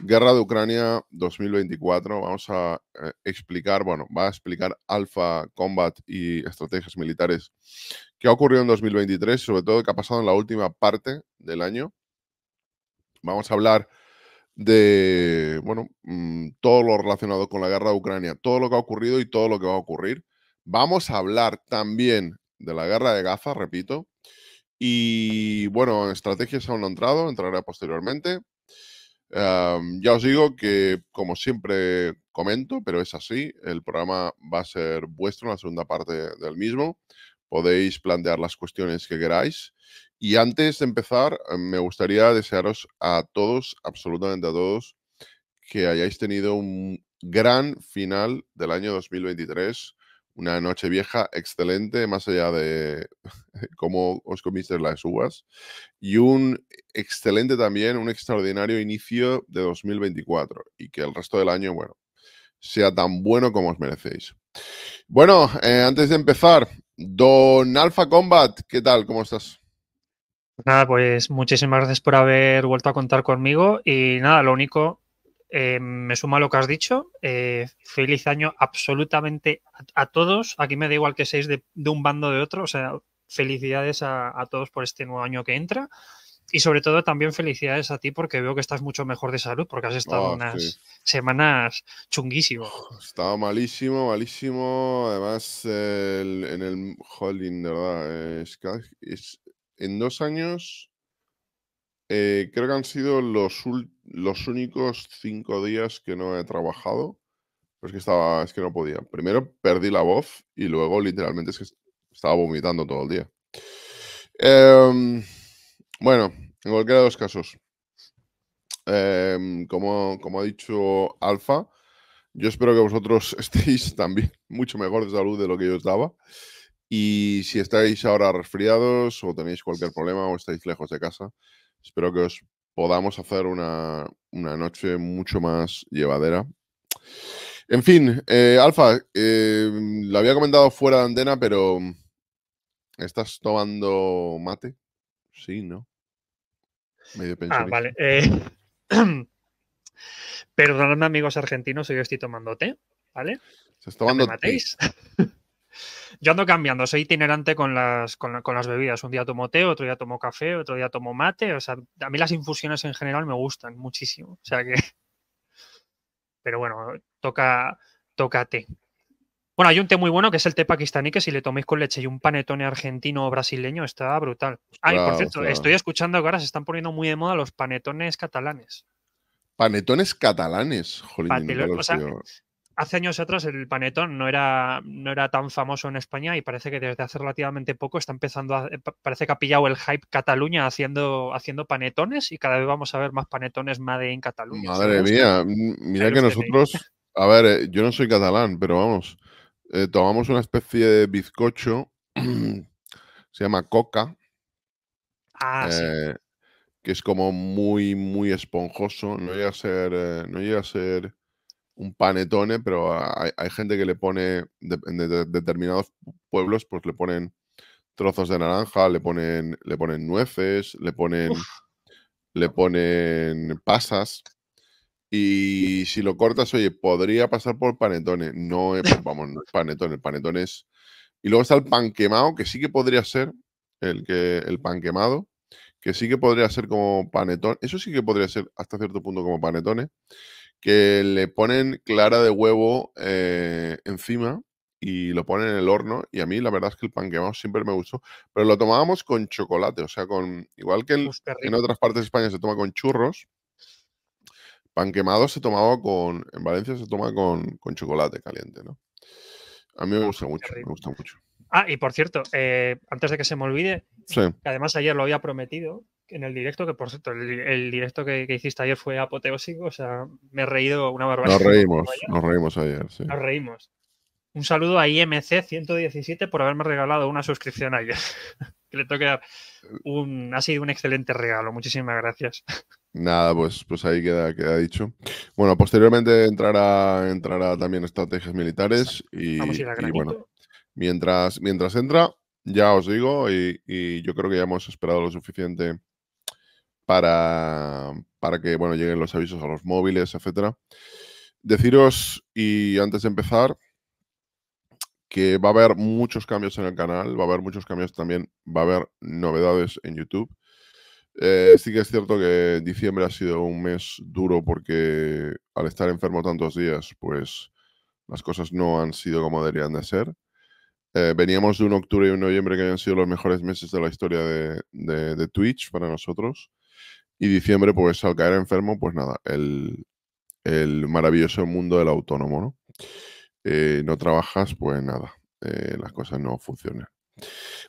Guerra de Ucrania 2024. Vamos a eh, explicar, bueno, va a explicar Alpha Combat y estrategias militares. ¿Qué ha ocurrido en 2023? Sobre todo, qué ha pasado en la última parte del año. Vamos a hablar de, bueno, mm, todo lo relacionado con la guerra de Ucrania, todo lo que ha ocurrido y todo lo que va a ocurrir. Vamos a hablar también de la guerra de Gaza, repito. Y bueno, estrategias aún no entrado, entraré posteriormente ya os digo que, como siempre comento, pero es así, el programa va a ser vuestro en la segunda parte del mismo. Podéis plantear las cuestiones que queráis. Y antes de empezar, me gustaría desearos a todos, absolutamente a todos, que hayáis tenido un gran final del año 2023 una noche vieja excelente, más allá de cómo os comisteis las uvas, y un excelente también, un extraordinario inicio de 2024 y que el resto del año, bueno, sea tan bueno como os merecéis. Bueno, eh, antes de empezar, don Alpha Combat, ¿qué tal? ¿Cómo estás? Nada, pues muchísimas gracias por haber vuelto a contar conmigo y nada, lo único, eh, me suma lo que has dicho. Eh, feliz año absolutamente a, todos. Aquí me da igual que seáis de, un bando o de otro. O sea, felicidades a, todos por este nuevo año que entra. Y sobre todo también felicidades a ti porque veo que estás mucho mejor de salud porque has estado ah, unas semanas chunguísimo. Oh, estaba malísimo, malísimo. Además, en el holding, ¿verdad? Eh, es, es, en dos años eh, creo que han sido los, únicos cinco días que no he trabajado. Pero es que estaba, es que no podía. Primero perdí la voz y luego literalmente es que estaba vomitando todo el día. Em, bueno, en cualquiera de los casos, em, como, como ha dicho Alfa, yo espero que vosotros estéis también mucho mejor de salud de lo que yo estaba. Y si estáis ahora resfriados o tenéis cualquier problema o estáis lejos de casa, Espero que os podamos hacer una, noche mucho más llevadera. En fin, eh, Alfa, eh, lo había comentado fuera de antena, pero ¿estás tomando mate? Sí, ¿no? Medio Ah, vale. Eh, amigos argentinos, yo estoy tomando té, ¿vale? ¿Estás tomando ¿Me Yo ando cambiando, soy itinerante con las, con, las bebidas. Un día tomo té, otro día tomo café, otro día tomo mate. O sea, a mí las infusiones en general me gustan muchísimo. O sea que. Pero bueno, toca, toca té. Bueno, hay un té muy bueno que es el té pakistaní, que si le toméis con leche y un panetone argentino o brasileño está brutal. Ay, ah, por cierto, estoy escuchando que ahora se están poniendo muy de moda los panetones catalanes. Panetones catalanes, jolín hace años atrás el panetón no era, no era tan famoso en España y parece que desde hace relativamente poco está empezando a, eh, parece que ha pillado el hype Cataluña haciendo, haciendo panetones y cada vez vamos a ver más panetones Made en Cataluña. Madre mía, mira que nosotros, a ver, eh, yo no soy catalán, pero vamos, eh, tomamos una especie de bizcocho, se llama coca, ah, sí. que es como muy, muy esponjoso, no llega a ser, no llega a ser un panetone, pero hay, gente que le pone, de, determinados pueblos, pues le ponen trozos de naranja, le ponen, le ponen nueces, le ponen, le ponen pasas. Y si lo cortas, oye, podría pasar por panetone. No, vamos, no panetone, el panetone es... Y luego está el pan quemado, que sí que podría ser el, que, el pan quemado, que sí que podría ser como panetone. Eso sí que podría ser hasta cierto punto como panetone que le ponen clara de huevo eh, encima y lo ponen en el horno. Y a mí la verdad es que el pan quemado siempre me gustó, pero lo tomábamos con chocolate, o sea, con igual que en otras partes de España se toma con churros, pan quemado se tomaba con, en Valencia se toma con, chocolate caliente, ¿no? A mí me gusta mucho, me gusta mucho. Ah, y por cierto, eh, antes de que se me olvide, que además ayer lo había prometido, en el directo, que por cierto, el, directo que, hiciste ayer fue apoteósico, o sea, me he reído una barbaridad. Nos reímos, nos reímos ayer, sí. Nos reímos. Un saludo a IMC117 por haberme regalado una suscripción ayer. le toque ha sido un excelente regalo, muchísimas gracias. Nada, pues, pues ahí queda, queda dicho. Bueno, posteriormente entrará, entrará también estrategias militares y, bueno, mientras, mientras entra, ya os digo, y yo creo que ya hemos esperado lo suficiente para, que bueno, lleguen los avisos a los móviles, etcétera. Deciros, y antes de empezar, que va a haber muchos cambios en el canal, va a haber muchos cambios también, va a haber novedades en YouTube. Eh, sí que es cierto que diciembre ha sido un mes duro porque al estar enfermo tantos días, pues las cosas no han sido como deberían de ser. Eh, veníamos de un octubre y un noviembre que habían sido los mejores meses de la historia de Twitch para nosotros. Y diciembre, pues al caer enfermo, pues nada, el, maravilloso mundo del autónomo, ¿no? Eh, no trabajas, pues nada, eh, las cosas no funcionan.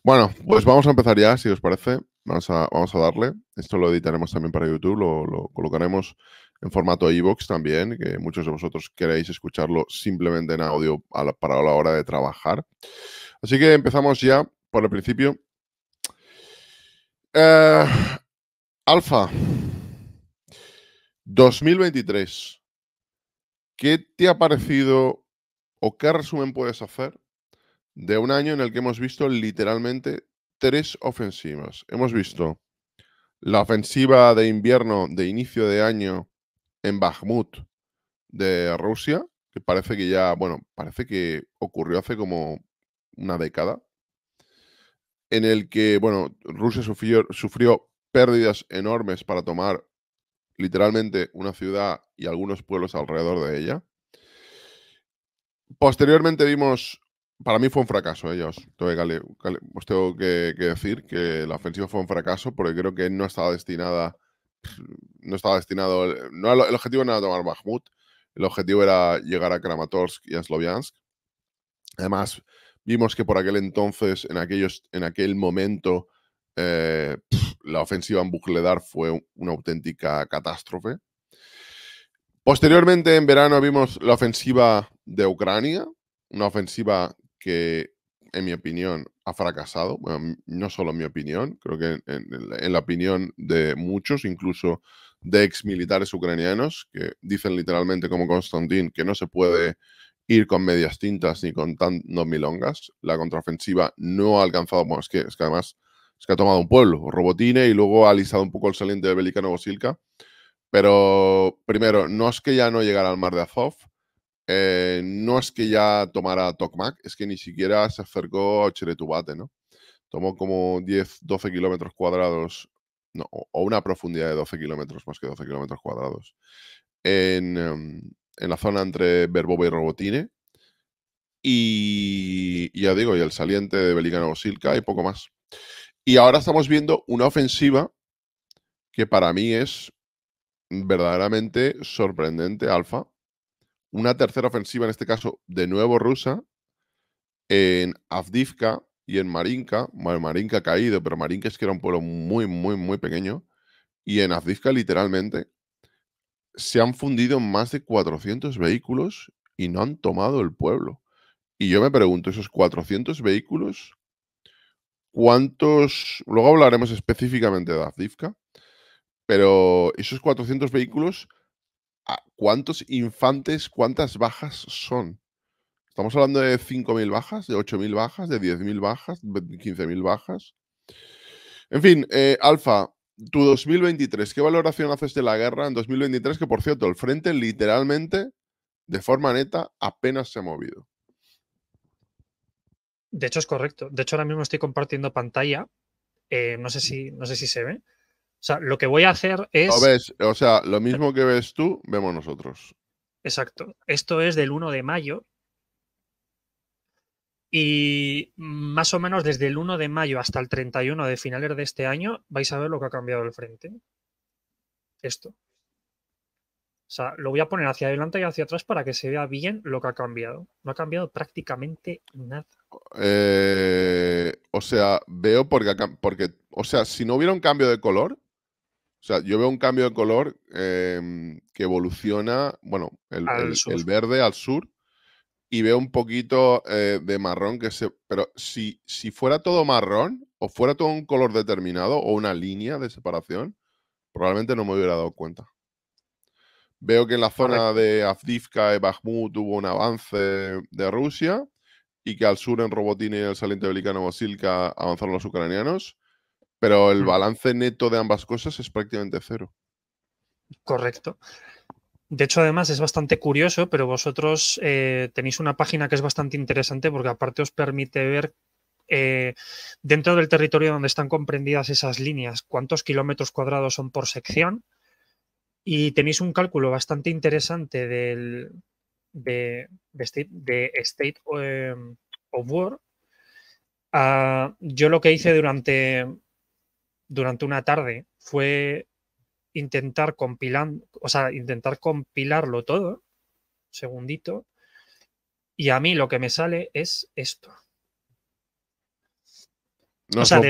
Bueno, pues vamos a empezar ya, si os parece. Vamos a, vamos a darle. Esto lo editaremos también para YouTube, lo, colocaremos en formato iBox también, que muchos de vosotros queréis escucharlo simplemente en audio para la hora de trabajar. Así que empezamos ya por el principio. Eh, Alfa, 2023, ¿qué te ha parecido o qué resumen puedes hacer de un año en el que hemos visto literalmente tres ofensivas? Hemos visto la ofensiva de invierno de inicio de año en Bakhmut de Rusia, que parece que ya, bueno, parece que ocurrió hace como una década, en el que, bueno, Rusia sufrió, sufrió pérdidas enormes para tomar literalmente una ciudad y algunos pueblos alrededor de ella. Posteriormente vimos, para mí fue un fracaso, ellos. ¿eh? os, tengo, que, decir que la ofensiva fue un fracaso porque creo que no estaba destinada, no estaba destinado, eh, no, el objetivo no era tomar Bakhmut, el objetivo era llegar a Kramatorsk y a Sloviansk. Además, vimos que por aquel entonces, en, aquellos, en aquel momento, eh, la ofensiva en Bukledar fue una auténtica catástrofe. Posteriormente, en verano, vimos la ofensiva de Ucrania, una ofensiva que, en mi opinión, ha fracasado. no solo en mi opinión, creo que en, la opinión de muchos, incluso de ex militares ucranianos, que dicen literalmente, como Konstantin, que no se puede ir con medias tintas ni con tantos milongas. La contraofensiva no ha alcanzado, bueno, es que además es que ha tomado un pueblo, Robotine, y luego ha alisado un poco el saliente de Belicano Bosilka. Pero primero, no es que ya no llegara al mar de Azov, eh, no es que ya tomara Tokmak, es que ni siquiera se acercó a Ocheretubate, ¿no? Tomó como 10, 12 kilómetros cuadrados, o una profundidad de 12 kilómetros, más que 12 kilómetros cuadrados, em, en, la zona entre Berboba y Robotine, y ya digo, y el saliente de Belicano bosilca y poco más. Y ahora estamos viendo una ofensiva que para mí es verdaderamente sorprendente, Alfa. Una tercera ofensiva, en este caso, de nuevo rusa, en Avdivka y en Marinka. Bueno, Marinka ha caído, pero Marinka es que era un pueblo muy, muy, muy pequeño. Y en Avdivka, literalmente, se han fundido más de 400 vehículos y no han tomado el pueblo. Y yo me pregunto, ¿esos 400 vehículos ¿Cuántos? Luego hablaremos específicamente de Afdivka, pero esos 400 vehículos, ¿cuántos infantes, cuántas bajas son? Estamos hablando de 5.000 bajas, de 8.000 bajas, de 10.000 bajas, 15.000 bajas. En fin, eh, Alfa, tu 2023, ¿qué valoración haces de la guerra en 2023? Que por cierto, el frente literalmente, de forma neta, apenas se ha movido. De hecho, es correcto. De hecho, ahora mismo estoy compartiendo pantalla. Eh, no, sé si, no sé si se ve. O sea, lo que voy a hacer es. Lo ves, o sea, lo mismo que ves tú, vemos nosotros. Exacto. Esto es del 1 de mayo. Y más o menos desde el 1 de mayo hasta el 31 de finales de este año vais a ver lo que ha cambiado el frente. Esto. O sea, lo voy a poner hacia adelante y hacia atrás para que se vea bien lo que ha cambiado. No ha cambiado prácticamente nada. Eh, o sea, veo porque, porque, o sea, si no hubiera un cambio de color, o sea, yo veo un cambio de color em, que evoluciona, bueno, el, verde al sur y veo un poquito eh, de marrón que se... Pero si, si fuera todo marrón o fuera todo un color determinado o una línea de separación, probablemente no me hubiera dado cuenta. Veo que en la zona de Avdivka y Bakhmut hubo un avance de Rusia y que al sur en robotine y el saliente belicano Basilka avanzaron los ucranianos, pero el balance neto de ambas cosas es prácticamente cero. Correcto. De hecho, además es bastante curioso, pero vosotros eh, tenéis una página que es bastante interesante porque aparte os permite ver eh, dentro del territorio donde están comprendidas esas líneas cuántos kilómetros cuadrados son por sección y tenéis un cálculo bastante interesante del, de, State, em, of War, ah, yo lo que hice durante, durante una tarde fue intentar compilar, o sea, intentar compilarlo todo, segundito, y a mí lo que me sale es esto. Nos, lo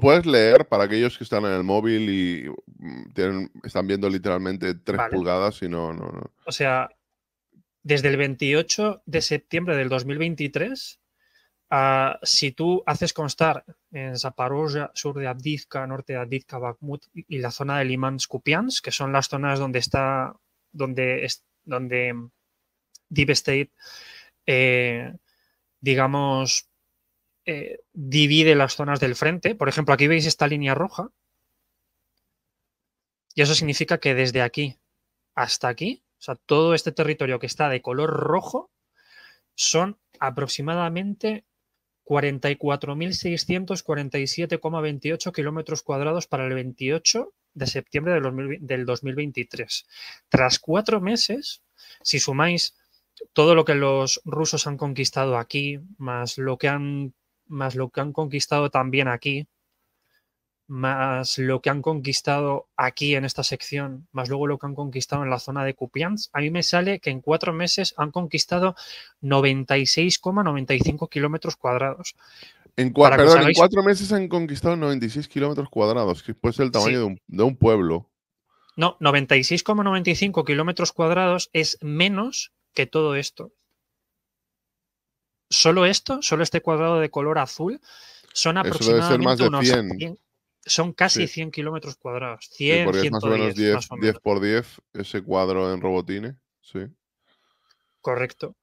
puedes, leer para aquellos que están en el móvil y mm, están viendo literalmente tres pulgadas y no, no, no. O sea, desde el 28 de septiembre del 2023, ah, si tú haces constar en Zaporozhia, sur de Abdizka, norte de Abdizka, Bakhmut y la zona de Limansk, Skupians, que son las zonas donde está, donde, donde mm, Deep State, eh, digamos, eh, divide las zonas del frente. Por ejemplo, aquí veis esta línea roja. Y eso significa que desde aquí hasta aquí o sea, todo este territorio que está de color rojo son aproximadamente 44.647,28 kilómetros cuadrados para el 28 de septiembre del 2023. Tras cuatro meses, si sumáis todo lo que los rusos han conquistado aquí, más lo que han, más lo que han conquistado también aquí, más lo que han conquistado aquí en esta sección, más luego lo que han conquistado en la zona de Kupians, a mí me sale que en cuatro meses han conquistado 96,95 kilómetros cuadrados. En, perdón, en cuatro meses han conquistado 96 kilómetros cuadrados, que puede ser el tamaño de, un, pueblo. No, 96,95 kilómetros cuadrados es menos que todo esto. Solo esto, solo este cuadrado de color azul, son aproximadamente 100 son casi 100 kilómetros cuadrados. 100, 10, por 10 ese cuadro en Robotine. Sí. Correcto.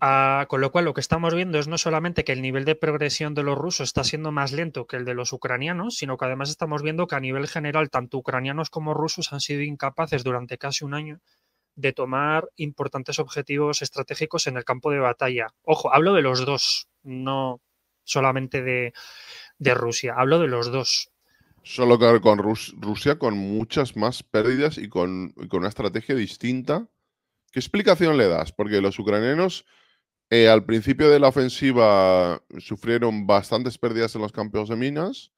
Ah, con lo cual, lo que estamos viendo es no solamente que el nivel de progresión de los rusos está siendo más lento que el de los ucranianos, sino que además estamos viendo que a nivel general, tanto ucranianos como rusos han sido incapaces durante casi un año de tomar importantes objetivos estratégicos en el campo de batalla. Ojo, hablo de los dos, no solamente de Rusia, hablo de los dos. Solo que con Rusia con muchas más pérdidas y con, una estrategia distinta. ¿Qué explicación le das? Porque los ucranianos eh, al principio de la ofensiva sufrieron bastantes pérdidas en los campeones de minas,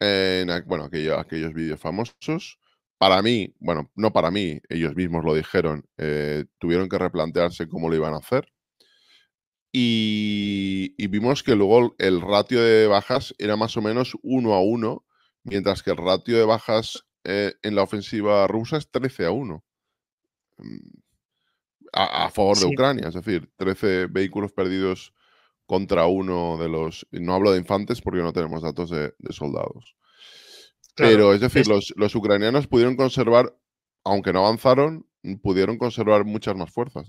eh, en, bueno, aquellos vídeos famosos. Para mí, bueno, no para mí, ellos mismos lo dijeron, eh, tuvieron que replantearse cómo lo iban a hacer. Y, y, vimos que luego el ratio de bajas era más o menos uno a uno mientras que el ratio de bajas eh, en la ofensiva rusa es 13 a 1. Mm, a, favor de Ucrania, es decir, 13 vehículos perdidos contra uno de los. No hablo de infantes porque no tenemos datos de, soldados. Pero es decir, Los, ucranianos pudieron conservar, aunque no avanzaron, pudieron conservar muchas más fuerzas.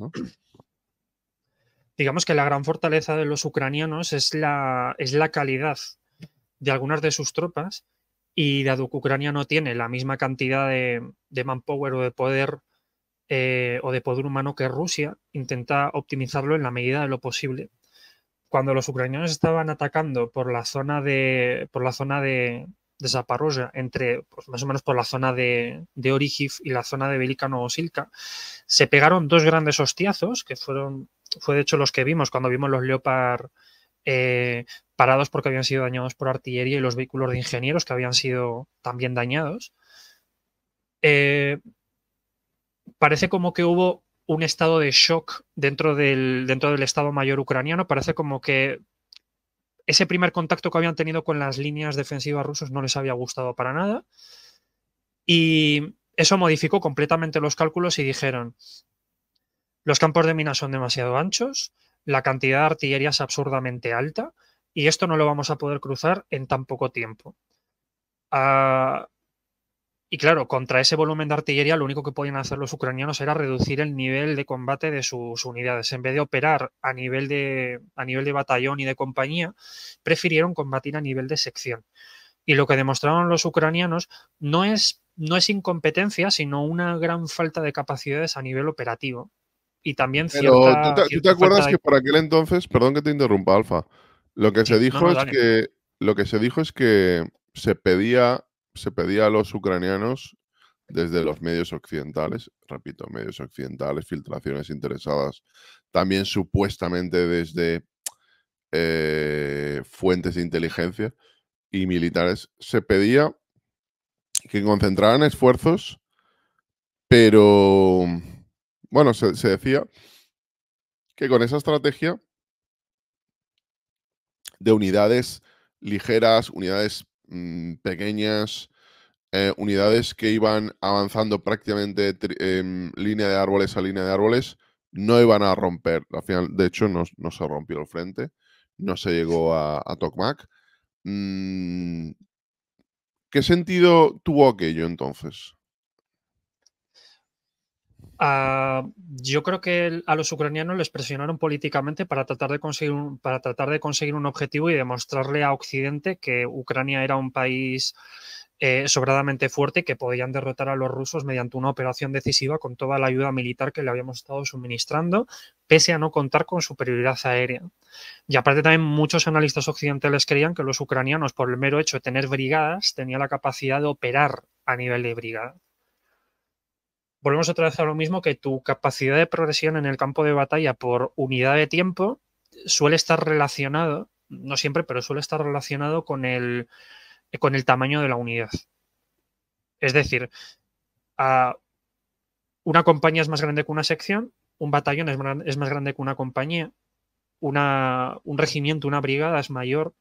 Digamos que la gran fortaleza de los ucranianos es la, es la calidad de algunas de sus tropas y dado que Ucrania no tiene la misma cantidad de, manpower o de poder eh, o de poder humano que Rusia, intenta optimizarlo en la medida de lo posible. Cuando los ucranianos estaban atacando por la zona de, por la zona de, de entre pues, más o menos por la zona de, de y la zona de Velika o Silka, se pegaron dos grandes hostiazos, que fueron, fue de hecho los que vimos cuando vimos los Leopard eh, parados porque habían sido dañados por artillería y los vehículos de ingenieros que habían sido también dañados. Eh, parece como que hubo un estado de shock dentro del, dentro del Estado Mayor ucraniano, parece como que ese primer contacto que habían tenido con las líneas defensivas rusas no les había gustado para nada. Y eso modificó completamente los cálculos y dijeron, los campos de minas son demasiado anchos, la cantidad de artillería es absurdamente alta y esto no lo vamos a poder cruzar en tan poco tiempo. Ah, y claro, contra ese volumen de artillería lo único que podían hacer los ucranianos era reducir el nivel de combate de sus unidades. En vez de operar a nivel de, a nivel de batallón y de compañía, prefirieron combatir a nivel de sección. Y lo que demostraron los ucranianos no es, no es incompetencia, sino una gran falta de capacidades a nivel operativo y también cierta, ¿tú te, acuerdas que por aquel entonces, perdón que te interrumpa, Alfa, lo que se dijo es que lo que se dijo es que se pedía, se pedía a los ucranianos desde los medios occidentales, repito, medios occidentales, filtraciones interesadas, también supuestamente desde eh, fuentes de inteligencia y militares, se pedía que concentraran esfuerzos, pero bueno, se, decía que con esa estrategia de unidades ligeras, unidades mm, pequeñas, eh, unidades que iban avanzando prácticamente em, línea de árboles a línea de árboles, no iban a romper. Al final, de hecho, no, se rompió el frente, no se llegó a, Tokmak. Mm, ¿Qué sentido tuvo aquello entonces? Ah, yo creo que a los ucranianos les presionaron políticamente para tratar, de conseguir un, para tratar de conseguir un objetivo y demostrarle a Occidente que Ucrania era un país eh, sobradamente fuerte y que podían derrotar a los rusos mediante una operación decisiva con toda la ayuda militar que le habíamos estado suministrando, pese a no contar con superioridad aérea. Y aparte también muchos analistas occidentales creían que los ucranianos, por el mero hecho de tener brigadas, tenían la capacidad de operar a nivel de brigada volvemos otra vez a lo mismo que tu capacidad de progresión en el campo de batalla por unidad de tiempo suele estar relacionado, no siempre, pero suele estar relacionado con el, con el tamaño de la unidad. Es decir, una compañía es más grande que una sección, un batallón es, más grande que una compañía, un regimiento, una brigada es mayor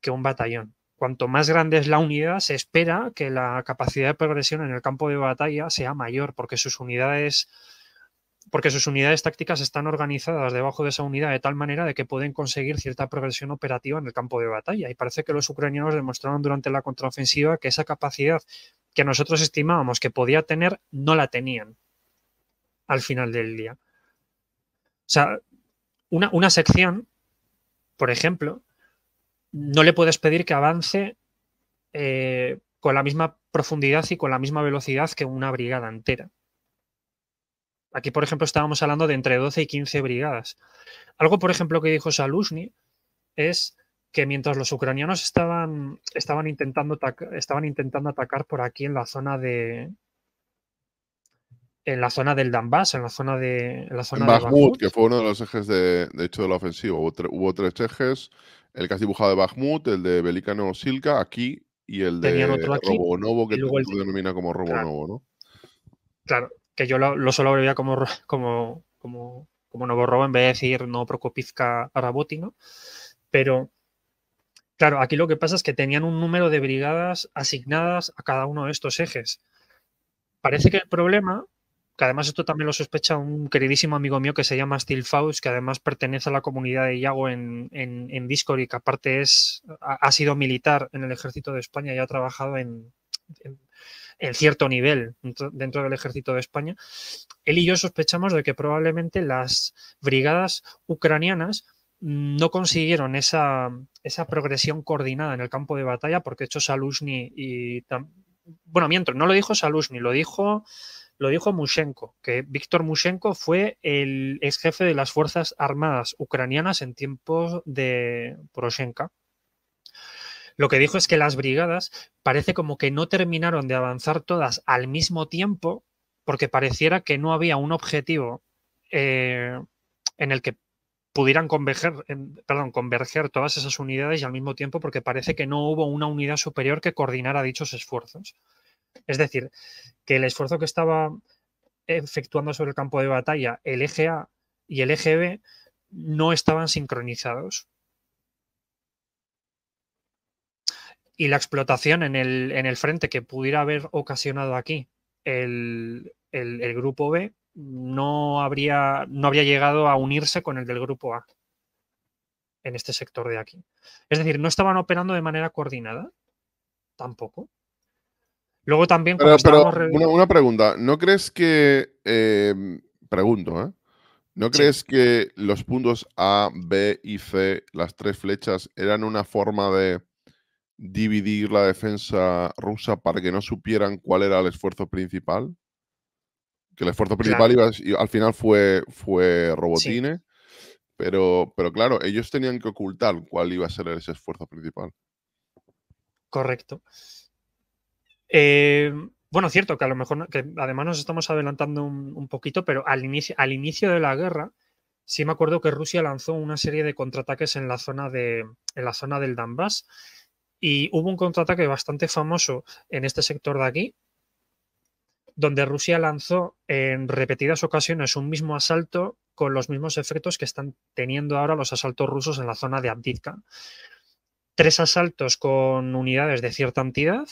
que un batallón cuanto más grande es la unidad, se espera que la capacidad de progresión en el campo de batalla sea mayor, porque sus unidades porque sus unidades tácticas están organizadas debajo de esa unidad de tal manera de que pueden conseguir cierta progresión operativa en el campo de batalla. Y parece que los ucranianos demostraron durante la contraofensiva que esa capacidad que nosotros estimábamos que podía tener, no la tenían al final del día. O sea, una, una sección, por ejemplo, no le puedes pedir que avance eh, con la misma profundidad y con la misma velocidad que una brigada entera. Aquí, por ejemplo, estábamos hablando de entre 12 y 15 brigadas. Algo, por ejemplo, que dijo Salusny es que mientras los ucranianos estaban, estaban, intentando, estaban intentando atacar por aquí en la zona de, en la zona del Donbass, en la zona de. En la que fue uno de los ejes de, hecho de la ofensiva. Hubo, tres ejes: el que has dibujado de Bakhmut, el de belicano Silka, aquí, y el de Robonovo, que tú denomina como Robonovo, ¿no? Claro, que yo lo, lo solo veía como, como, como, como Novo Robo en vez de decir no Prokopivka Raboti, ¿no? Pero. Claro, aquí lo que pasa es que tenían un número de brigadas asignadas a cada uno de estos ejes. Parece que el problema que además esto también lo sospecha un queridísimo amigo mío que se llama Steel Faust, que además pertenece a la comunidad de Iago en, en, Discord y que aparte es, ha, sido militar en el ejército de España y ha trabajado en, cierto nivel dentro, del ejército de España. Él y yo sospechamos de que probablemente las brigadas ucranianas no consiguieron esa, progresión coordinada en el campo de batalla porque hecho Salushny y... bueno, mientras no lo dijo Salushny, lo dijo lo dijo Mushenko, que Víctor Mushenko fue el ex jefe de las Fuerzas Armadas ucranianas en tiempos de Poroshenko Lo que dijo es que las brigadas parece como que no terminaron de avanzar todas al mismo tiempo porque pareciera que no había un objetivo eh, en el que pudieran converger, perdón, converger todas esas unidades y al mismo tiempo porque parece que no hubo una unidad superior que coordinara dichos esfuerzos. Es decir, que el esfuerzo que estaba efectuando sobre el campo de batalla el eje A y el eje B no estaban sincronizados. Y la explotación en el, frente que pudiera haber ocasionado aquí el, grupo B no habría, no habría llegado a unirse con el del grupo A en este sector de aquí. Es decir, no estaban operando de manera coordinada tampoco. Luego también. Pero, una, pregunta. ¿No crees que. Em, pregunto, ¿eh? ¿No crees que los puntos A, B y C, las tres flechas, eran una forma de dividir la defensa rusa para que no supieran cuál era el esfuerzo principal? Que el esfuerzo principal iba, al final fue, fue Robotine, pero, pero claro, ellos tenían que ocultar cuál iba a ser ese esfuerzo principal. Correcto. Eh, bueno, cierto que a lo mejor, que además nos estamos adelantando un, poquito, pero al inicio, al inicio de la guerra, sí me acuerdo que Rusia lanzó una serie de contraataques en la zona, de, la zona del Donbass y hubo un contraataque bastante famoso en este sector de aquí, donde Rusia lanzó en repetidas ocasiones un mismo asalto con los mismos efectos que están teniendo ahora los asaltos rusos en la zona de Abdizka Tres asaltos con unidades de cierta entidad,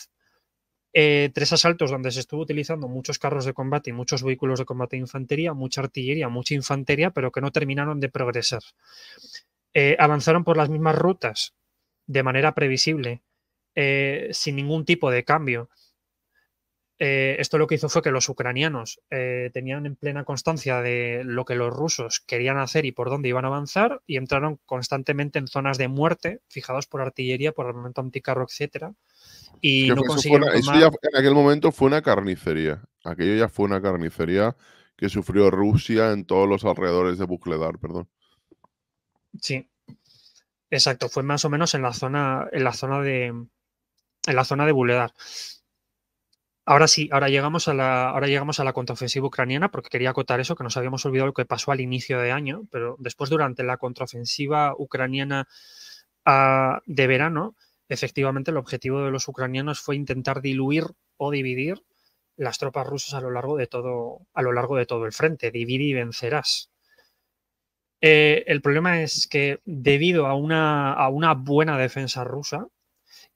eh, tres asaltos donde se estuvo utilizando muchos carros de combate y muchos vehículos de combate de infantería, mucha artillería, mucha infantería, pero que no terminaron de progresar. Eh, avanzaron por las mismas rutas de manera previsible, eh, sin ningún tipo de cambio. esto lo que hizo fue que los ucranianos tenían en plena constancia de lo que los rusos querían hacer y por dónde iban a avanzar y entraron constantemente en zonas de muerte, fijados por artillería, por armamento anticarro, etcétera, y eso, ya, en aquel momento fue una carnicería. Aquello ya fue una carnicería que sufrió Rusia en todos los alrededores de Bucledar, perdón. Sí. Exacto, fue más o menos en la zona, en la zona de. En la zona de Buledar. Ahora sí, ahora llegamos a la, ahora llegamos a la contraofensiva ucraniana, porque quería acotar eso, que nos habíamos olvidado lo que pasó al inicio de año, pero después durante la contraofensiva ucraniana ah, de verano, efectivamente el objetivo de los ucranianos fue intentar diluir o dividir las tropas rusas a lo largo de todo, a lo largo de todo el frente. Dividir y vencerás. Eh, el problema es que debido a una buena defensa rusa,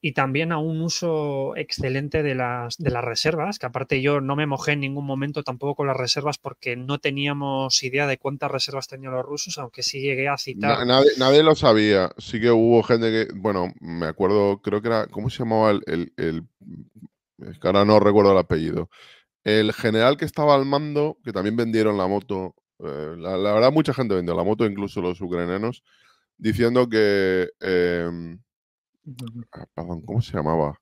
y también a un uso excelente de las, reservas, que aparte yo no me mojé en ningún momento tampoco con las reservas porque no teníamos idea de cuántas reservas tenían los rusos, aunque sí llegué a citar. Nadie, lo sabía, sí que hubo gente que, bueno, me acuerdo, creo que era, ¿cómo se llamaba el, el, ahora no recuerdo el apellido. El general que estaba al mando, que también vendieron la moto, eh, la, verdad mucha gente vendió la moto, incluso los ucranianos, diciendo que em, Perdón, ¿cómo se llamaba?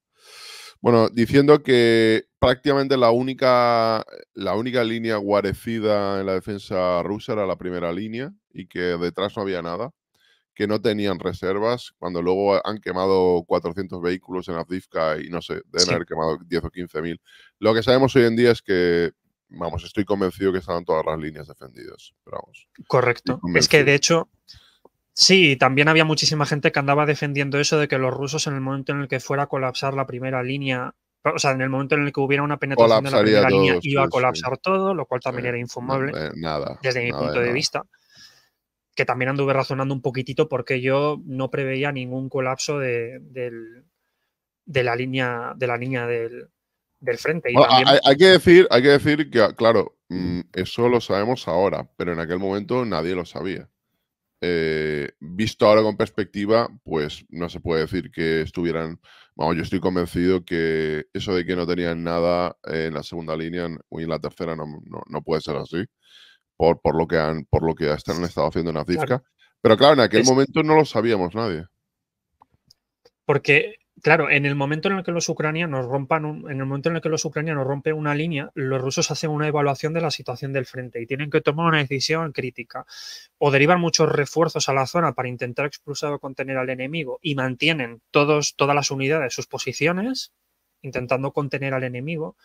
Bueno, diciendo que prácticamente la única, la única línea guarecida en la defensa rusa era la primera línea y que detrás no había nada, que no tenían reservas, cuando luego han quemado 400 vehículos en Avdivka y no sé, deben haber quemado 10 o 15 mil. Lo que sabemos hoy en día es que vamos, estoy convencido que estaban todas las líneas defendidas. Correcto. Es que de hecho, Sí, también había muchísima gente que andaba defendiendo eso de que los rusos en el momento en el que fuera a colapsar la primera línea, o sea, en el momento en el que hubiera una penetración de la primera línea iba a colapsar todo, lo cual también era infumable eh, nada, desde mi punto de vista. Que también anduve razonando un poquitito porque yo no preveía ningún colapso de, la línea de la línea del, frente. hay, que decir, hay que decir que, claro, mm, eso lo sabemos ahora, pero en aquel momento nadie lo sabía. Eh, visto ahora con perspectiva, pues no se puede decir que estuvieran. Vamos, yo estoy convencido que eso de que no tenían nada en la segunda línea y en la tercera no, no, puede ser así, por, por, lo que han, por lo que están estado haciendo en la Pero claro, en aquel momento no lo sabíamos nadie. Porque Claro, en el momento en el que los ucranianos rompan, en el momento en el que los ucranianos rompen una línea, los rusos hacen una evaluación de la situación del frente y tienen que tomar una decisión crítica. O derivan muchos refuerzos a la zona para intentar expulsar o contener al enemigo y mantienen todos, todas las unidades sus posiciones, intentando contener al enemigo.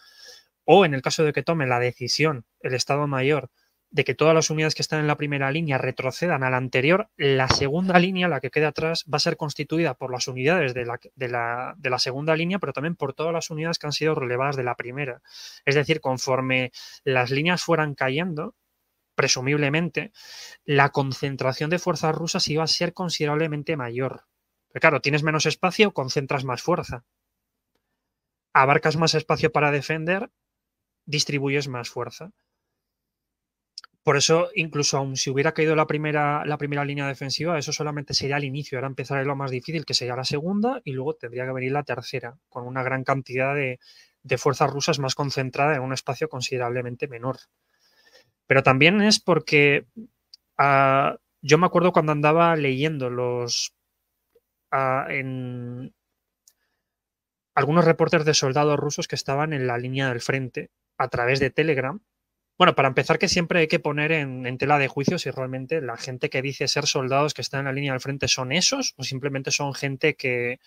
O en el caso de que tomen la decisión, el Estado Mayor de que todas las unidades que están en la primera línea retrocedan a la anterior, la segunda línea, la que queda atrás, va a ser constituida por las unidades de la, de la segunda línea, pero también por todas las unidades que han sido relevadas de la primera. Es decir, conforme las líneas fueran cayendo, presumiblemente, la concentración de fuerzas rusas iba a ser considerablemente mayor. Pero claro, tienes menos espacio, concentras más fuerza. Abarcas más espacio para defender, distribuyes más fuerza. Por eso, incluso aún si hubiera caído la primera, la primera línea defensiva, eso solamente sería el inicio. Ahora empezaré lo más difícil, que sería la segunda, y luego tendría que venir la tercera, con una gran cantidad de, fuerzas rusas más concentrada en un espacio considerablemente menor. Pero también es porque ah, yo me acuerdo cuando andaba leyendo los ah, algunos reportes de soldados rusos que estaban en la línea del frente a través de Telegram bueno, para empezar, que siempre hay que poner en, tela de juicio si realmente la gente que dice ser soldados que están en la línea del frente son esos o simplemente son gente que,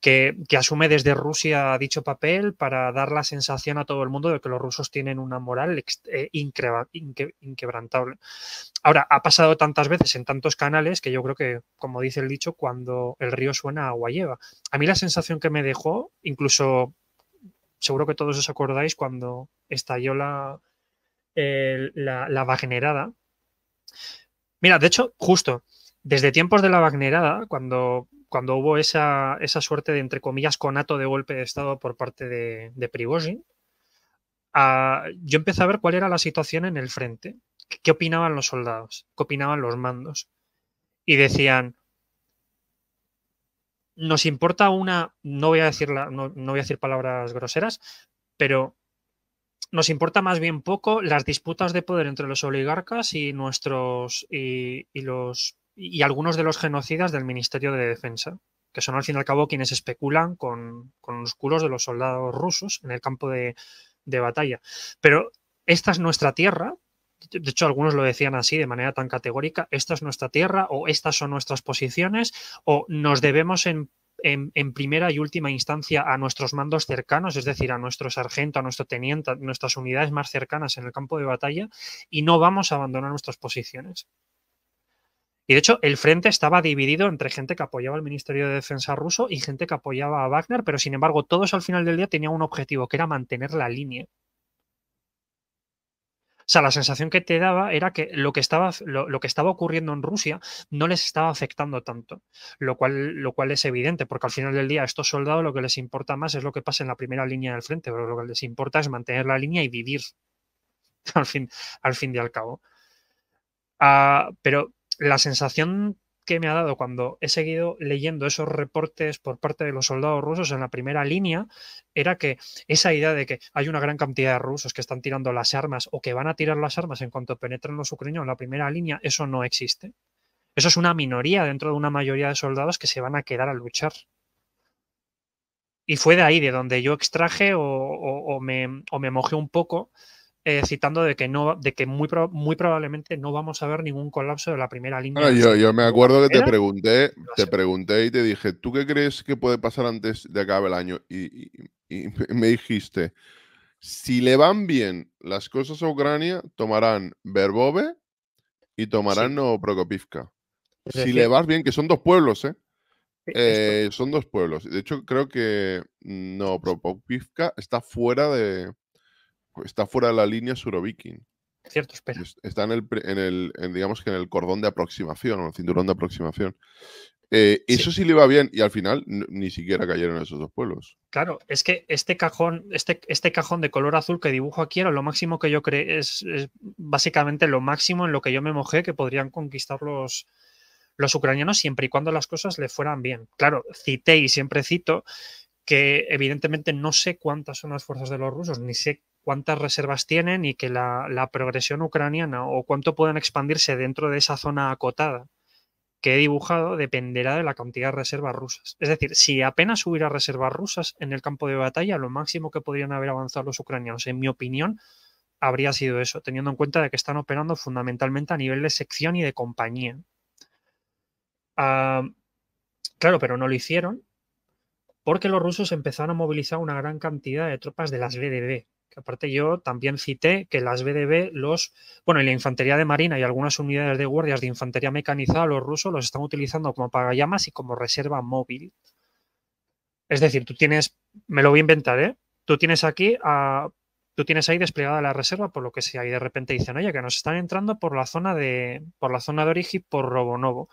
que, asume desde Rusia dicho papel para dar la sensación a todo el mundo de que los rusos tienen una moral eh, inquebrantable. Ahora, ha pasado tantas veces en tantos canales que yo creo que, como dice el dicho, cuando el río suena, agua lleva. A mí la sensación que me dejó, incluso seguro que todos os acordáis cuando estalló la, la, la, Wagnerada. Mira, de hecho, justo desde tiempos de la Wagnerada, cuando, cuando hubo esa, suerte de, entre comillas, conato de golpe de Estado por parte de, de ah, yo empecé a ver cuál era la situación en el frente, qué, opinaban los soldados, qué opinaban los mandos. Y decían, nos importa una, no voy a decir, no voy a decir palabras groseras, pero nos importa más bien poco las disputas de poder entre los oligarcas y nuestros y, los y algunos de los genocidas del Ministerio de Defensa, que son al fin y al cabo quienes especulan con, los culos de los soldados rusos en el campo de, de batalla. Pero esta es nuestra tierra, de hecho algunos lo decían así de manera tan categórica, esta es nuestra tierra o estas son nuestras posiciones o nos debemos en en, primera y última instancia a nuestros mandos cercanos, es decir, a nuestro sargento, a nuestro teniente, a nuestras unidades más cercanas en el campo de batalla y no vamos a abandonar nuestras posiciones. Y de hecho, el frente estaba dividido entre gente que apoyaba al Ministerio de Defensa ruso y gente que apoyaba a Wagner, pero sin embargo, todos al final del día tenían un objetivo, que era mantener la línea. O sea, la sensación que te daba era que lo que estaba, lo, que estaba ocurriendo en Rusia no les estaba afectando tanto, lo cual, lo cual es evidente, porque al final del día a estos soldados lo que les importa más es lo que pasa en la primera línea del frente, pero lo que les importa es mantener la línea y vivir al fin, al fin y al cabo. Ah, pero la sensación que me ha dado cuando he seguido leyendo esos reportes por parte de los soldados rusos en la primera línea era que esa idea de que hay una gran cantidad de rusos que están tirando las armas o que van a tirar las armas en cuanto penetran los ucranianos en la primera línea, eso no existe. Eso es una minoría dentro de una mayoría de soldados que se van a quedar a luchar. Y fue de ahí de donde yo extraje o, me, o me mojé un poco eh, citando de que no, de que muy, muy probablemente no vamos a ver ningún colapso de la primera línea. yo, me acuerdo que te pregunté, te pregunté y te dije, ¿tú qué crees que puede pasar antes de acabe el año? Y, me dijiste, si le van bien las cosas a Ucrania, tomarán Verbove y tomarán Novoprokopivka." Si le vas bien, que son dos pueblos, ¿eh? eh son dos pueblos. De hecho, creo que no está fuera de, está fuera de la línea Surovikin. Cierto, espera. Está en el, en el digamos que en el cordón de aproximación, o el cinturón de aproximación. Eh, eso sí le iba bien y al final ni siquiera cayeron esos dos pueblos. Claro, es que este cajón, este, este cajón de color azul que dibujo aquí era lo máximo que yo es, básicamente lo máximo en lo que yo me mojé que podrían conquistar los, los ucranianos siempre y cuando las cosas le fueran bien. Claro, cité y siempre cito que evidentemente no sé cuántas son las fuerzas de los rusos, ni sé cuántas reservas tienen y que la, progresión ucraniana o cuánto puedan expandirse dentro de esa zona acotada que he dibujado dependerá de la cantidad de reservas rusas. Es decir, si apenas hubiera reservas rusas en el campo de batalla, lo máximo que podrían haber avanzado los ucranianos, en mi opinión, habría sido eso, teniendo en cuenta de que están operando fundamentalmente a nivel de sección y de compañía. Ah, claro, pero no lo hicieron porque los rusos empezaron a movilizar una gran cantidad de tropas de las BDB, que aparte yo también cité que las BDB, los, bueno, y la infantería de marina y algunas unidades de guardias de infantería mecanizada, los rusos los están utilizando como pagallamas y como reserva móvil. Es decir, tú tienes, me lo voy a inventar, ¿eh? Tú tienes aquí a, tú tienes ahí desplegada la reserva, por lo que si ahí de repente dicen, oye, que nos están entrando por la zona de, por la zona de origen por Robonovo.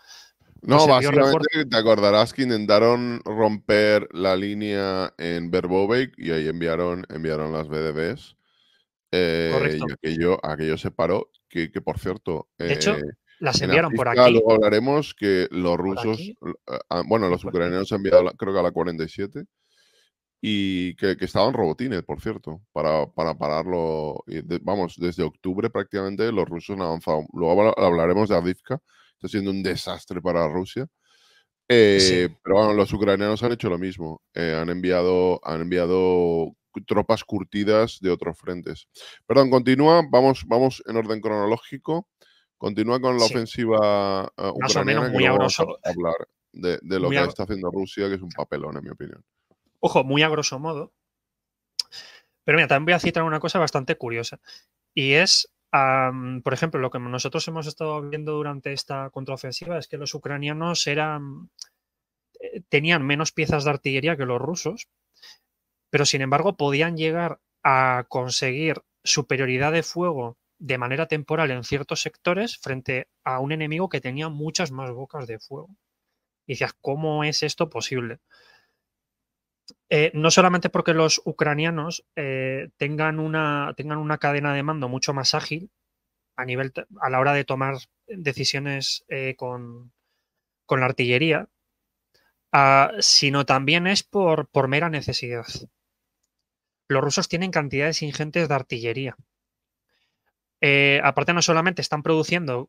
No, pues básicamente te acordarás que intentaron romper la línea en Verbovec y ahí enviaron, enviaron las BDBs. Eh, y aquello, se paró, que, por cierto... De hecho, eh, las enviaron por aquí. Luego hablaremos que los rusos, eh, ah, bueno, los ucranianos han enviado creo que a la 47 y que, que estaban robotines, por cierto, para, para pararlo. vamos, desde octubre prácticamente los rusos han avanzado. Luego hablaremos de Avdivka, está siendo un desastre para Rusia. Eh, pero bueno, los ucranianos han hecho lo mismo. Eh, han, enviado, han enviado tropas curtidas de otros frentes. Perdón, continúa. Vamos, vamos en orden cronológico. Continúa con la ofensiva ucraniana. Eh, Más o menos muy hablar de, de lo que está haciendo Rusia, que es un papelón, en mi opinión. Ojo, muy a grosso modo. Pero mira, también voy a citar una cosa bastante curiosa. Y es por ejemplo, lo que nosotros hemos estado viendo durante esta contraofensiva es que los ucranianos eran, eh, tenían menos piezas de artillería que los rusos, pero sin embargo podían llegar a conseguir superioridad de fuego de manera temporal en ciertos sectores frente a un enemigo que tenía muchas más bocas de fuego. Y decías, ¿cómo es esto posible? Eh, no solamente porque los ucranianos eh, tengan, una, tengan una cadena de mando mucho más ágil a, nivel, a la hora de tomar decisiones eh, con, la artillería, ah, sino también es por, por mera necesidad. Los rusos tienen cantidades ingentes de artillería. aparte, no solamente están produciendo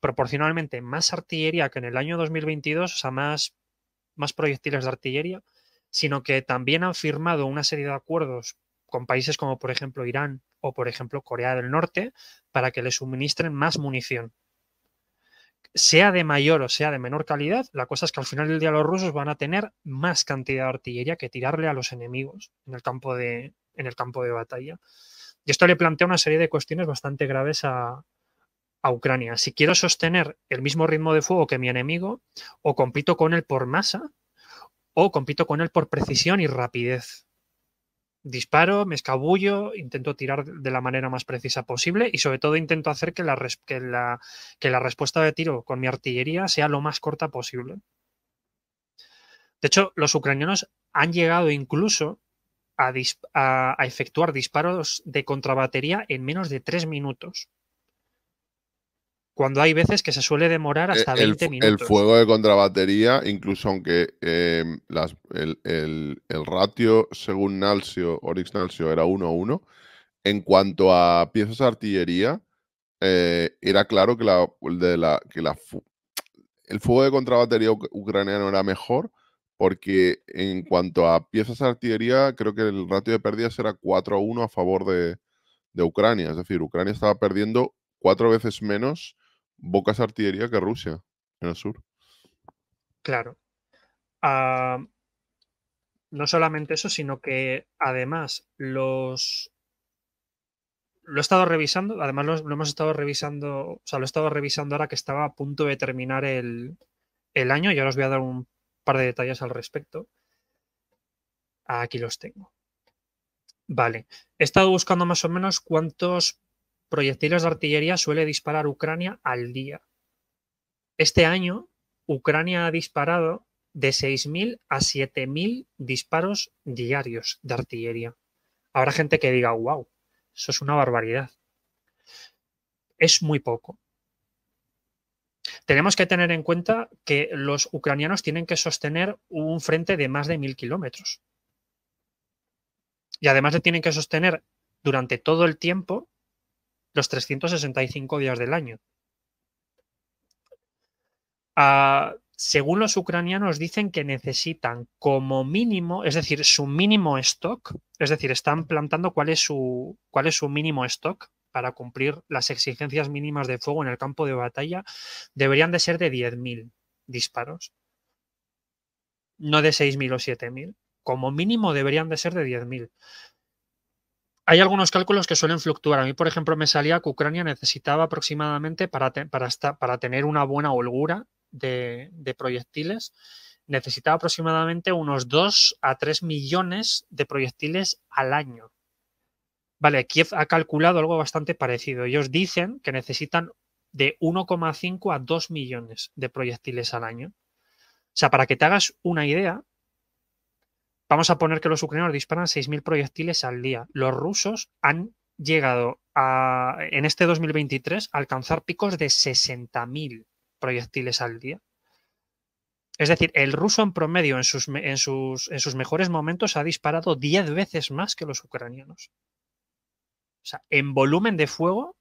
proporcionalmente más artillería que en el año 2022, o sea, más, más proyectiles de artillería, sino que también han firmado una serie de acuerdos con países como por ejemplo Irán o por ejemplo Corea del Norte para que le suministren más munición. Sea de mayor o sea de menor calidad, la cosa es que al final del día los rusos van a tener más cantidad de artillería que tirarle a los enemigos en el campo de, en el campo de batalla. Y esto le plantea una serie de cuestiones bastante graves a, a Ucrania. Si quiero sostener el mismo ritmo de fuego que mi enemigo o compito con él por masa, o compito con él por precisión y rapidez. Disparo, me escabullo, intento tirar de la manera más precisa posible y sobre todo intento hacer que la, que la, respuesta de tiro con mi artillería sea lo más corta posible. De hecho, los ucranianos han llegado incluso a, a efectuar disparos de contrabatería en menos de tres minutos cuando hay veces que se suele demorar hasta 20 minutos. El fuego de contrabatería, incluso aunque eh, el, ratio según Nalsio, Orix Nalsio, era 1-1, en cuanto a piezas de artillería, eh, era claro que, la, de la, que la, el fuego de contrabatería ucraniano era mejor, porque en cuanto a piezas de artillería, creo que el ratio de pérdidas era 4-1 a favor de, de Ucrania. Es decir, Ucrania estaba perdiendo cuatro veces menos bocas artillería que Rusia en el sur. Claro. Ah, no solamente eso, sino que además los... Lo he estado revisando, además lo, hemos estado revisando, o sea, lo he estado revisando ahora que estaba a punto de terminar el, el año ya ahora os voy a dar un par de detalles al respecto. Aquí los tengo. Vale, he estado buscando más o menos cuántos proyectiles de artillería suele disparar Ucrania al día. Este año, Ucrania ha disparado de 6.000 a 7.000 disparos diarios de artillería. Habrá gente que diga, wow, eso es una barbaridad. Es muy poco. Tenemos que tener en cuenta que los ucranianos tienen que sostener un frente de más de 1.000 kilómetros. Y además le tienen que sostener durante todo el tiempo los 365 días del año. Ah, según los ucranianos, dicen que necesitan como mínimo, es decir, su mínimo stock, es decir, están plantando cuál es su, cuál es su mínimo stock para cumplir las exigencias mínimas de fuego en el campo de batalla, deberían de ser de 10.000 disparos, no de 6.000 o 7.000. Como mínimo deberían de ser de 10.000 hay algunos cálculos que suelen fluctuar. A mí, por ejemplo, me salía que Ucrania necesitaba aproximadamente para, para, tener una buena holgura de, de, proyectiles, necesitaba aproximadamente unos 2 a 3 millones de proyectiles al año. Vale, Kiev ha calculado algo bastante parecido. Ellos dicen que necesitan de 1,5 a 2 millones de proyectiles al año. O sea, para que te hagas una idea, Vamos a poner que los ucranianos disparan 6.000 proyectiles al día. Los rusos han llegado a, en este 2023 a alcanzar picos de 60.000 proyectiles al día. Es decir, el ruso en promedio en sus, sus, en sus mejores momentos ha disparado 10 veces más que los ucranianos. O sea, en volumen de fuego,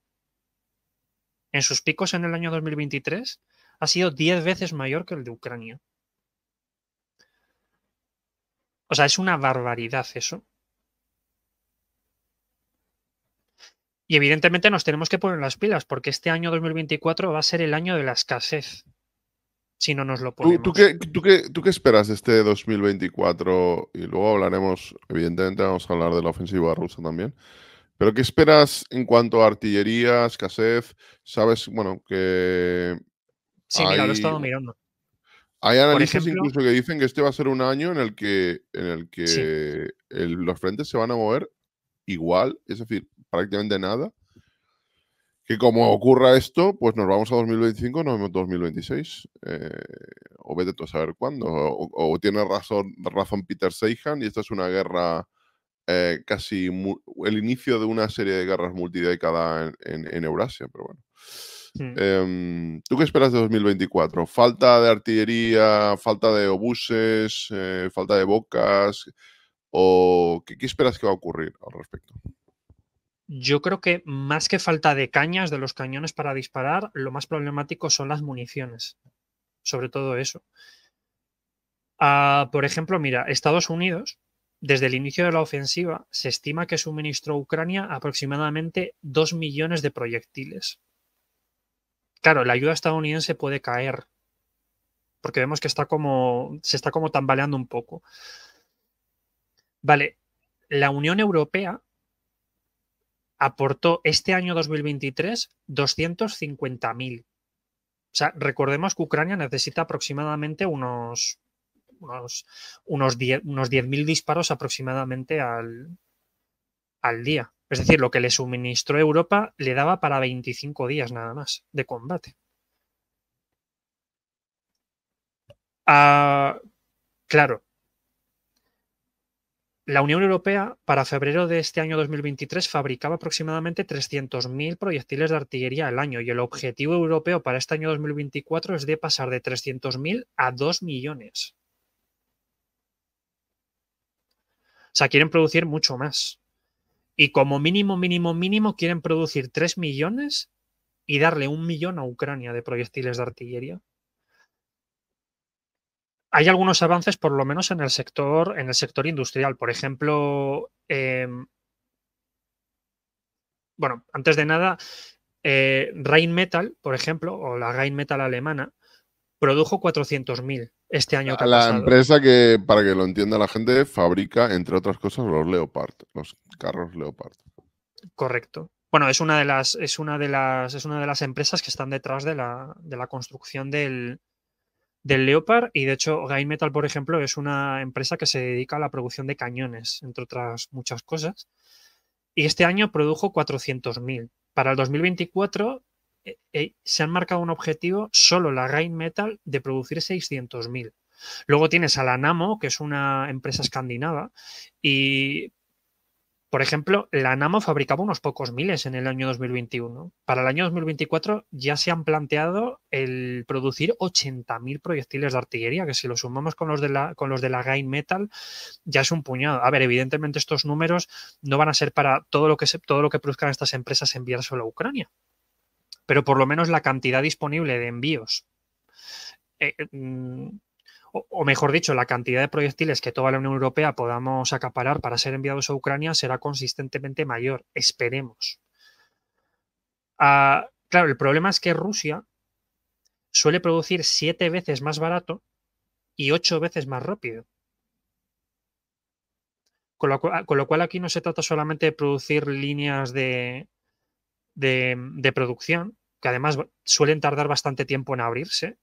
en sus picos en el año 2023, ha sido 10 veces mayor que el de Ucrania. O sea, es una barbaridad eso. Y evidentemente nos tenemos que poner las pilas porque este año 2024 va a ser el año de la escasez. Si no nos lo ponemos. ¿Tú, qué, tú, qué, esperas este 2024? Y luego hablaremos, evidentemente vamos a hablar de la ofensiva rusa también. Pero ¿qué esperas en cuanto a artillería, escasez? Sabes, bueno, que... Sí, mira, lo he estado mirando. Hay analistas incluso que dicen que este va a ser un año en el que, en el que los frentes se van a mover igual, es decir, prácticamente nada. Que como ocurra esto, pues nos vamos a 2025, nos vemos 2026. Eh, o vete tú a saber cuándo. O, tiene razón, razón Peter Seihan y esta es una guerra eh, casi el inicio de una serie de guerras multidécada en, en, en Eurasia, pero bueno. Mm. Em, ¿Tú qué esperas de 2024? ¿Falta de artillería, falta de obuses, eh, falta de bocas? ¿O qué, esperas que va a ocurrir al respecto? Yo creo que más que falta de cañas de los cañones para disparar, lo más problemático son las municiones. Sobre todo eso. Ah, por ejemplo, mira, Estados Unidos, desde el inicio de la ofensiva, se estima que suministró a Ucrania aproximadamente 2 millones de proyectiles claro, la ayuda estadounidense puede caer, porque vemos que está como, se está como tambaleando un poco. Vale, la Unión Europea aportó este año 2023 250.000. O sea, recordemos que Ucrania necesita aproximadamente unos, unos, unos 10.000 disparos aproximadamente al, al día. Es decir, lo que le suministró Europa le daba para 25 días nada más de combate. Ah, claro, la Unión Europea para febrero de este año 2023 fabricaba aproximadamente 300.000 proyectiles de artillería al año y el objetivo europeo para este año 2024 es de pasar de 300.000 a 2 millones. O sea, quieren producir mucho más. Y como mínimo, mínimo, mínimo, quieren producir 3 millones y darle un millón a Ucrania de proyectiles de artillería. Hay algunos avances, por lo menos en el sector, en el sector industrial. Por ejemplo, em, bueno, antes de nada, eh, Rheinmetall, por ejemplo, o la Rheinmetall alemana, produjo 400.000 este año La empresa que, para que lo entienda la gente, fabrica, entre otras cosas, los Leopard, los carros Leopard. Correcto. Bueno, es una de las, es una de las, es una de las empresas que están detrás de la, construcción del, del Leopard y de hecho Gain Metal, por ejemplo, es una empresa que se dedica a la producción de cañones, entre otras muchas cosas. Y este año produjo 400.000. Para el 2024 eh, eh, se han marcado un objetivo, solo la Gain Metal, de producir 600.000. Luego tienes a la Namo, que es una empresa escandinava, y por ejemplo, la Namo fabricaba unos pocos miles en el año 2021. Para el año 2024 ya se han planteado el producir 80.000 proyectiles de artillería, que si lo sumamos con los de la, con los de la Gain Metal, ya es un puñado. A ver, evidentemente estos números no van a ser para todo lo que, todo lo que produzcan estas empresas enviar solo a Ucrania pero por lo menos la cantidad disponible de envíos. Eh, eh, mm, o, mejor dicho, la cantidad de proyectiles que toda la Unión Europea podamos acaparar para ser enviados a Ucrania será consistentemente mayor, esperemos. Ah, claro, el problema es que Rusia suele producir siete veces más barato y ocho veces más rápido. con lo, cual aquí no se trata solamente de producir líneas de, de, producción, que además suelen tardar bastante tiempo en abrirse,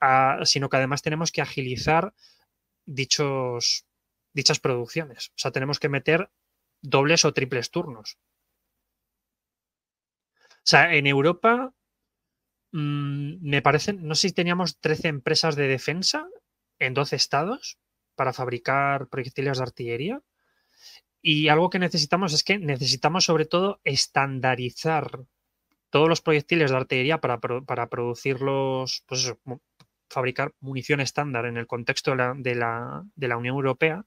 ah, sino que además tenemos que agilizar dichos, dichas producciones. O sea, tenemos que meter dobles o triples turnos. O sea, en Europa mm, me parecen, no sé si teníamos 13 empresas de defensa en 12 estados para fabricar proyectiles de artillería. Y algo que necesitamos es que necesitamos sobre todo estandarizar todos los proyectiles de artillería para, producirlos, pues fabricar munición estándar en el contexto de la, Unión Europea,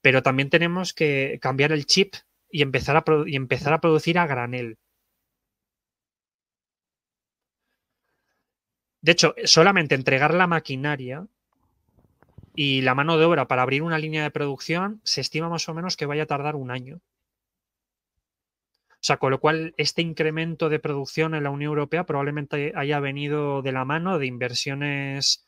pero también tenemos que cambiar el chip y empezar a, y empezar a producir a granel. De hecho, solamente entregar la maquinaria y la mano de obra para abrir una línea de producción se estima más o menos que vaya a tardar un año. O sea, con lo cual este incremento de producción en la Unión Europea probablemente haya venido de la mano de inversiones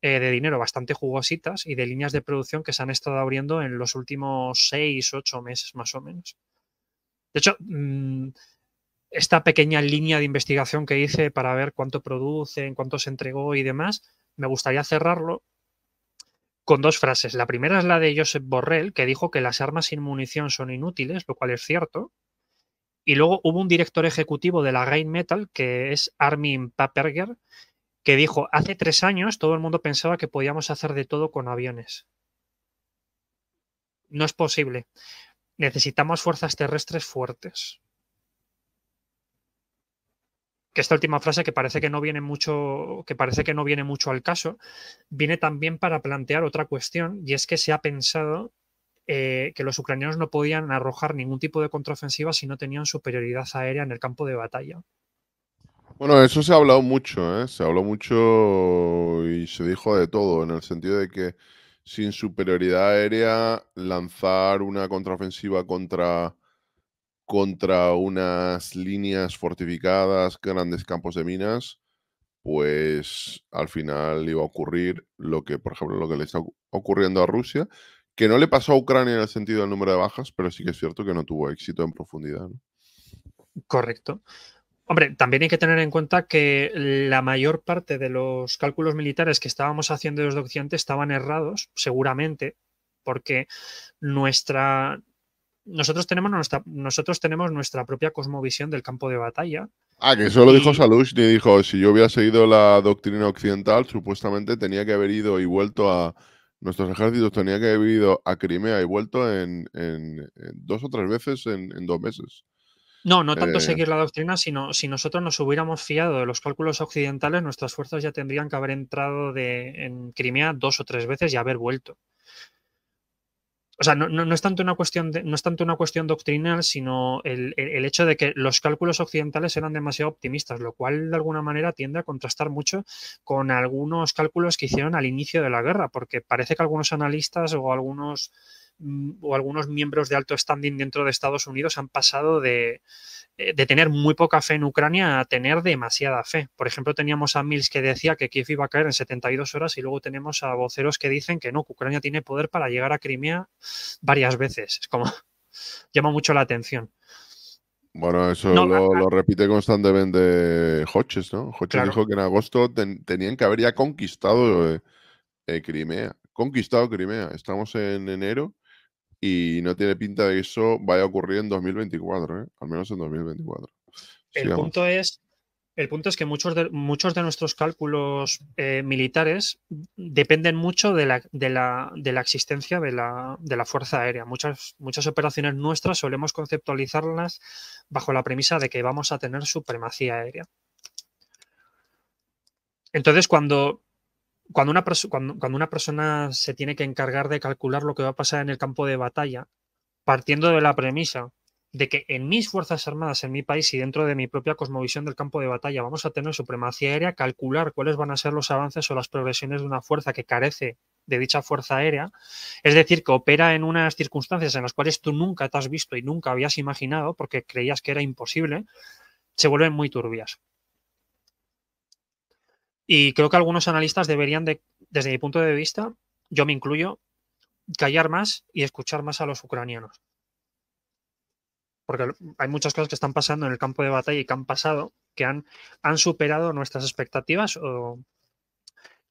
eh, de dinero bastante jugositas y de líneas de producción que se han estado abriendo en los últimos seis, ocho meses más o menos. De hecho, mm, esta pequeña línea de investigación que hice para ver cuánto en cuánto se entregó y demás, me gustaría cerrarlo con dos frases. La primera es la de Joseph Borrell, que dijo que las armas sin munición son inútiles, lo cual es cierto. Y luego hubo un director ejecutivo de la Rain Metal, que es Armin Paperger, que dijo, hace tres años todo el mundo pensaba que podíamos hacer de todo con aviones. No es posible. Necesitamos fuerzas terrestres fuertes que esta última frase que parece que no viene mucho, que parece que no viene mucho al caso, viene también para plantear otra cuestión, y es que se ha pensado eh, que los ucranianos no podían arrojar ningún tipo de contraofensiva si no tenían superioridad aérea en el campo de batalla. Bueno, eso se ha hablado mucho, ¿eh? se habló mucho y se dijo de todo, en el sentido de que sin superioridad aérea lanzar una contraofensiva contra contra unas líneas fortificadas, grandes campos de minas, pues al final iba a ocurrir lo que, por ejemplo, lo que le está ocurriendo a Rusia, que no le pasó a Ucrania en el sentido del número de bajas, pero sí que es cierto que no tuvo éxito en profundidad. Correcto. Hombre, también hay que tener en cuenta que la mayor parte de los cálculos militares que estábamos haciendo los Occidente estaban errados, seguramente, porque nuestra, nosotros tenemos nuestra, nosotros tenemos nuestra propia cosmovisión del campo de batalla. Ah, que eso lo dijo Salush, dijo, si yo hubiera seguido la doctrina occidental, supuestamente tenía que haber ido y vuelto a... Nuestros ejércitos tenía que haber ido a Crimea y vuelto en, dos o tres veces en, dos meses. No, no tanto eh. seguir la doctrina, sino si nosotros nos hubiéramos fiado de los cálculos occidentales, nuestras fuerzas ya tendrían que haber entrado en Crimea dos o tres veces y haber vuelto o sea, no, es tanto una cuestión no es tanto una cuestión doctrinal, sino el, hecho de que los cálculos occidentales eran demasiado optimistas, lo cual de alguna manera tiende a contrastar mucho con algunos cálculos que hicieron al inicio de la guerra, porque parece que algunos analistas o algunos Mm, o algunos miembros de alto standing dentro de Estados Unidos han pasado eh, de, tener muy poca fe en Ucrania a tener demasiada fe. Por ejemplo, teníamos a Mills que decía que Kiev iba a caer en 72 horas y luego tenemos a voceros que dicen que no, que Ucrania tiene poder para llegar a Crimea varias veces. Es como, llama mucho la atención. Bueno, eso lo, repite constantemente Hodges, ¿no? Hodges dijo que en agosto tenían que haber ya conquistado eh, eh, Crimea. Conquistado Crimea. Estamos en enero y no tiene pinta de que eso vaya a ocurrir en 2024, ¿eh? al menos en 2024. El punto es el punto es que muchos de, muchos de nuestros cálculos eh, militares dependen mucho de la, existencia de la, Fuerza Aérea. Muchas, muchas operaciones nuestras solemos conceptualizarlas bajo la premisa de que vamos a tener supremacía aérea. Entonces, cuando cuando una, una persona se tiene que encargar de calcular lo que va a pasar en el campo de batalla, partiendo de la premisa de que en mis Fuerzas Armadas, en mi país y dentro de mi propia cosmovisión del campo de batalla vamos a tener supremacía aérea, calcular cuáles van a ser los avances o las progresiones de una fuerza que carece de dicha fuerza aérea, es decir, que opera en unas circunstancias en las cuales tú nunca te has visto y nunca habías imaginado porque creías que era imposible, se vuelven muy turbias. Y creo que algunos analistas deberían, de, desde mi punto de vista, yo me incluyo, callar más y escuchar más a los ucranianos. Porque hay muchas cosas que están pasando en el campo de batalla y que han pasado, que han, han superado nuestras expectativas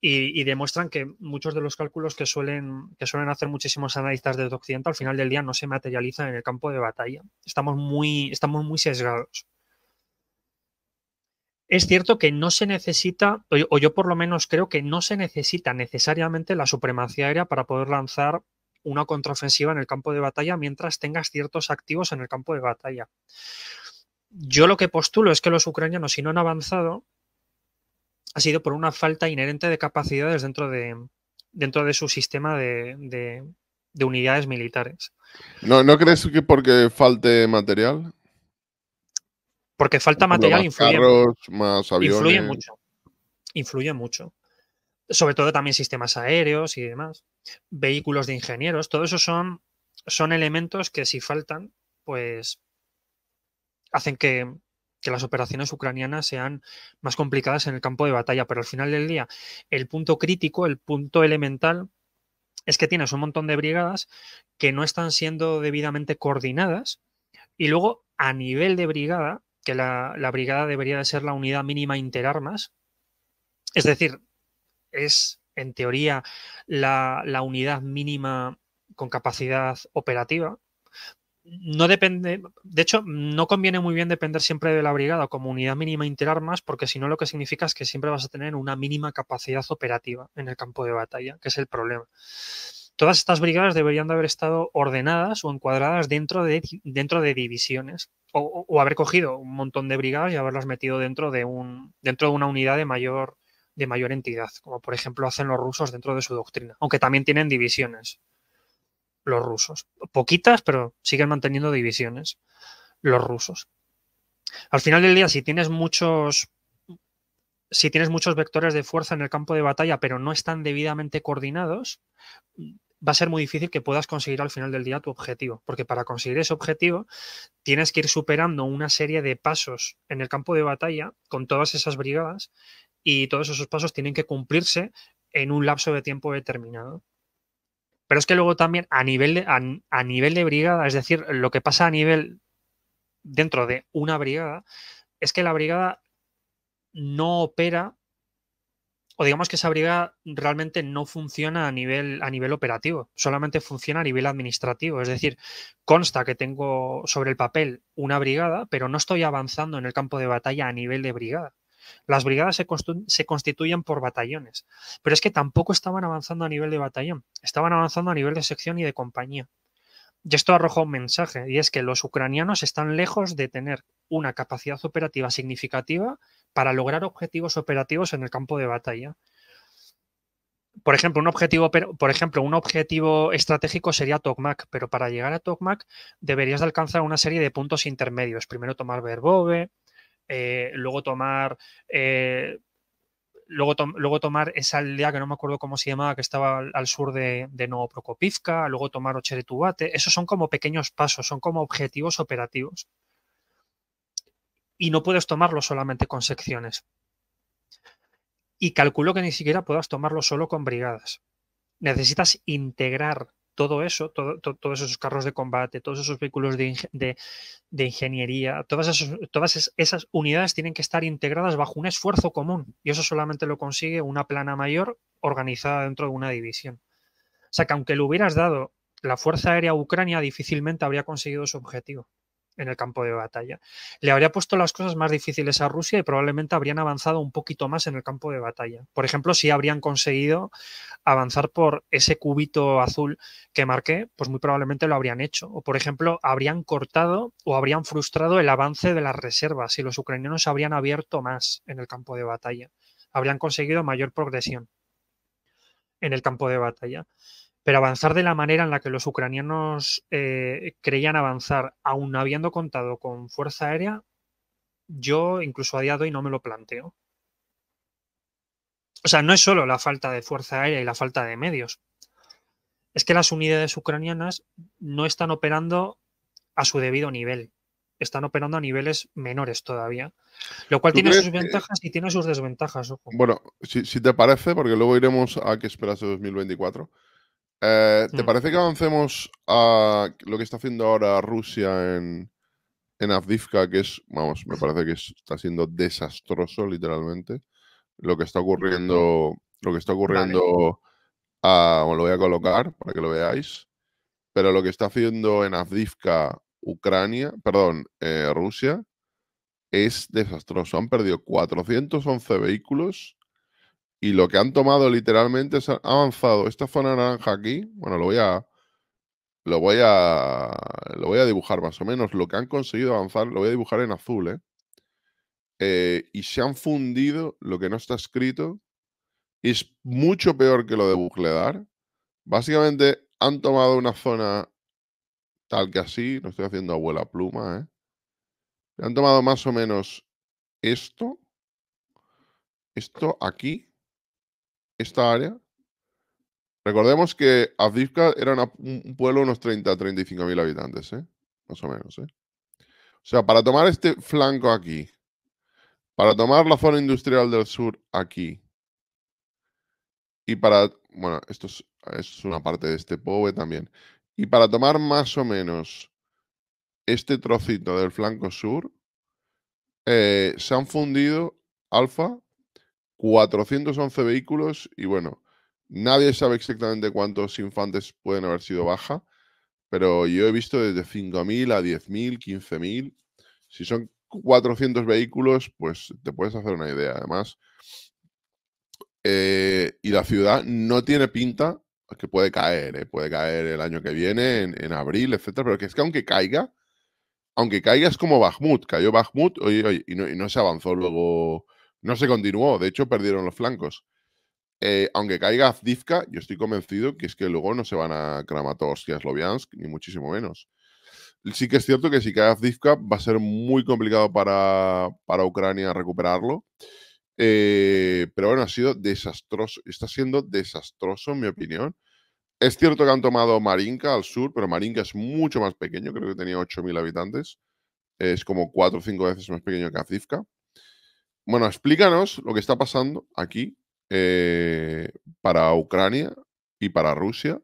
y, demuestran que muchos de los cálculos que suelen, que suelen hacer muchísimos analistas de Occidente al final del día no se materializan en el campo de batalla. Estamos muy, estamos muy sesgados es cierto que no se necesita, o yo por lo menos creo que no se necesita necesariamente la supremacía aérea para poder lanzar una contraofensiva en el campo de batalla mientras tengas ciertos activos en el campo de batalla. Yo lo que postulo es que los ucranianos, si no han avanzado, ha sido por una falta inherente de capacidades dentro de, dentro de su sistema de, unidades militares. ¿No, ¿No crees que porque falte material? Porque falta material influye, influye mucho. Influye mucho. Sobre todo también sistemas aéreos y demás. Vehículos de ingenieros. Todo eso son, son elementos que si faltan, pues hacen que las operaciones ucranianas sean más complicadas en el campo de batalla. Pero al final del día, el punto crítico, el punto elemental, es que tienes un montón de brigadas que no están siendo debidamente coordinadas y luego a nivel de brigada que la, brigada debería de ser la unidad mínima interarmas. Es decir, es en teoría la, la unidad mínima con capacidad operativa, no depende, de hecho, no conviene muy bien depender siempre de la brigada como unidad mínima interarmas, porque si no lo que significa es que siempre vas a tener una mínima capacidad operativa en el campo de batalla, que es el problema. Todas estas brigadas deberían de haber estado ordenadas o encuadradas dentro de, dentro de divisiones o, haber cogido un montón de brigadas y haberlas metido dentro de, un, dentro de una unidad de mayor, de mayor entidad, como por ejemplo hacen los rusos dentro de su doctrina, aunque también tienen divisiones los rusos. Poquitas, pero siguen manteniendo divisiones los rusos. Al final del día, si tienes muchos, si tienes muchos vectores de fuerza en el campo de batalla, pero no están debidamente coordinados, va a ser muy difícil que puedas conseguir al final del día tu objetivo, porque para conseguir ese objetivo tienes que ir superando una serie de pasos en el campo de batalla con todas esas brigadas y todos esos pasos tienen que cumplirse en un lapso de tiempo determinado. Pero es que luego también a nivel de, a nivel de brigada, es decir, lo que pasa a nivel dentro de una brigada, es que la brigada no opera o digamos que esa brigada realmente no funciona a nivel, a nivel operativo, solamente funciona a nivel administrativo. Es decir, consta que tengo sobre el papel una brigada, pero no estoy avanzando en el campo de batalla a nivel de brigada. Las brigadas se, se constituyen por batallones, pero es que tampoco estaban avanzando a nivel de batallón, estaban avanzando a nivel de sección y de compañía. Y esto arroja un mensaje, y es que los ucranianos están lejos de tener una capacidad operativa significativa para lograr objetivos operativos en el campo de batalla. Por ejemplo, un objetivo, por ejemplo, un objetivo estratégico sería Tokmak, pero para llegar a Tokmak deberías de alcanzar una serie de puntos intermedios. Primero tomar Verbove, eh, luego tomar eh, luego, tomar esa aldea que no me acuerdo cómo se llamaba, que estaba al, sur de, de Nuevo luego tomar Ocheretubate. Esos son como pequeños pasos, son como objetivos operativos. Y no puedes tomarlo solamente con secciones. Y calculo que ni siquiera puedas tomarlo solo con brigadas. Necesitas integrar todo eso, todo, todos esos carros de combate, todos esos vehículos de, ingeniería, todas, todas esas unidades tienen que estar integradas bajo un esfuerzo común y eso solamente lo consigue una plana mayor organizada dentro de una división. O sea que aunque le hubieras dado la Fuerza Aérea Ucrania, difícilmente habría conseguido su objetivo en el campo de batalla. Le habría puesto las cosas más difíciles a Rusia y probablemente habrían avanzado un poquito más en el campo de batalla. Por ejemplo, si habrían conseguido avanzar por ese cubito azul que marqué, pues muy probablemente lo habrían hecho. O, por ejemplo, habrían cortado o habrían frustrado el avance de las reservas y los ucranianos habrían abierto más en el campo de batalla. Habrían conseguido mayor progresión en el campo de batalla pero avanzar de la manera en la que los ucranianos eh, creían avanzar, no habiendo contado con fuerza aérea, yo incluso a día de hoy no me lo planteo. O sea, no es solo la falta de fuerza aérea y la falta de medios. Es que las unidades ucranianas no están operando a su debido nivel. Están operando a niveles menores todavía. Lo cual tiene sus ventajas y tiene sus desventajas. Bueno, si, si, te parece, porque luego iremos a qué esperas de 2024. Eh, ¿Te mm. parece que avancemos a lo que está haciendo ahora Rusia en, en que es, vamos, me parece que está siendo desastroso, literalmente, lo que está ocurriendo, lo que está ocurriendo, lo voy a colocar para que lo veáis, pero lo que está haciendo en Avdivka, Ucrania, perdón, eh, Rusia, es desastroso. Han perdido 411 vehículos, y lo que han tomado literalmente es avanzado esta zona naranja aquí. Bueno, lo voy a. Lo voy a. Lo voy a dibujar más o menos. Lo que han conseguido avanzar, lo voy a dibujar en azul, ¿eh? eh y se han fundido lo que no está escrito. Es mucho peor que lo de bucledar. Básicamente han tomado una zona tal que así. No estoy haciendo abuela pluma, ¿eh? Han tomado más o menos esto, esto aquí, esta área. Recordemos que Avdivka era un pueblo de unos 30 a 35 mil habitantes, ¿eh? más o menos. ¿eh? O sea, para tomar este flanco aquí, para tomar la zona industrial del sur aquí, y para, bueno, esto es, una parte de este POE también, y para tomar más o menos este trocito del flanco sur, eh, se han fundido Alfa 411 vehículos y bueno, nadie sabe exactamente cuántos infantes pueden haber sido baja, pero yo he visto desde 5.000 a 10.000, 15.000. Si son 400 vehículos, pues te puedes hacer una idea. Además, eh, y la ciudad no tiene pinta que puede caer, eh, puede caer el año que viene, en, abril, etcétera, pero que es que aunque caiga, aunque caiga es como Bakhmut, cayó Bakhmut y, no, se avanzó luego no se continuó, de hecho perdieron los flancos. Eh, aunque caiga Zdivka, yo estoy convencido que es que luego no se van a Kramatorsk y a Sloviansk, ni muchísimo menos. Sí que es cierto que si cae Zdivka va a ser muy complicado para, Ucrania recuperarlo. Eh, pero bueno, ha sido desastroso. Está siendo desastroso, en mi opinión. Es cierto que han tomado Marinka al sur, pero Marinka es mucho más pequeño, creo que tenía 8.000 habitantes. Es como 4 o 5 veces más pequeño que Zdivka. Bueno, explícanos lo que está pasando aquí eh, para Ucrania y para Rusia.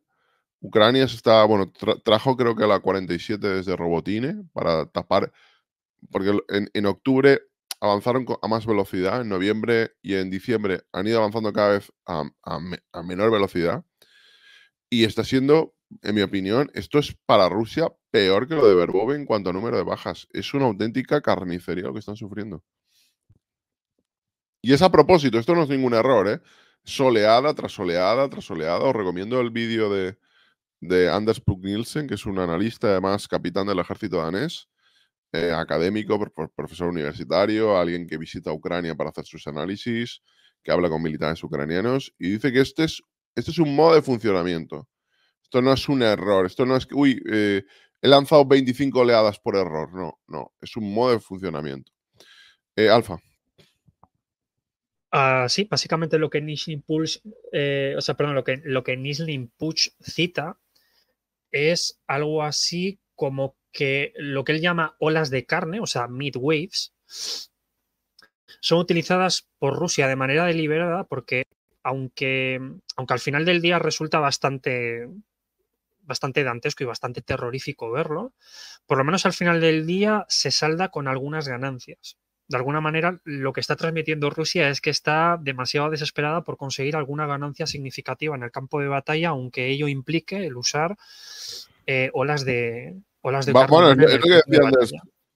Ucrania está, bueno, trajo creo que a la 47 desde Robotine para tapar, porque en, octubre avanzaron a más velocidad, en noviembre y en diciembre han ido avanzando cada vez a, menor velocidad. Y está siendo, en mi opinión, esto es para Rusia peor que lo de Verboven en cuanto a número de bajas. Es una auténtica carnicería lo que están sufriendo. Y es a propósito, esto no es ningún error, ¿eh? Soleada tras soleada tras soleada. Os recomiendo el vídeo de, Anders Puck que es un analista, además capitán del ejército danés, eh, académico, profesor universitario, alguien que visita Ucrania para hacer sus análisis, que habla con militares ucranianos, y dice que este es, este es un modo de funcionamiento. Esto no es un error, esto no es que, uy, eh, he lanzado 25 oleadas por error. No, no, es un modo de funcionamiento. Eh, Alfa. Ah, sí, básicamente lo que Nislin Push, eh, o sea, perdón, lo que, lo que cita es algo así como que lo que él llama olas de carne, o sea, meat waves, son utilizadas por Rusia de manera deliberada porque aunque, aunque al final del día resulta bastante, bastante dantesco y bastante terrorífico verlo, por lo menos al final del día se salda con algunas ganancias de alguna manera, lo que está transmitiendo Rusia es que está demasiado desesperada por conseguir alguna ganancia significativa en el campo de batalla, aunque ello implique el usar eh, olas de. Olas de bueno, es, lo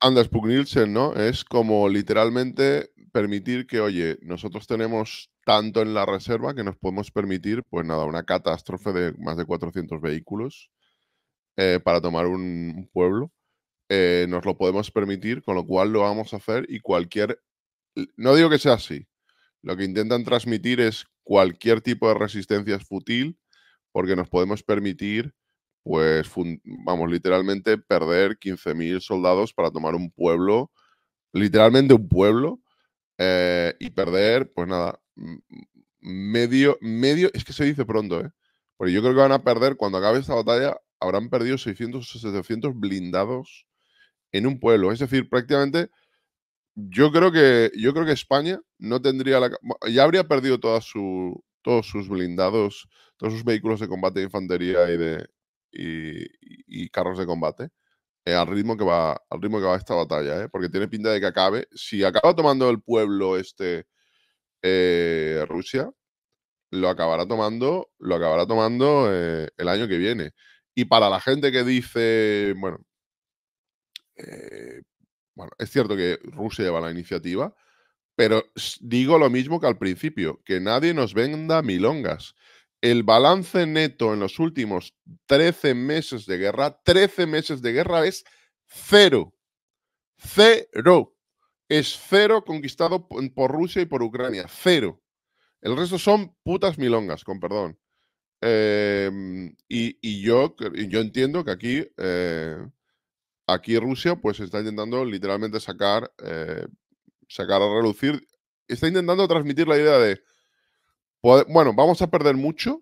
Anders, ¿no? Es como literalmente permitir que, oye, nosotros tenemos tanto en la reserva que nos podemos permitir, pues nada, una catástrofe de más de 400 vehículos eh, para tomar un pueblo eh, nos lo podemos permitir, con lo cual lo vamos a hacer y cualquier... No digo que sea así. Lo que intentan transmitir es cualquier tipo de resistencia es fútil porque nos podemos permitir, pues, vamos, literalmente perder 15.000 soldados para tomar un pueblo, literalmente un pueblo, eh, y perder, pues nada, medio, medio, es que se dice pronto, ¿eh? Porque yo creo que van a perder, cuando acabe esta batalla, habrán perdido 600 o 700 blindados en un pueblo. Es decir, prácticamente yo creo que, yo creo que España no tendría Ya habría perdido todos sus blindados, todos sus vehículos de combate de infantería y, de, y, carros de combate. Eh, al, ritmo que va, al ritmo que va esta batalla, ¿eh? porque tiene pinta de que acabe. Si acaba tomando el pueblo este eh, Rusia, lo acabará tomando, lo acabará tomando eh, el año que viene. Y para la gente que dice, bueno, eh, bueno, es cierto que Rusia lleva la iniciativa, pero digo lo mismo que al principio, que nadie nos venda milongas. El balance neto en los últimos 13 meses de guerra, 13 meses de guerra es cero. Cero. Es cero conquistado por Rusia y por Ucrania. Cero. El resto son putas milongas, con perdón. Em, y, yo, yo entiendo que aquí eh, aquí Rusia pues está intentando literalmente sacar, eh, sacar a relucir, está intentando transmitir la idea de, bueno, vamos a perder mucho,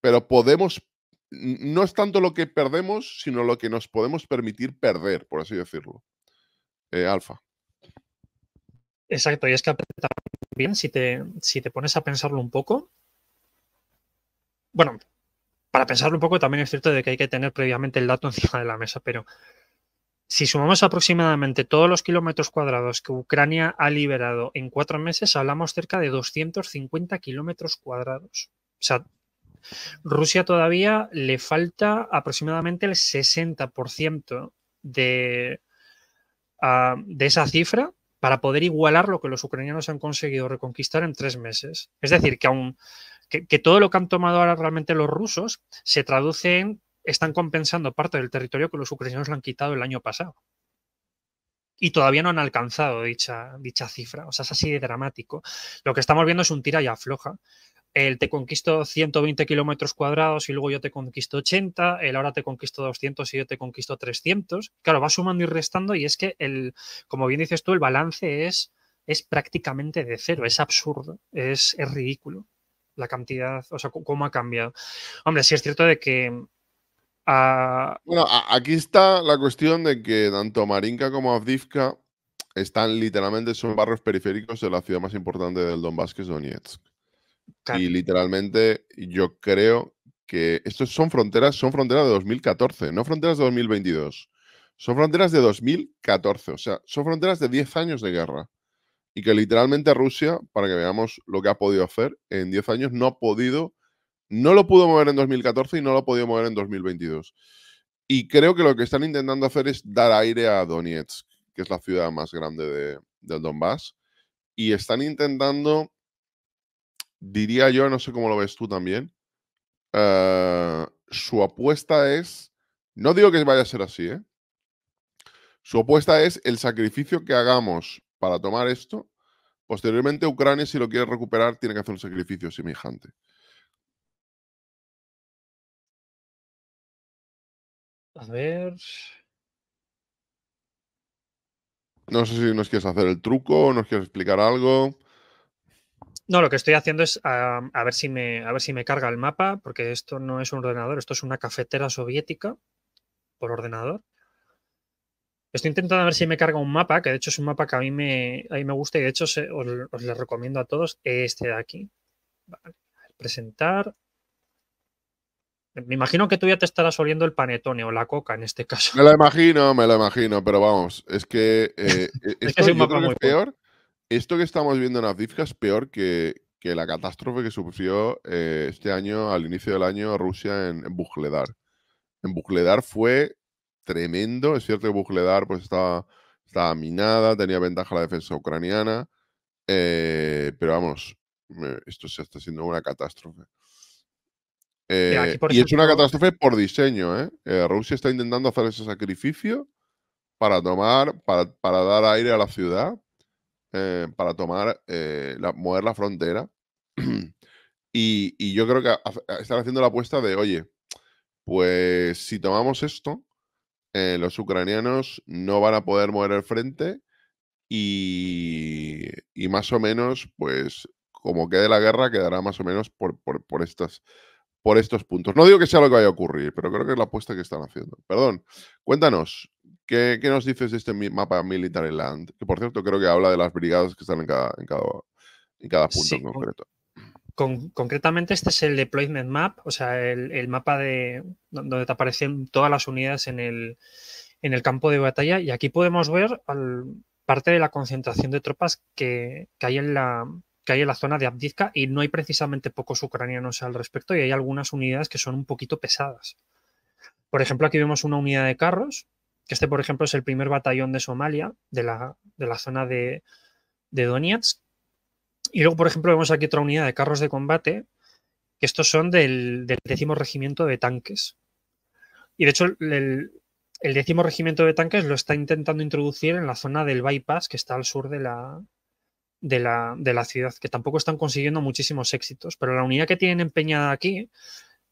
pero podemos, no es tanto lo que perdemos, sino lo que nos podemos permitir perder, por así decirlo. Eh, alfa. Exacto, y es que también, si te, si te pones a pensarlo un poco, bueno, para pensarlo un poco también es cierto de que hay que tener previamente el dato encima de la mesa, pero si sumamos aproximadamente todos los kilómetros cuadrados que Ucrania ha liberado en cuatro meses, hablamos cerca de 250 kilómetros cuadrados. O sea, Rusia todavía le falta aproximadamente el 60% de, ah, de esa cifra para poder igualar lo que los ucranianos han conseguido reconquistar en tres meses. Es decir, que aún que todo lo que han tomado ahora realmente los rusos se traduce en están compensando parte del territorio que los ucranianos le han quitado el año pasado. Y todavía no han alcanzado dicha, dicha cifra. O sea, es así de dramático. Lo que estamos viendo es un tira y afloja. El te conquisto 120 kilómetros cuadrados y luego yo te conquisto 80, el ahora te conquisto 200 y yo te conquisto 300. Claro, va sumando y restando y es que, el, como bien dices tú, el balance es, es prácticamente de cero. Es absurdo, es, es ridículo la cantidad, o sea, cómo ha cambiado. Hombre, sí es cierto de que bueno, aquí está la cuestión de que tanto Marinka como Avdivka están literalmente, son barrios periféricos de la ciudad más importante del Donbass, que es Donetsk. Y literalmente yo creo que estos son fronteras, son fronteras de 2014, no fronteras de 2022. Son fronteras de 2014, o sea, son fronteras de 10 años de guerra. Y que literalmente Rusia, para que veamos lo que ha podido hacer, en 10 años no ha podido no lo pudo mover en 2014 y no lo podía mover en 2022. Y creo que lo que están intentando hacer es dar aire a Donetsk, que es la ciudad más grande de, del Donbass. Y están intentando, diría yo, no sé cómo lo ves tú también, eh, su apuesta es, no digo que vaya a ser así, ¿eh? Su apuesta es el sacrificio que hagamos para tomar esto. Posteriormente, Ucrania, si lo quiere recuperar, tiene que hacer un sacrificio semejante. A ver. No sé si nos quieres hacer el truco o nos quieres explicar algo. No, lo que estoy haciendo es a, ver si me, a ver si me carga el mapa, porque esto no es un ordenador, esto es una cafetera soviética por ordenador. Estoy intentando a ver si me carga un mapa, que de hecho es un mapa que a mí me, me gusta y de hecho os, le recomiendo a todos este de aquí. Vale, presentar. Me imagino que tú ya te estarás oliendo el panetone o la coca en este caso. Me lo imagino, me lo imagino, pero vamos, es que, esto, que, estamos viendo en Afdivka es peor que, que, la catástrofe que sufrió eh, este año, al inicio del año, Rusia en, en En Bukhledar fue tremendo. Es cierto que Bukhledar pues, estaba, estaba minada, tenía ventaja la defensa ucraniana, eh, pero vamos, esto se está siendo una catástrofe. Eh, y es una catástrofe por diseño, ¿eh? Eh, Rusia está intentando hacer ese sacrificio para tomar, para, dar aire a la ciudad, para tomar, mover la frontera. y, yo creo que están haciendo la apuesta de, oye, pues si tomamos esto, los ucranianos no van a poder mover el frente y, más o menos, pues como quede la guerra, quedará más o menos por, por estas por estos puntos. No digo que sea lo que vaya a ocurrir, pero creo que es la apuesta que están haciendo. Perdón, cuéntanos, ¿qué, nos dices de este mapa Military Land? Que por cierto creo que habla de las brigadas que están en cada, en cada, en cada punto en concreto. concretamente este es el deployment map, o sea, el, mapa de donde te aparecen todas las unidades en el, en el campo de batalla y aquí podemos ver parte de la concentración de tropas que, que hay en la, que hay en la zona de Abdizka y no hay precisamente pocos ucranianos al respecto y hay algunas unidades que son un poquito pesadas. Por ejemplo, aquí vemos una unidad de carros, que este, por ejemplo, es el primer batallón de Somalia, de la, zona de, Donetsk. Y luego, por ejemplo, vemos aquí otra unidad de carros de combate, que estos son del, décimo regimiento de tanques. Y de hecho, el décimo regimiento de tanques lo está intentando introducir en la zona del bypass que está al sur de la, de la, ciudad, que tampoco están consiguiendo muchísimos éxitos, pero la unidad que tienen empeñada aquí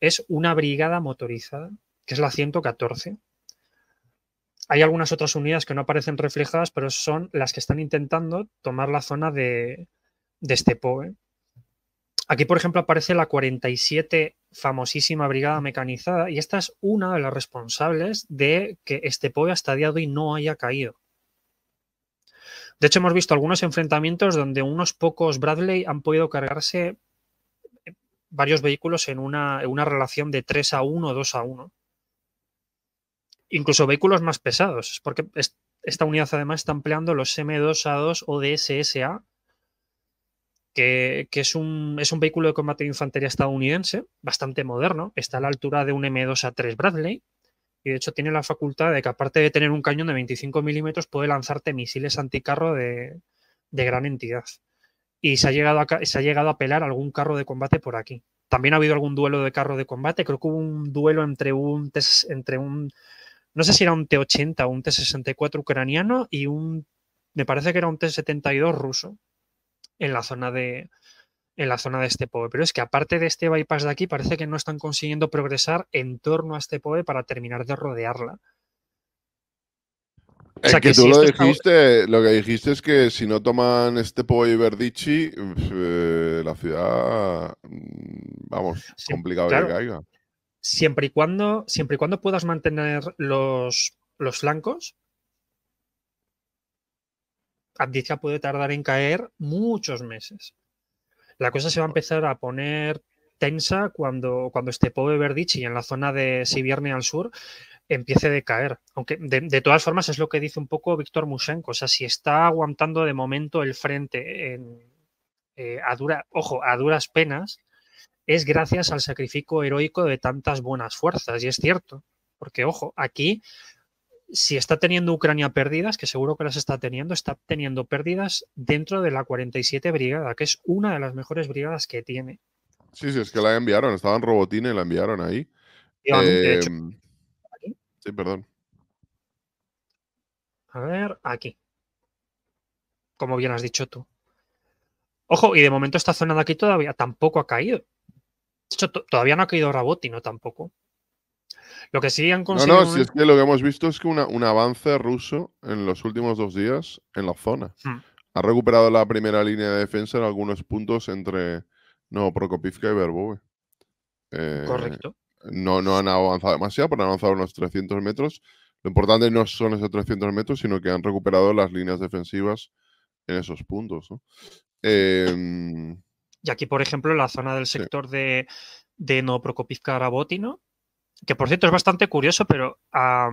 es una brigada motorizada, que es la 114. Hay algunas otras unidades que no aparecen reflejadas, pero son las que están intentando tomar la zona de, de Estepoe. Aquí, por ejemplo, aparece la 47 famosísima brigada mecanizada y esta es una de las responsables de que este hasta ha de y no haya caído de hecho, hemos visto algunos enfrentamientos donde unos pocos Bradley han podido cargarse eh, varios vehículos en una, relación de 3 a 1, 2 a 1. Incluso vehículos más pesados, porque esta unidad además está empleando los M2A2 o DSSA, que, es un vehículo de combate de infantería estadounidense bastante moderno, está a la altura de un M2A3 Bradley, y de hecho tiene la facultad de que aparte de tener un cañón de 25 milímetros, puede lanzarte misiles anticarro de, de gran entidad. Y se ha, llegado a, se ha llegado a pelar algún carro de combate por aquí. También ha habido algún duelo de carro de combate. Creo que hubo un duelo entre un, entre un no sé si era un T-80 o un T-64 ucraniano y un, me parece que era un T-72 ruso en la zona de, en la zona de este POE. Pero es que aparte de este bypass de aquí, parece que no están consiguiendo progresar en torno a este POE para terminar de rodearla. O eh, que, tú lo dijiste, lo que dijiste es que si no toman este y Verdichi... Eh, la ciudad, mm, vamos, complicado que caiga. Siempre y cuando, siempre y cuando puedas mantener los, flancos, Abdicia puede tardar en caer muchos meses. La cosa se va a empezar a poner tensa cuando, cuando este pobre y en la zona de Sibierne al sur empiece a caer. Aunque de, todas formas es lo que dice un poco Víctor Mushenko. O sea, si está aguantando de momento el frente eh, a a duras penas, es gracias al sacrificio heroico de tantas buenas fuerzas. Y es cierto, porque ojo, aquí si está teniendo Ucrania pérdidas, que seguro que las está teniendo, está teniendo pérdidas dentro de la 47 Brigada, que es una de las mejores brigadas que tiene. Sí, sí, es que la enviaron, estaban robotines y la enviaron ahí. Em, sí, perdón. A ver, aquí. Como bien has dicho tú. Ojo, y de momento esta zona de aquí todavía tampoco ha caído. De hecho, todavía no ha caído Robotino tampoco. Lo que sí han conseguido. No, no, si es que lo que hemos visto es que un avance ruso en los últimos dos días en la zona. Hmm. Ha recuperado la primera línea de defensa en algunos puntos entre no, Prokopivka y Berbove. Eh, Correcto. No, no han avanzado demasiado, pero han avanzado unos 300 metros. Lo importante no son esos 300 metros, sino que han recuperado las líneas defensivas en esos puntos. Em, y aquí, por ejemplo, en la zona del sector de, de no Prokopivka que por cierto es bastante curioso, pero a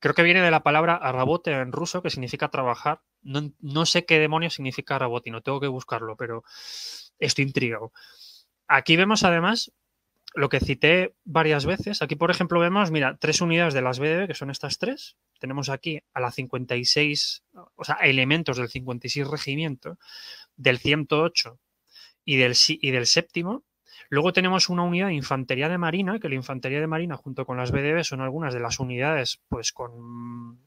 Creo que viene de la palabra arrabote en ruso, que significa trabajar. No, sé qué demonio significa Rabotino, tengo que buscarlo, pero estoy intrigado. Aquí vemos además lo que cité varias veces. Aquí, por ejemplo, vemos, mira, tres unidades de las BDB, que son estas tres. Tenemos aquí a la 56, o sea, elementos del 56 regimiento, del 108 y del, y del séptimo, Luego tenemos una unidad de infantería de marina, que la infantería de marina junto con las BDB son algunas de las unidades, pues con,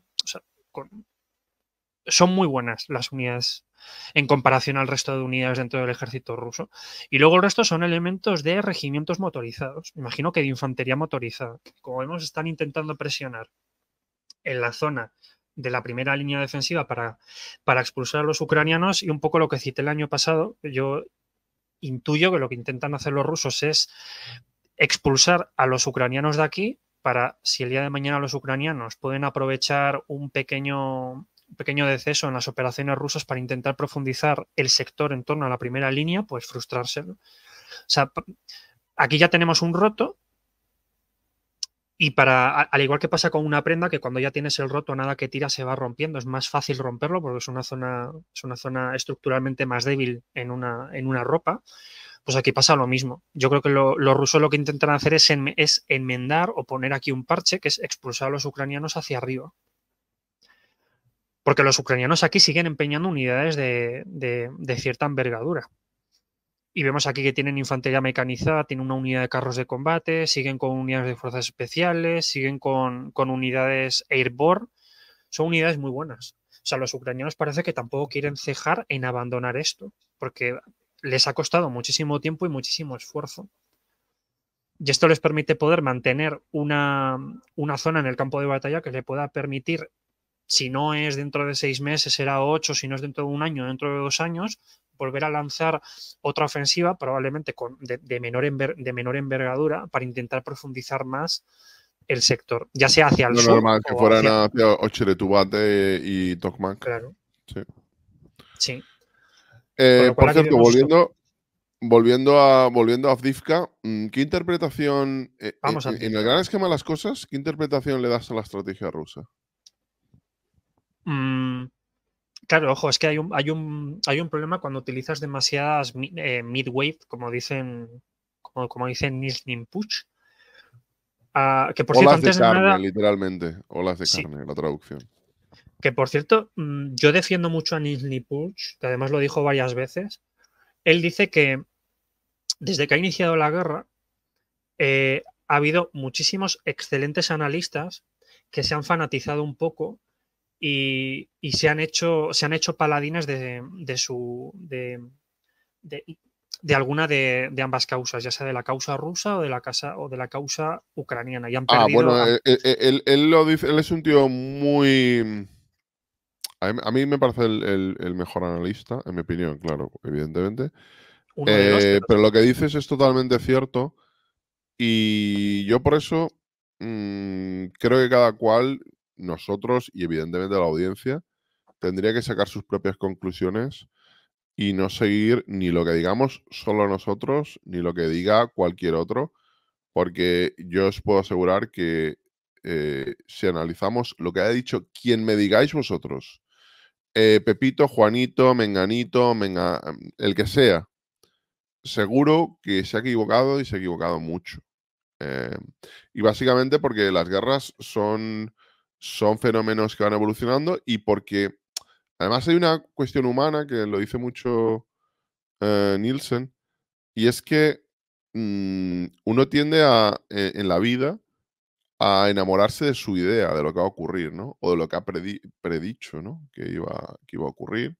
son muy buenas las unidades en comparación al resto de unidades dentro del ejército ruso. Y luego el resto son elementos de regimientos motorizados, imagino que de infantería motorizada. Como vemos, están intentando presionar en la zona de la primera línea defensiva para, para expulsar a los ucranianos y un poco lo que cité el año pasado, yo intuyo que lo que intentan hacer los rusos es expulsar a los ucranianos de aquí para si el día de mañana los ucranianos pueden aprovechar un pequeño pequeño deceso en las operaciones rusas para intentar profundizar el sector en torno a la primera línea, pues frustrarse O sea, aquí ya tenemos un roto y para, al igual que pasa con una prenda, que cuando ya tienes el roto, nada que tira se va rompiendo. Es más fácil romperlo porque es una zona, es una zona estructuralmente más débil en una, en una ropa. Pues aquí pasa lo mismo. Yo creo que los rusos lo que intentan hacer es, es enmendar o poner aquí un parche, que es expulsar a los ucranianos hacia arriba. Porque los ucranianos aquí siguen empeñando unidades de, de cierta envergadura. Y vemos aquí que tienen infantería mecanizada, tienen una unidad de carros de combate, siguen con unidades de fuerzas especiales, siguen con, unidades airborne. Son unidades muy buenas. O sea, los ucranianos parece que tampoco quieren cejar en abandonar esto, porque les ha costado muchísimo tiempo y muchísimo esfuerzo. Y esto les permite poder mantener una, una zona en el campo de batalla que le pueda permitir si no es dentro de seis meses, será ocho, si no es dentro de un año, dentro de dos años, volver a lanzar otra ofensiva, probablemente de, menor de menor envergadura, para intentar profundizar más el sector, ya sea hacia el no normal que fueran hacia, Ocheretubate y Tokmak. Claro. Sí. Eh, por cierto, volviendo, volviendo a volviendo a mm, ¿qué interpretación eh, eh, en, el gran esquema de las cosas, qué interpretación le das a la estrategia rusa? Mm, Claro, ojo, es que hay un, hay un, hay un problema cuando utilizas demasiadas eh, mid-wave, como dicen, como, como dicen ah, las de nada... literalmente. Olas de carne, la traducción. Que por cierto, mm, yo defiendo mucho a Nils que además lo dijo varias veces. Él dice que desde que ha iniciado la guerra, eh, ha habido muchísimos excelentes analistas que se han fanatizado un poco y, se, han hecho, se han hecho paladines de, su... De, alguna de, ambas causas, ya sea de la causa rusa o de la, casa, o de la causa ucraniana. Y han ah, perdido ah, bueno, eh, eh, eh, él, lo él es un tío muy... A mí, me parece el, mejor analista, en mi opinión, claro, evidentemente. pero... lo que dices es totalmente cierto y yo por eso mm, creo que cada cual nosotros y evidentemente la audiencia tendría que sacar sus propias conclusiones y no seguir ni lo que digamos solo nosotros, ni lo que diga cualquier otro, porque yo os puedo asegurar que eh, si analizamos lo que ha dicho quien me digáis vosotros, eh, Pepito, Juanito, Menganito, Menga, el que sea, seguro que se ha equivocado y se ha equivocado mucho. Eh, y básicamente porque las guerras son son fenómenos que van evolucionando y porque además hay una cuestión humana que lo dice mucho eh, Nielsen y es que mm, uno tiende a, e, en, la vida a enamorarse de su idea, de lo que va a ocurrir, O de lo que ha predicho, Que iba, que iba a ocurrir.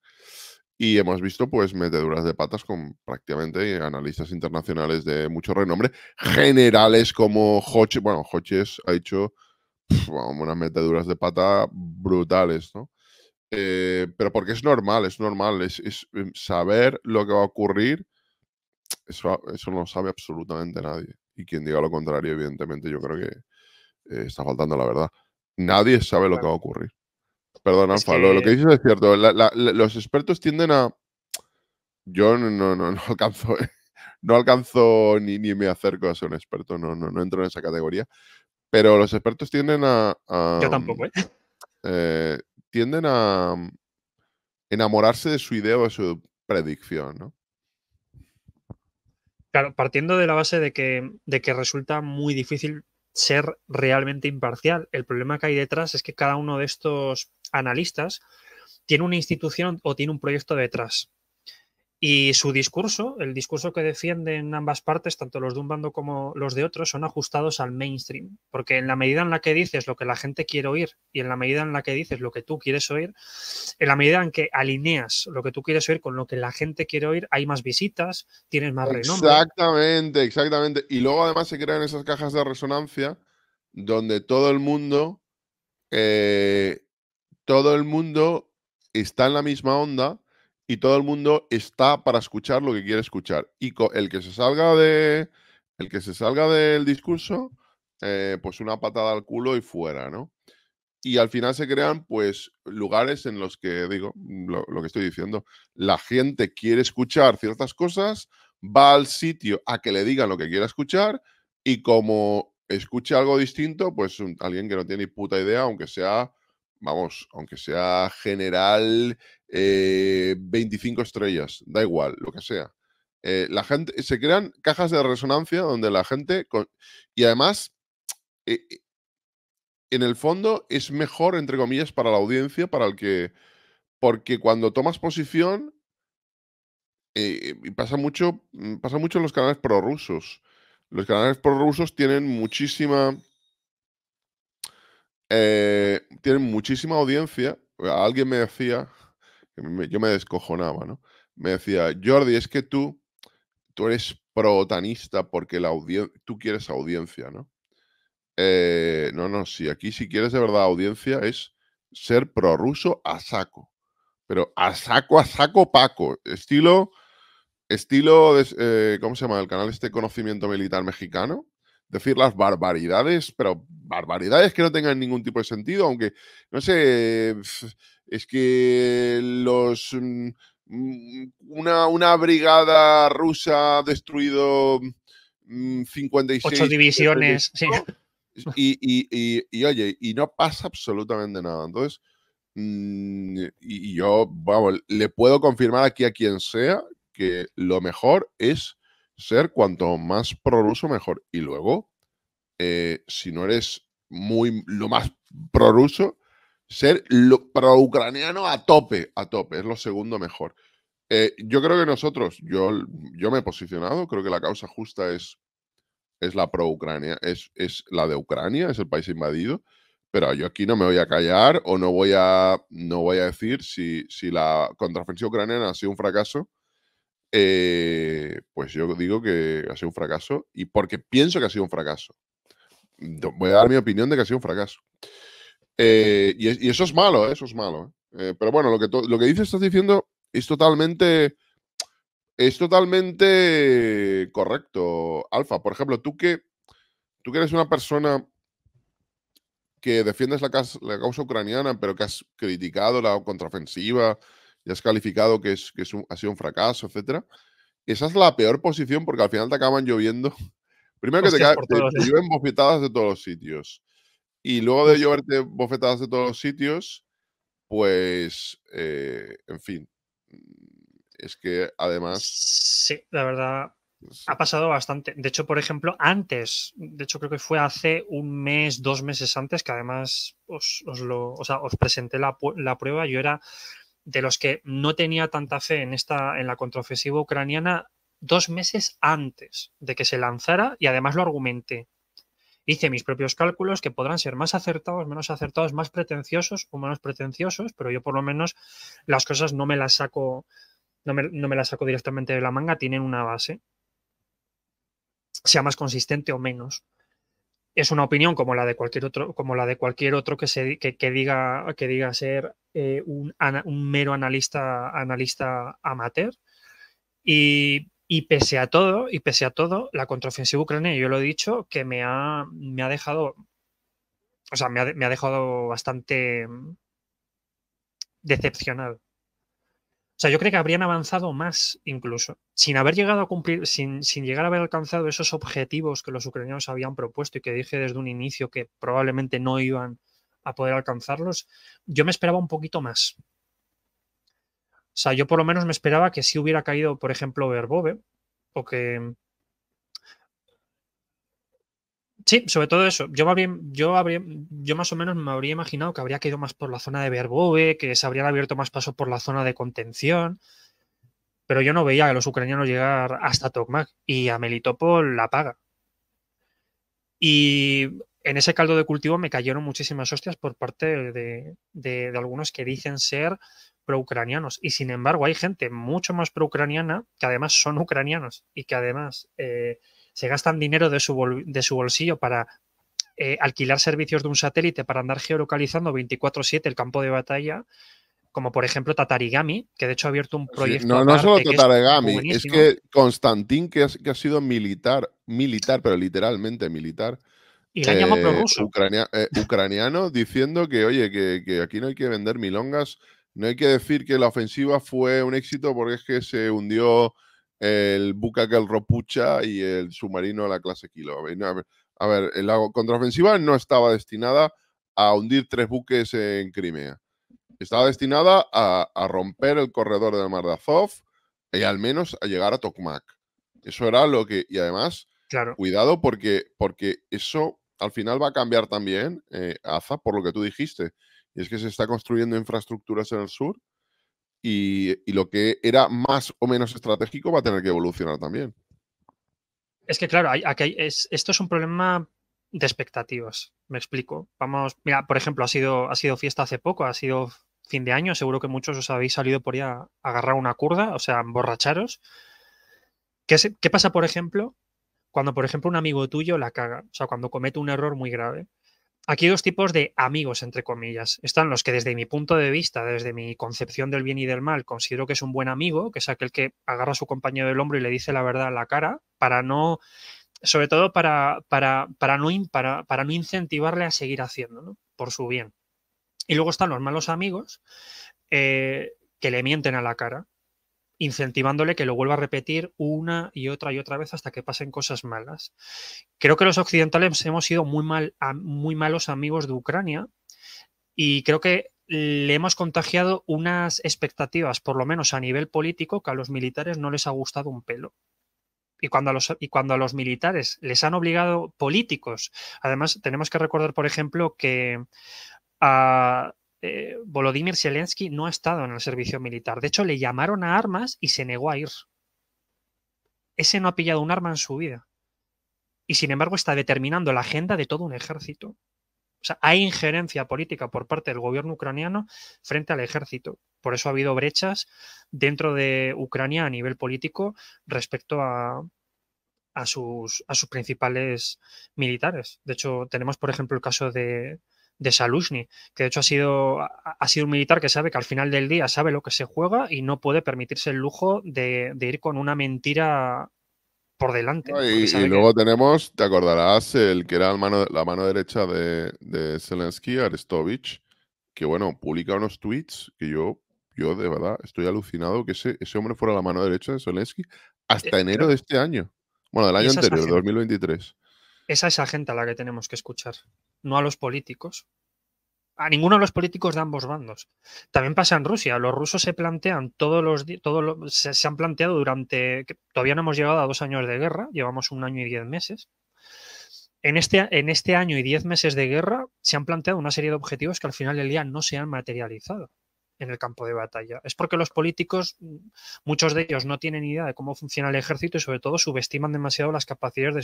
Y hemos visto pues meteduras de patas con prácticamente analistas internacionales de mucho renombre, generales como Hoche bueno, Hodges ha hecho unas meteduras de pata brutales, ¿no? Eh, pero porque es normal, es normal, es, em, saber lo que va a ocurrir, eso, eso no lo sabe absolutamente nadie. Y quien diga lo contrario, evidentemente, yo creo que eh, está faltando la verdad. Nadie sabe lo que va a ocurrir. Perdón, Alfa, Lo, que dices es cierto. los expertos tienden a... Yo no, no, no, no alcanzo, no alcanzo ni, ni me acerco a ser un experto, no, no, no entro en esa categoría. Pero los expertos tienden a. Yo tampoco, ¿eh? Mm, eh tienden a mm, enamorarse de su idea o de su predicción, ¿no? Claro, partiendo de la base de que resulta muy difícil ser realmente imparcial. El problema que hay detrás es que cada uno de estos analistas tiene una institución o tiene un proyecto detrás. Y su discurso, el discurso que defienden ambas partes, tanto los de un bando como los de otro, son ajustados al mainstream. Porque en la medida en la que dices lo que la gente quiere oír y en la medida en la que dices lo que tú quieres oír, en la medida en que alineas lo que tú quieres oír con lo que la gente quiere oír, hay más visitas, tienes más renombre. Exactamente, exactamente. Y luego además se crean esas cajas de resonancia donde todo el mundo, eh, todo el mundo está en la misma onda y todo el mundo está para escuchar lo que quiere escuchar. Y el que se salga de el que se salga del discurso, eh, pues una patada al culo y fuera, ¿no? Y al final se crean, pues, lugares en los que, digo, lo, que estoy diciendo, la gente quiere escuchar ciertas cosas, va al sitio a que le digan lo que quiera escuchar y como escucha algo distinto, pues alguien que no tiene puta idea, aunque sea, vamos, aunque sea general 25 eh, estrellas, da igual, lo que sea. Eh, la gente, se crean cajas de resonancia donde la gente, y además, e, e, en el fondo es mejor, entre comillas, para la audiencia, para el que, porque cuando tomas posición, eh, y pasa mucho, mm, pasa mucho en los canales prorrusos. Los canales prorrusos tienen muchísima... tienen muchísima audiencia. Alguien me decía, yo me descojonaba, ¿no? Me decía, Jordi, es que tú, tú eres protanista porque la tú quieres audiencia, ¿no? Eh, no, no, si aquí si quieres de verdad audiencia es ser prorruso a saco, pero a saco, a saco, paco, estilo, estilo, eh, ¿cómo se llama? El canal este conocimiento militar mexicano, decir las barbaridades, pero barbaridades que no tengan ningún tipo de sentido, aunque, no sé, es que los mm, mm, una, una brigada rusa ha destruido 56 mm, ocho divisiones y, oye y no pasa absolutamente nada entonces y yo le puedo confirmar aquí a quien sea que lo mejor es ser cuanto más prorruso mejor y luego eh, si no eres muy lo más prorruso ser pro-ucraniano a tope, a tope, es lo segundo mejor. Eh, yo creo que nosotros, yo, yo me he posicionado, creo que la causa justa es, es la pro-Ucrania, es, es la de Ucrania, es el país invadido, pero yo aquí no me voy a callar o no voy a, no voy a decir si, si la contraofensiva ucraniana ha sido un fracaso, eh, pues yo digo que ha sido un fracaso y porque pienso que ha sido un fracaso. Voy a dar mi opinión de que ha sido un fracaso. Eh, y, eso es malo, ¿eh? eso es malo. ¿eh? pero bueno, lo que, lo que dices, estás diciendo es totalmente es totalmente correcto, Alfa. Por ejemplo, tú que, tú eres una persona que defiendes la, causa, ucraniana, pero que has criticado la contraofensiva y has calificado que, es, que ha sido un fracaso, etc. Esa es la peor posición porque al final te acaban lloviendo. Primero que te, bofetadas de todos los sitios. Y luego de verte bofetadas de todos los sitios, pues, eh, en fin, es que además... Sí, la verdad, ha pasado bastante. De hecho, por ejemplo, antes, de hecho creo que fue hace un mes, dos meses antes, que además os, presenté la, la, prueba, yo era de los que no tenía tanta fe en, esta, en la contraofensiva ucraniana dos meses antes de que se lanzara y además lo argumenté. Hice mis propios cálculos que podrán ser más acertados, menos acertados, más pretenciosos o menos pretenciosos, pero yo por lo menos las cosas no me las saco, no me, saco directamente de la manga, tienen una base, sea más consistente o menos es una opinión como la de cualquier otro, como la de cualquier otro que, se, que, diga, que diga ser eh, un, un, mero analista, analista amateur. Y y pese a todo, y pese a todo, la contraofensiva ucraniana, yo lo he dicho, que me ha, me ha dejado, o sea, me ha, dejado bastante mm, decepcionado. O sea, yo creo que habrían avanzado más incluso, sin haber llegado a cumplir, sin, sin llegar a haber alcanzado esos objetivos que los ucranianos habían propuesto y que dije desde un inicio que probablemente no iban a poder alcanzarlos, yo me esperaba un poquito más. O sea, yo por lo menos me esperaba que si hubiera caído, por ejemplo, Verbove, o que. Sí, sobre todo eso. Yo, más o menos me habría imaginado que habría caído más por la zona de Verbove, que se habrían abierto más paso por la zona de contención. Pero yo no veía a los ucranianos llegar hasta Tokmak y a Melitopol la paga. Y en ese caldo de cultivo me cayeron muchísimas hostias por parte de algunos que dicen ser pro-ucranianos Y sin embargo, hay gente mucho más pro-ucraniana que además son ucranianos y que además eh, se gastan dinero de su, de su bolsillo para eh, alquilar servicios de un satélite para andar geolocalizando 24-7 el campo de batalla. Como por ejemplo Tatarigami, que de hecho ha abierto un pues proyecto. no, no solo Tatarigami, es, que Constantín, que, ha sido militar, militar, pero literalmente militar, y la eh, ucraniano diciendo que, oye, que, aquí no hay que vender milongas no hay que decir que la ofensiva fue un éxito porque es que se hundió el el Ropucha y el submarino de la clase Kilo. A ver, la contraofensiva no estaba destinada a hundir tres buques en Crimea. Estaba destinada a, romper el corredor del Mar de Azov y al menos a llegar a Tokmak. Eso era lo que. Y además, cuidado porque, porque eso al final va a cambiar también, eh, Aza, por lo que tú dijiste y es que se está construyendo infraestructuras en el sur y, lo que era más o menos estratégico va a tener que evolucionar también. Es que claro, esto es un problema de expectativas, me explico. Vamos, mira, por ejemplo, ha sido, ha sido fiesta hace poco, ha sido fin de año, seguro que muchos os habéis salido por ahí a, agarrar una curda, o sea, emborracharos. ¿Qué, ¿Qué pasa, por ejemplo, cuando, por ejemplo, un amigo tuyo la caga? O sea, cuando comete un error muy grave. Aquí hay dos tipos de amigos, entre comillas. Están los que desde mi punto de vista, desde mi concepción del bien y del mal, considero que es un buen amigo, que es aquel que agarra a su compañero del hombro y le dice la verdad a la cara, para no, sobre todo para, para, para, no, para, para no incentivarle a seguir haciendo, ¿no? por su bien. Y luego están los malos amigos eh, que le mienten a la cara, incentivándole que lo vuelva a repetir una y otra y otra vez hasta que pasen cosas malas. Creo que los occidentales hemos sido muy, mal, muy malos amigos de Ucrania y creo que le hemos contagiado unas expectativas, por lo menos a nivel político, que a los militares no les ha gustado un pelo. Y cuando, a los, y cuando a los militares les han obligado políticos, además tenemos que recordar, por ejemplo, que a, ah, eh, Volodymyr Zelensky no ha estado en el servicio militar. De hecho, le llamaron a armas y se negó a ir. Ese no ha pillado un arma en su vida. Y sin embargo está determinando la agenda de todo un ejército. O sea, hay injerencia política por parte del gobierno ucraniano frente al ejército. Por eso ha habido brechas dentro de Ucrania a nivel político respecto a sus principales militares. De hecho, tenemos, por ejemplo, el caso de, de Salushny, que de hecho ha sido, ha sido un militar que sabe que al final del día sabe lo que se juega y no puede permitirse el lujo de, ir con una mentira por delante. y, luego tenemos, te acordarás, el que era mano, la mano derecha de, Zelensky, Aristovich que bueno, publica unos tweets que yo, yo de verdad estoy alucinado que ese, hombre fuera la mano derecha de Zelensky hasta eh, enero de este año. Bueno, del año anterior, 2023. Esa es la gente a la que tenemos que escuchar no a los políticos. A ninguno de los políticos de ambos bandos. También pasa en Rusia. Los rusos se plantean todos los todos los, se, han planteado durante. Todavía no hemos llegado a dos años de guerra, llevamos un año y diez meses. En este, en este año y diez meses de guerra se han planteado una serie de objetivos que al final del día no se han materializado en el campo de batalla. Es porque los políticos, mm, muchos de ellos, no tienen idea de cómo funciona el ejército y sobre todo subestiman demasiado las capacidades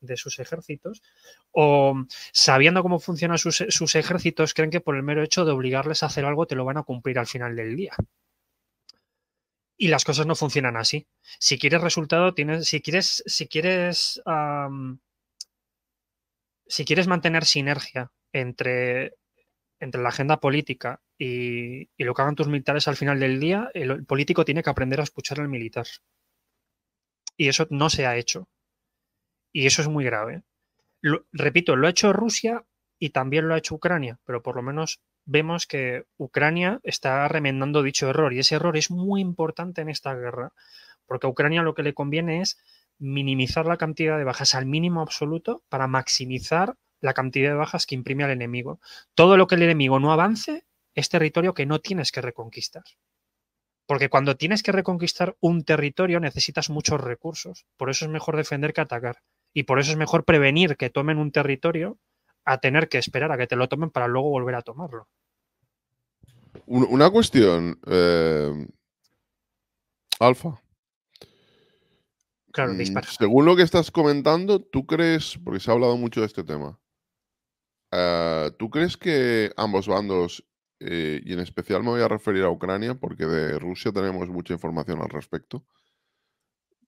de sus, ejércitos o mm, sabiendo cómo funcionan sus, ejércitos creen que por el mero hecho de obligarles a hacer algo te lo van a cumplir al final del día y las cosas no funcionan así. Si quieres resultado, tienes, si quieres, si quieres, si quieres mantener sinergia entre, entre la agenda política y, lo que hagan tus militares al final del día, el, político tiene que aprender a escuchar al militar. Y eso no se ha hecho. Y eso es muy grave. repito, lo ha hecho Rusia y también lo ha hecho Ucrania, pero por lo menos vemos que Ucrania está remendando dicho error y ese error es muy importante en esta guerra, porque a Ucrania lo que le conviene es minimizar la cantidad de bajas al mínimo absoluto para maximizar la cantidad de bajas que imprime al enemigo. Todo lo que el enemigo no avance es territorio que no tienes que reconquistar. Porque cuando tienes que reconquistar un territorio necesitas muchos recursos. Por eso es mejor defender que atacar. Y por eso es mejor prevenir que tomen un territorio a tener que esperar a que te lo tomen para luego volver a tomarlo. Una cuestión, eh, Alfa. Claro, mm, Según lo que estás comentando, ¿tú crees, porque se ha hablado mucho de este tema, eh, ¿tú crees que ambos bandos eh, y en especial me voy a referir a Ucrania porque de Rusia tenemos mucha información al respecto.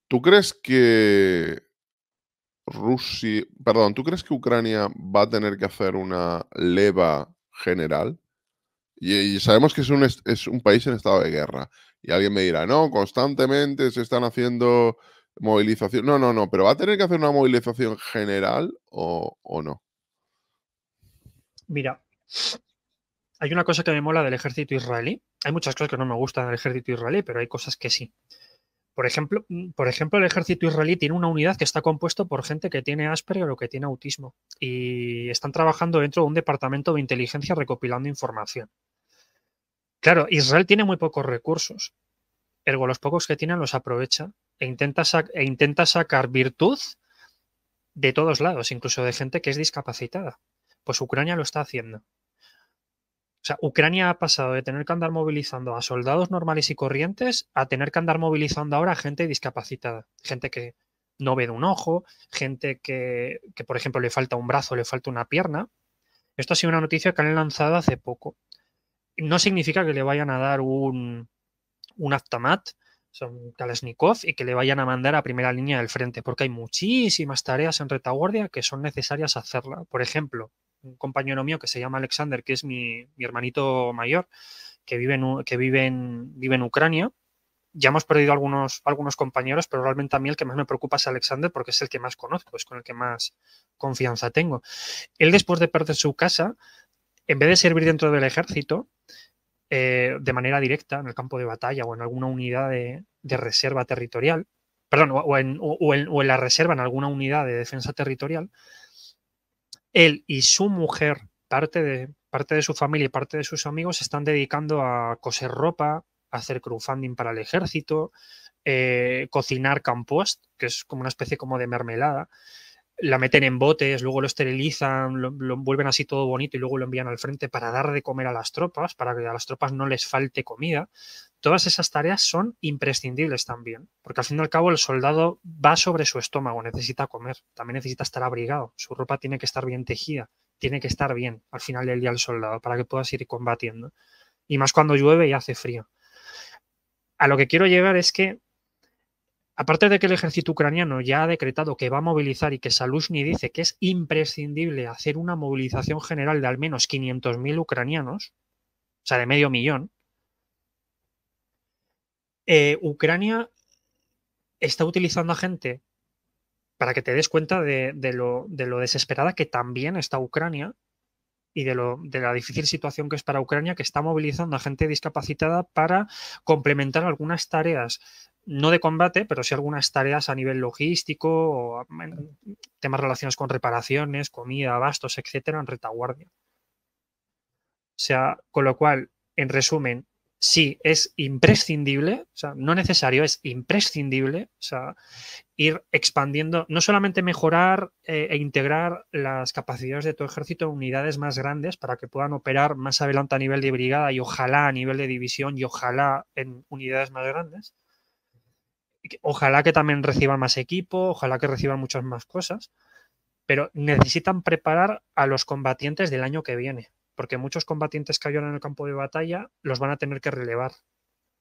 ¿Tú crees que Rusia, perdón, ¿tú crees que Ucrania va a tener que hacer una leva general? Y, sabemos que es un, es un país en estado de guerra. Y alguien me dirá, no, constantemente se están haciendo movilizaciones No, no, no, pero ¿va a tener que hacer una movilización general o no? Mira, hay una cosa que me mola del ejército israelí. Hay muchas cosas que no me gustan del ejército israelí, pero hay cosas que sí. Por ejemplo, mm, por ejemplo, el ejército israelí tiene una unidad que está compuesto por gente que tiene Asperger o que tiene autismo y están trabajando dentro de un departamento de inteligencia recopilando información. Claro, Israel tiene muy pocos recursos, ergo los pocos que tienen los aprovecha e intenta, e intenta sacar virtud de todos lados, incluso de gente que es discapacitada. Pues Ucrania lo está haciendo. O sea, Ucrania ha pasado de tener que andar movilizando a soldados normales y corrientes a tener que andar movilizando ahora a gente discapacitada, gente que no ve de un ojo, gente que, por ejemplo, le falta un brazo, le falta una pierna. Esto ha sido una noticia que han lanzado hace poco. No significa que le vayan a dar un, un aftamat, son Kalashnikov, y que le vayan a mandar a primera línea del frente, porque hay muchísimas tareas en retaguardia que son necesarias hacerla. Por ejemplo, un compañero mío que se llama Alexander, que es mi, hermanito mayor, que vive en, que vive Ucrania. Ya hemos perdido algunos, algunos compañeros, pero realmente a mí el que más me preocupa es Alexander porque es el que más conozco, es con el que más confianza tengo. Él después de perder su casa, en vez de servir dentro del ejército, eh, de manera directa en el campo de batalla o en alguna unidad de, de reserva territorial, perdón, o en, la reserva en alguna unidad de defensa territorial, él y su mujer, parte de, parte de su familia y parte de sus amigos, se están dedicando a coser ropa, a hacer crowdfunding para el ejército, eh, cocinar compost, que es como una especie como de mermelada, la meten en botes, luego lo esterilizan, lo, vuelven así todo bonito y luego lo envían al frente para dar de comer a las tropas, para que a las tropas no les falte comida. Todas esas tareas son imprescindibles también, porque al fin y al cabo el soldado va sobre su estómago, necesita comer, también necesita estar abrigado, su ropa tiene que estar bien tejida, tiene que estar bien al final del día el soldado para que puedas ir combatiendo. Y más cuando llueve y hace frío. A lo que quiero llegar es que Aparte de que el ejército ucraniano ya ha decretado que va a movilizar y que Salushny dice que es imprescindible hacer una movilización general de al menos 500.000 ucranianos, o sea, de medio millón, eh, Ucrania está utilizando a gente para que te des cuenta de lo desesperada que también está Ucrania y de, lo, de la difícil situación que es para Ucrania, que está movilizando a gente discapacitada para complementar algunas tareas, no de combate, pero sí algunas tareas a nivel logístico, o mm, temas relacionados con reparaciones, comida, abastos, etcétera, en retaguardia. O sea, con lo cual, en resumen, sí es imprescindible, o sea, no necesario, es imprescindible, o sea, ir expandiendo, no solamente mejorar eh, e integrar las capacidades de tu ejército en unidades más grandes para que puedan operar más adelante a nivel de brigada y ojalá a nivel de división y ojalá en unidades más grandes. Ojalá que también reciban más equipo, ojalá que reciban muchas más cosas, pero necesitan preparar a los combatientes del año que viene porque muchos combatientes que en el campo de batalla los van a tener que relevar,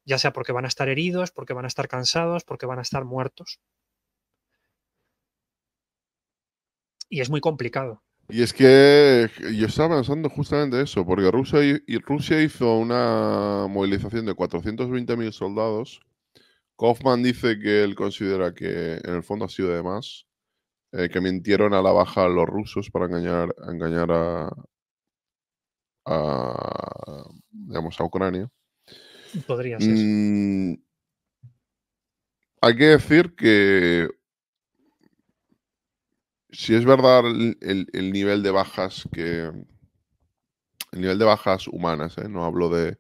ya sea porque van a estar heridos, porque van a estar cansados, porque van a estar muertos. Y es muy complicado. Y es que yo estaba pensando justamente eso, porque Rusia, y Rusia hizo una movilización de 420.000 soldados. Kaufman dice que él considera que en el fondo ha sido de más, eh, que mintieron a la baja los rusos para engañar, engañar a, a, digamos, a Ucrania. Podría ser. Mm, hay que decir que si es verdad el, nivel de bajas que. El nivel de bajas humanas, ¿eh? no hablo de,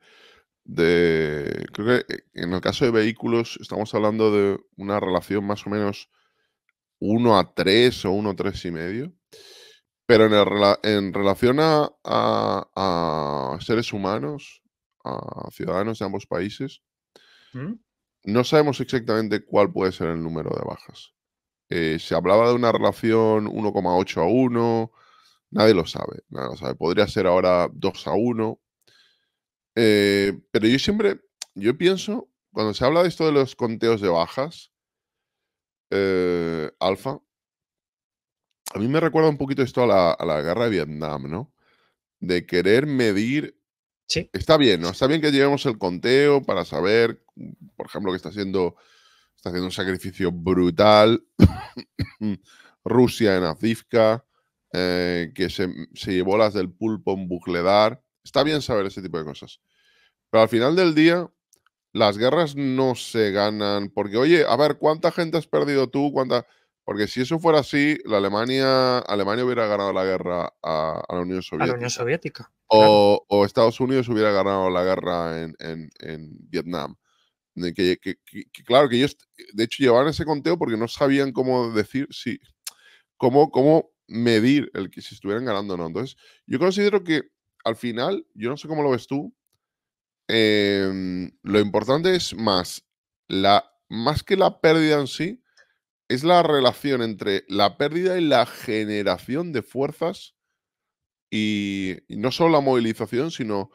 de. Creo que eh, en el caso de vehículos estamos hablando de una relación más o menos 1 a 3 o 1 a 3 y medio. Pero en, relación a, seres humanos, a ciudadanos de ambos países, ¿Mm? no sabemos exactamente cuál puede ser el número de bajas. Eh, se hablaba de una relación 1,8 a 1, nadie lo sabe, Podría ser ahora 2 a 1. Eh, pero yo siempre, yo pienso, cuando se habla de esto de los conteos de bajas, eh, alfa, a mí me recuerda un poquito esto a la, guerra de Vietnam, ¿no? De querer medir. Sí. Está bien, ¿no? Está bien que llevemos el conteo para saber, por ejemplo, que está haciendo, está haciendo un sacrificio brutal Rusia en Azivka. Eh, que se, se, llevó las del pulpo en Bucledar. Está bien saber ese tipo de cosas. Pero al final del día, las guerras no se ganan porque, oye, a ver, ¿cuánta gente has perdido tú? ¿Cuánta...? Porque si eso fuera así, la Alemania, Alemania hubiera ganado la guerra a, la Unión Soviética. O, Estados Unidos hubiera ganado la guerra en, Vietnam. Que, claro, que ellos, de hecho, llevaban ese conteo porque no sabían cómo decir sí, cómo, cómo medir el que si estuvieran ganando o no. Entonces, yo considero que al final, yo no sé cómo lo ves tú, em, lo importante es más, la, más que la pérdida en sí, es la relación entre la pérdida y la generación de fuerzas y, no solo la movilización, sino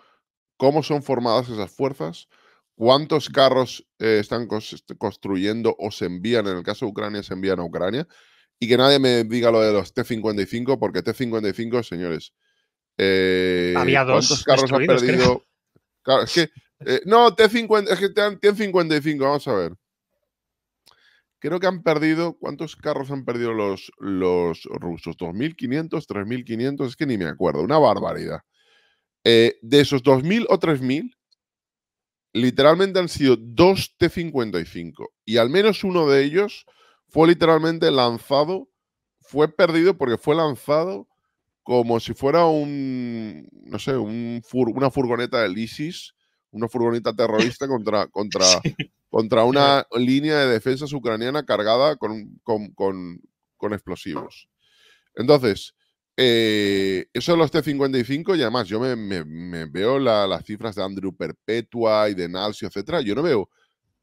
cómo son formadas esas fuerzas, cuántos carros eh, están este, construyendo o se envían, en el caso de Ucrania, se envían a Ucrania, y que nadie me diga lo de los T-55, porque T-55, señores, eh, Había dos ¿cuántos carros han perdido? Eh, no, T-55, vamos a ver. Creo que han perdido, ¿cuántos carros han perdido los, los rusos? ¿2.500? ¿3.500? Es que ni me acuerdo, una barbaridad. Eh, de esos 2.000 o 3.000, literalmente han sido dos T-55 y al menos uno de ellos fue literalmente lanzado, fue perdido porque fue lanzado como si fuera un, no sé, un una furgoneta del ISIS, una furgoneta terrorista contra, contra, contra una línea de defensas ucraniana cargada con, explosivos. Entonces, eh, eso de los T-55 y además yo me, veo las cifras de Andrew Perpetua y de Nalcio, etcétera. Yo no veo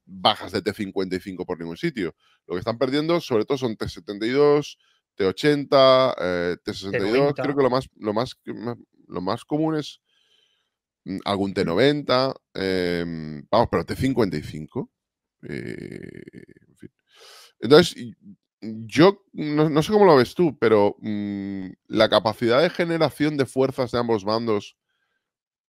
bajas de T-55 por ningún sitio. Lo que están perdiendo sobre todo son T-72, T-80, T-62. Creo que lo más, lo, más, lo más común es Mm, algún T90, em, vamos, pero T55. Eh, Entonces, yo no, sé cómo lo ves tú, pero mm, la capacidad de generación de fuerzas de ambos bandos,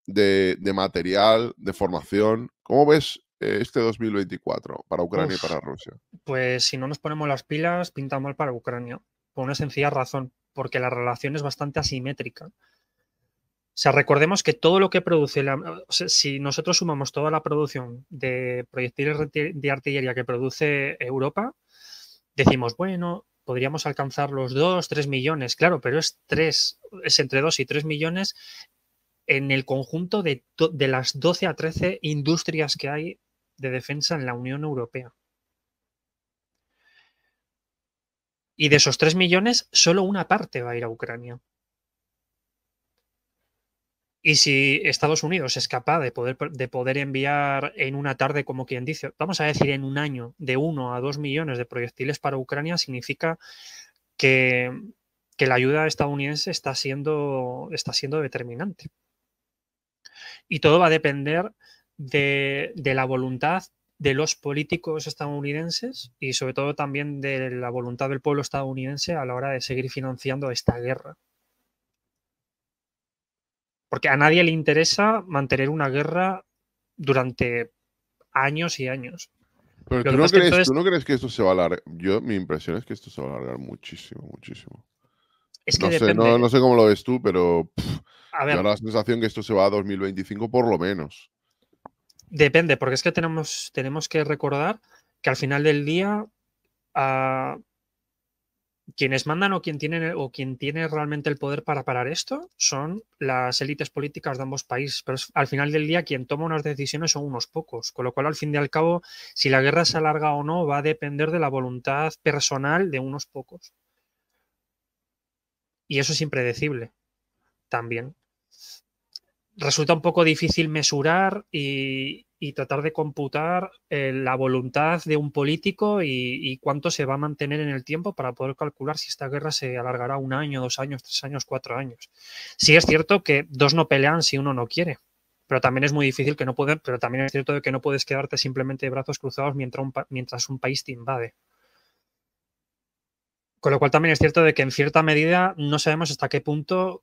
de, material, de formación, ¿cómo ves eh, este 2024 para Ucrania y para Rusia? Pues si no nos ponemos las pilas, pinta mal para Ucrania, por una sencilla razón, porque la relación es bastante asimétrica. O sea, recordemos que todo lo que produce, si nosotros sumamos toda la producción de proyectiles de artillería que produce Europa, decimos, bueno, podríamos alcanzar los 2, 3 millones, claro, pero es 3, es entre 2 y 3 millones en el conjunto de, de las 12 a 13 industrias que hay de defensa en la Unión Europea. Y de esos 3 millones, solo una parte va a ir a Ucrania. Y si Estados Unidos es capaz de poder, de poder enviar en una tarde, como quien dice, vamos a decir en un año, de uno a dos millones de proyectiles para Ucrania, significa que, la ayuda estadounidense está siendo, está siendo determinante. Y todo va a depender de, de la voluntad de los políticos estadounidenses y sobre todo también de la voluntad del pueblo estadounidense a la hora de seguir financiando esta guerra. Porque a nadie le interesa mantener una guerra durante años y años. Pero tú no, crees, que esto se va a alargar. Yo, mi impresión es que esto se va a alargar muchísimo, muchísimo. Es que no, sé, no, sé cómo lo ves tú, pero la sensación que esto se va a 2025 por lo menos. Depende, porque es que tenemos, tenemos que recordar que al final del día ah, quienes mandan o quien tiene o quien tiene realmente el poder para parar esto son las élites políticas de ambos países, pero al final del día quien toma unas decisiones son unos pocos, con lo cual al fin y al cabo si la guerra se alarga o no va a depender de la voluntad personal de unos pocos. Y eso es impredecible también. Resulta un poco difícil mesurar y, y tratar de computar eh, la voluntad de un político y, cuánto se va a mantener en el tiempo para poder calcular si esta guerra se alargará un año, dos años, tres años, cuatro años. Sí es cierto que dos no pelean si uno no quiere, pero también es muy difícil que no puedan, pero también es cierto que no puedes quedarte simplemente brazos cruzados mientras un, mientras un país te invade. Con lo cual también es cierto de que en cierta medida no sabemos hasta qué punto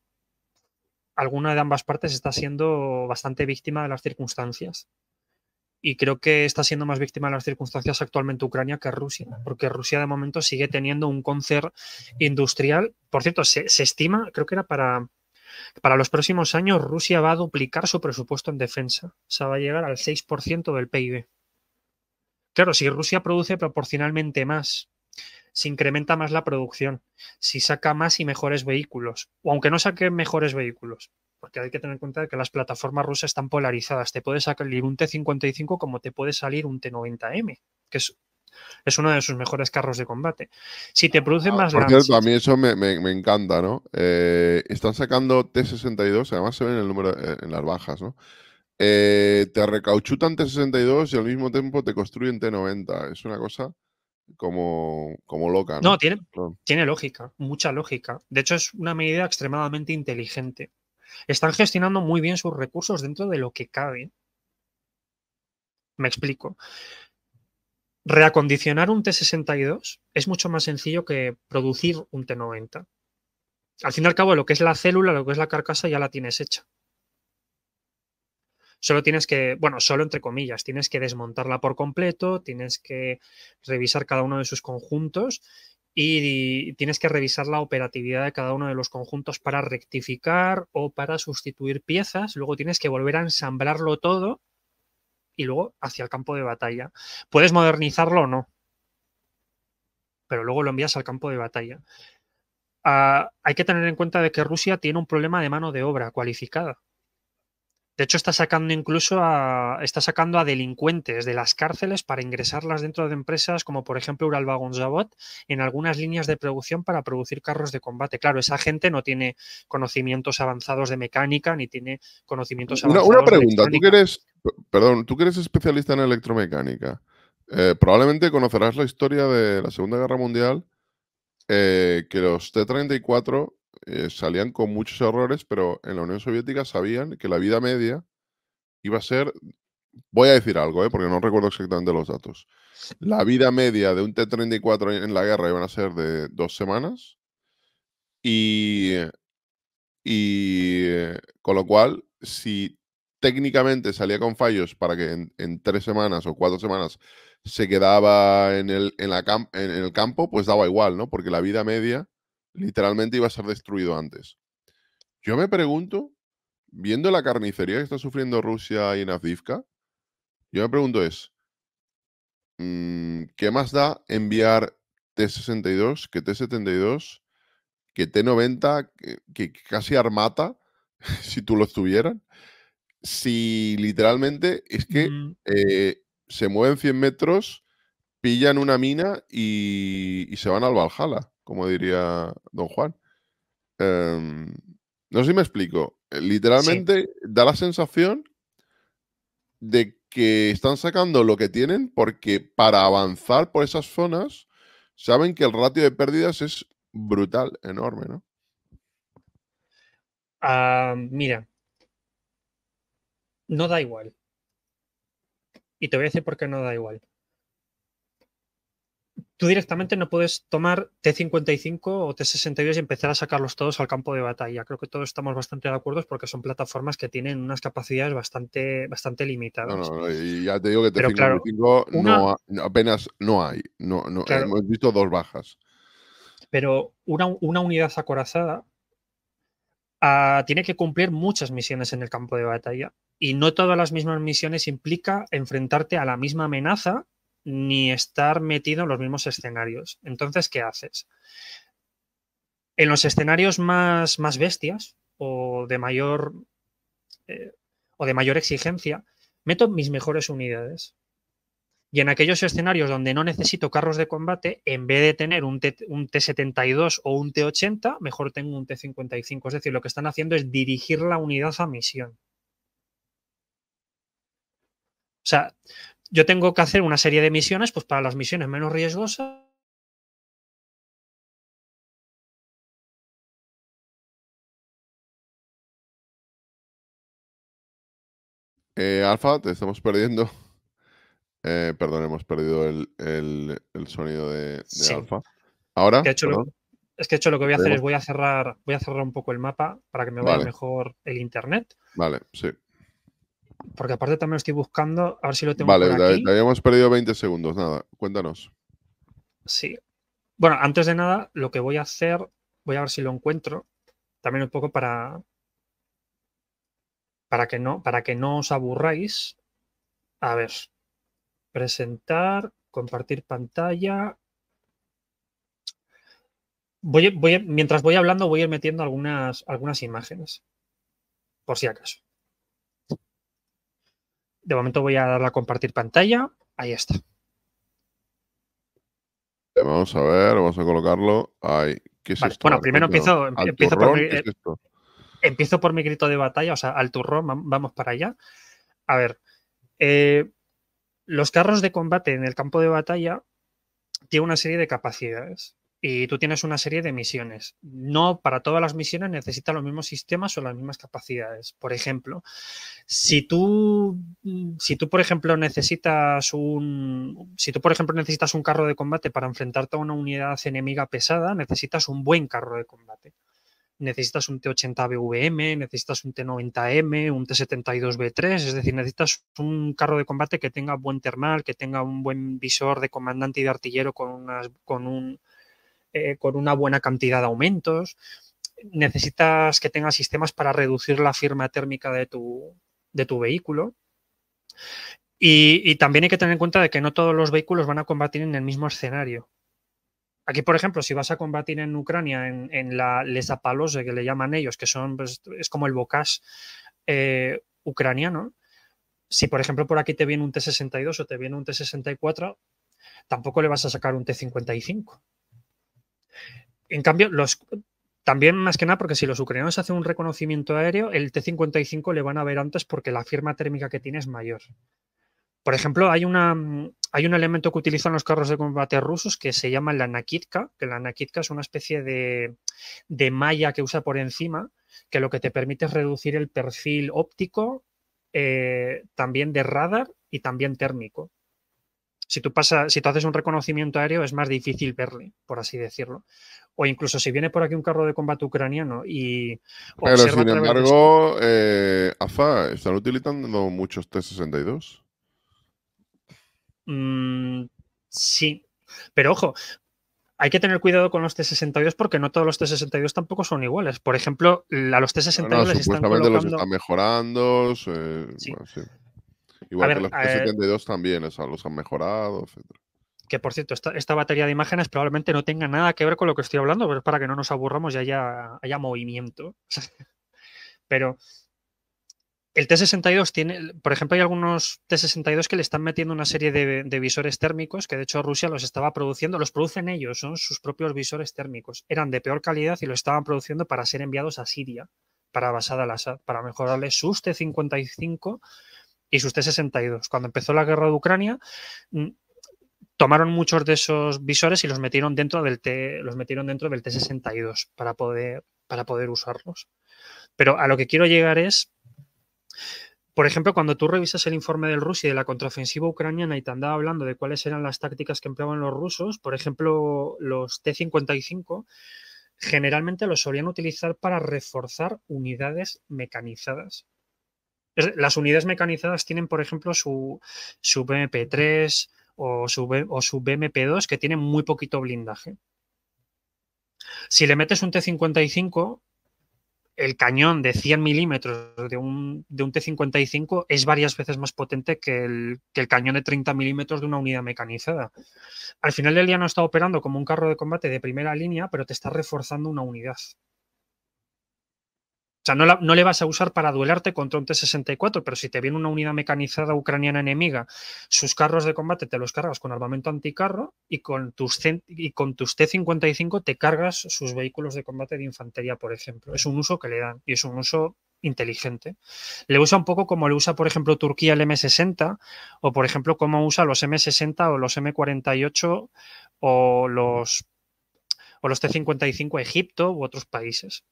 alguna de ambas partes está siendo bastante víctima de las circunstancias y creo que está siendo más víctima de las circunstancias actualmente Ucrania que Rusia, porque Rusia de momento sigue teniendo un concert industrial. Por cierto, se, estima, creo que era para, para los próximos años, Rusia va a duplicar su presupuesto en defensa. O sea, va a llegar al 6% del PIB. Claro, si Rusia produce proporcionalmente más, si incrementa más la producción, si saca más y mejores vehículos, o aunque no saque mejores vehículos, porque hay que tener en cuenta que las plataformas rusas están polarizadas. Te puede salir un T-55 como te puede salir un T-90M, que es, uno de sus mejores carros de combate. Si te producen ah, más... Por a mí eso me, encanta, ¿no? Eh, están sacando T-62, además se ven el número, eh, en las bajas, ¿no? Eh, te recauchutan T-62 y al mismo tiempo te construyen T-90. Es una cosa como, loca. No, tiene, tiene lógica, mucha lógica. De hecho, es una medida extremadamente inteligente. Están gestionando muy bien sus recursos dentro de lo que cabe. Me explico. Reacondicionar un T62 es mucho más sencillo que producir un T90. Al fin y al cabo, lo que es la célula, lo que es la carcasa, ya la tienes hecha. Solo tienes que, bueno, solo entre comillas, tienes que desmontarla por completo, tienes que revisar cada uno de sus conjuntos y tienes que revisar la operatividad de cada uno de los conjuntos para rectificar o para sustituir piezas, luego tienes que volver a ensamblarlo todo y luego hacia el campo de batalla. Puedes modernizarlo o no, pero luego lo envías al campo de batalla. Ah, hay que tener en cuenta de que Rusia tiene un problema de mano de obra cualificada. De hecho, está sacando incluso a, está sacando a delincuentes de las cárceles para ingresarlas dentro de empresas como, por ejemplo, Zabot, en algunas líneas de producción para producir carros de combate. Claro, esa gente no tiene conocimientos avanzados de mecánica ni tiene conocimientos avanzados Una, una pregunta, tú que eres, perdón, tú eres especialista en electromecánica, eh, probablemente conocerás la historia de la Segunda Guerra Mundial, eh, que los T-34 eh, salían con muchos errores, pero en la Unión Soviética sabían que la vida media iba a ser, voy a decir algo, eh, porque no recuerdo exactamente los datos, la vida media de un T-34 en la guerra iban a ser de dos semanas y, y con lo cual, si técnicamente salía con fallos para que en, tres semanas o cuatro semanas se quedaba en el, en, la en el campo, pues daba igual, ¿no? Porque la vida media literalmente iba a ser destruido antes. Yo me pregunto, viendo la carnicería que está sufriendo Rusia y en yo me pregunto es, mm, ¿qué más da enviar T-62 que T-72 que T-90 que, casi armata si tú los tuvieras? Si literalmente es que eh, se mueven 100 metros, pillan una mina y, y se van al Valhalla como diría don Juan. Em, no sé si me explico. Eh, literalmente da la sensación de que están sacando lo que tienen porque para avanzar por esas zonas saben que el ratio de pérdidas es brutal, enorme, ¿no? Ah, mira, no da igual. Y te voy a decir por qué no da igual tú directamente no puedes tomar T55 o T62 y empezar a sacarlos todos al campo de batalla. Creo que todos estamos bastante de acuerdo porque son plataformas que tienen unas capacidades bastante, bastante limitadas. ya te digo que T55 apenas no hay. Eh, hemos visto dos bajas. Pero una, unidad acorazada ah, tiene que cumplir muchas misiones en el campo de batalla. Y no todas las mismas misiones implica enfrentarte a la misma amenaza ni estar metido en los mismos escenarios. Entonces, ¿qué haces? En los escenarios más, más bestias o de mayor eh, o de mayor exigencia, meto mis mejores unidades. Y en aquellos escenarios donde no necesito carros de combate, en vez de tener un, T un T-72 o un T-80, mejor tengo un T-55. Es decir, lo que están haciendo es dirigir la unidad a misión. O sea, yo tengo que hacer una serie de misiones, pues para las misiones menos riesgosas. Eh, Alfa, te estamos perdiendo. Eh, perdón, hemos perdido el, sonido de, Alfa. Ahora. es que de hecho lo que voy a hacer es voy a cerrar, voy a cerrar un poco el mapa para que me vaya mejor el internet. Vale, sí porque aparte también lo estoy buscando, a ver si lo tengo vale, aquí. Vale, habíamos perdido 20 segundos, nada, cuéntanos. Sí. Bueno, antes de nada, lo que voy a hacer, voy a ver si lo encuentro, también un poco para, para que no, para que no os aburráis. A ver, presentar, compartir pantalla. Voy, voy, mientras voy hablando, voy a ir metiendo algunas, algunas imágenes, por si acaso. De momento voy a darle a compartir pantalla. Ahí está. Eh, vamos a ver, vamos a colocarlo. Ahí. Bueno, primero empiezo, eh, empiezo, por mi, grito de batalla, o sea, al turrón, vamos para allá. A ver, eh, los carros de combate en el campo de batalla tienen una serie de capacidades y tú tienes una serie de misiones. No para todas las misiones necesitas los mismos sistemas o las mismas capacidades. Por ejemplo, si tú, mm, si tú por ejemplo necesitas un, si tú por ejemplo necesitas un carro de combate para enfrentarte a una unidad enemiga pesada, necesitas un buen carro de combate. Necesitas un T80 BVM, necesitas un T90M, un T72 B3, es decir, necesitas un carro de combate que tenga buen termal, que tenga un buen visor de comandante y de artillero con, unas, con un eh, con una buena cantidad de aumentos. Necesitas que tengas sistemas para reducir la firma térmica de tu, vehículo. Y, también hay que tener en cuenta de que no todos los vehículos van a combatir en el mismo escenario. Aquí, por ejemplo, si vas a combatir en Ucrania, en, la Lesa Palose, que le llaman ellos, que son pues, es como el Bocas eh, ucraniano, si por ejemplo por aquí te viene un T62 o te viene un T64, tampoco le vas a sacar un T55. En cambio, los, también más que nada porque si los ucranianos hacen un reconocimiento aéreo, el T-55 le van a ver antes porque la firma térmica que tiene es mayor. Por ejemplo, hay, hay un elemento que utilizan los carros de combate rusos que se llama la nakitka, que la nakitka es una especie de, malla que usa por encima, que lo que te permite es reducir el perfil óptico, eh, también de radar y también térmico. Si tú, pasas, si tú haces un reconocimiento aéreo es más difícil verle, por así decirlo. O incluso si viene por aquí un carro de combate ucraniano y... Pero sin embargo, eh, AFA, ¿están utilizando muchos T-62? Mm, sí, pero ojo, hay que tener cuidado con los T62 porque no todos los T62 tampoco son iguales. Por ejemplo, a los T62 les están colocando... los mejorando. Igual que los t 72 también, o sea, los han mejorado, etc. Que por cierto, esta, esta, batería de imágenes probablemente no tenga nada que ver con lo que estoy hablando, pero es para que no nos aburramos y haya, haya movimiento. pero el T62 tiene, por ejemplo, hay algunos T62 que le están metiendo una serie de, visores térmicos que de hecho Rusia los estaba produciendo, los producen ellos, son sus propios visores térmicos. Eran de peor calidad y los estaban produciendo para ser enviados a Siria, para Basada al-Assad, para mejorarle sus T55 y sus T-62. Cuando empezó la guerra de Ucrania, mm, tomaron muchos de esos visores y los metieron dentro del T, los metieron dentro del T-62 para poder, para poder usarlos. Pero a lo que quiero llegar es, por ejemplo, cuando tú revisas el informe del Rusia de la contraofensiva ucraniana y te andaba hablando de cuáles eran las tácticas que empleaban los rusos, por ejemplo, los T-55, generalmente los solían utilizar para reforzar unidades mecanizadas. Las unidades mecanizadas tienen, por ejemplo, su, su BMP3 o su, o BMP2 que tienen muy poquito blindaje. Si le metes un T-55, el cañón de 100 milímetros de un, T-55 es varias veces más potente que el, que el cañón de 30 milímetros de una unidad mecanizada. Al final del día no está operando como un carro de combate de primera línea, pero te está reforzando una unidad. O sea, no, le vas a usar para duelarte contra un T-64, pero si te viene una unidad mecanizada ucraniana enemiga, sus carros de combate te los cargas con armamento anticarro y con tus, T-55 te cargas sus vehículos de combate de infantería, por ejemplo. Es un uso que le dan y es un uso inteligente. Le usa un poco como le usa, por ejemplo, Turquía el M60 o, por ejemplo, como usa los M60 o los M48 o los, o los T-55 a Egipto u otros países.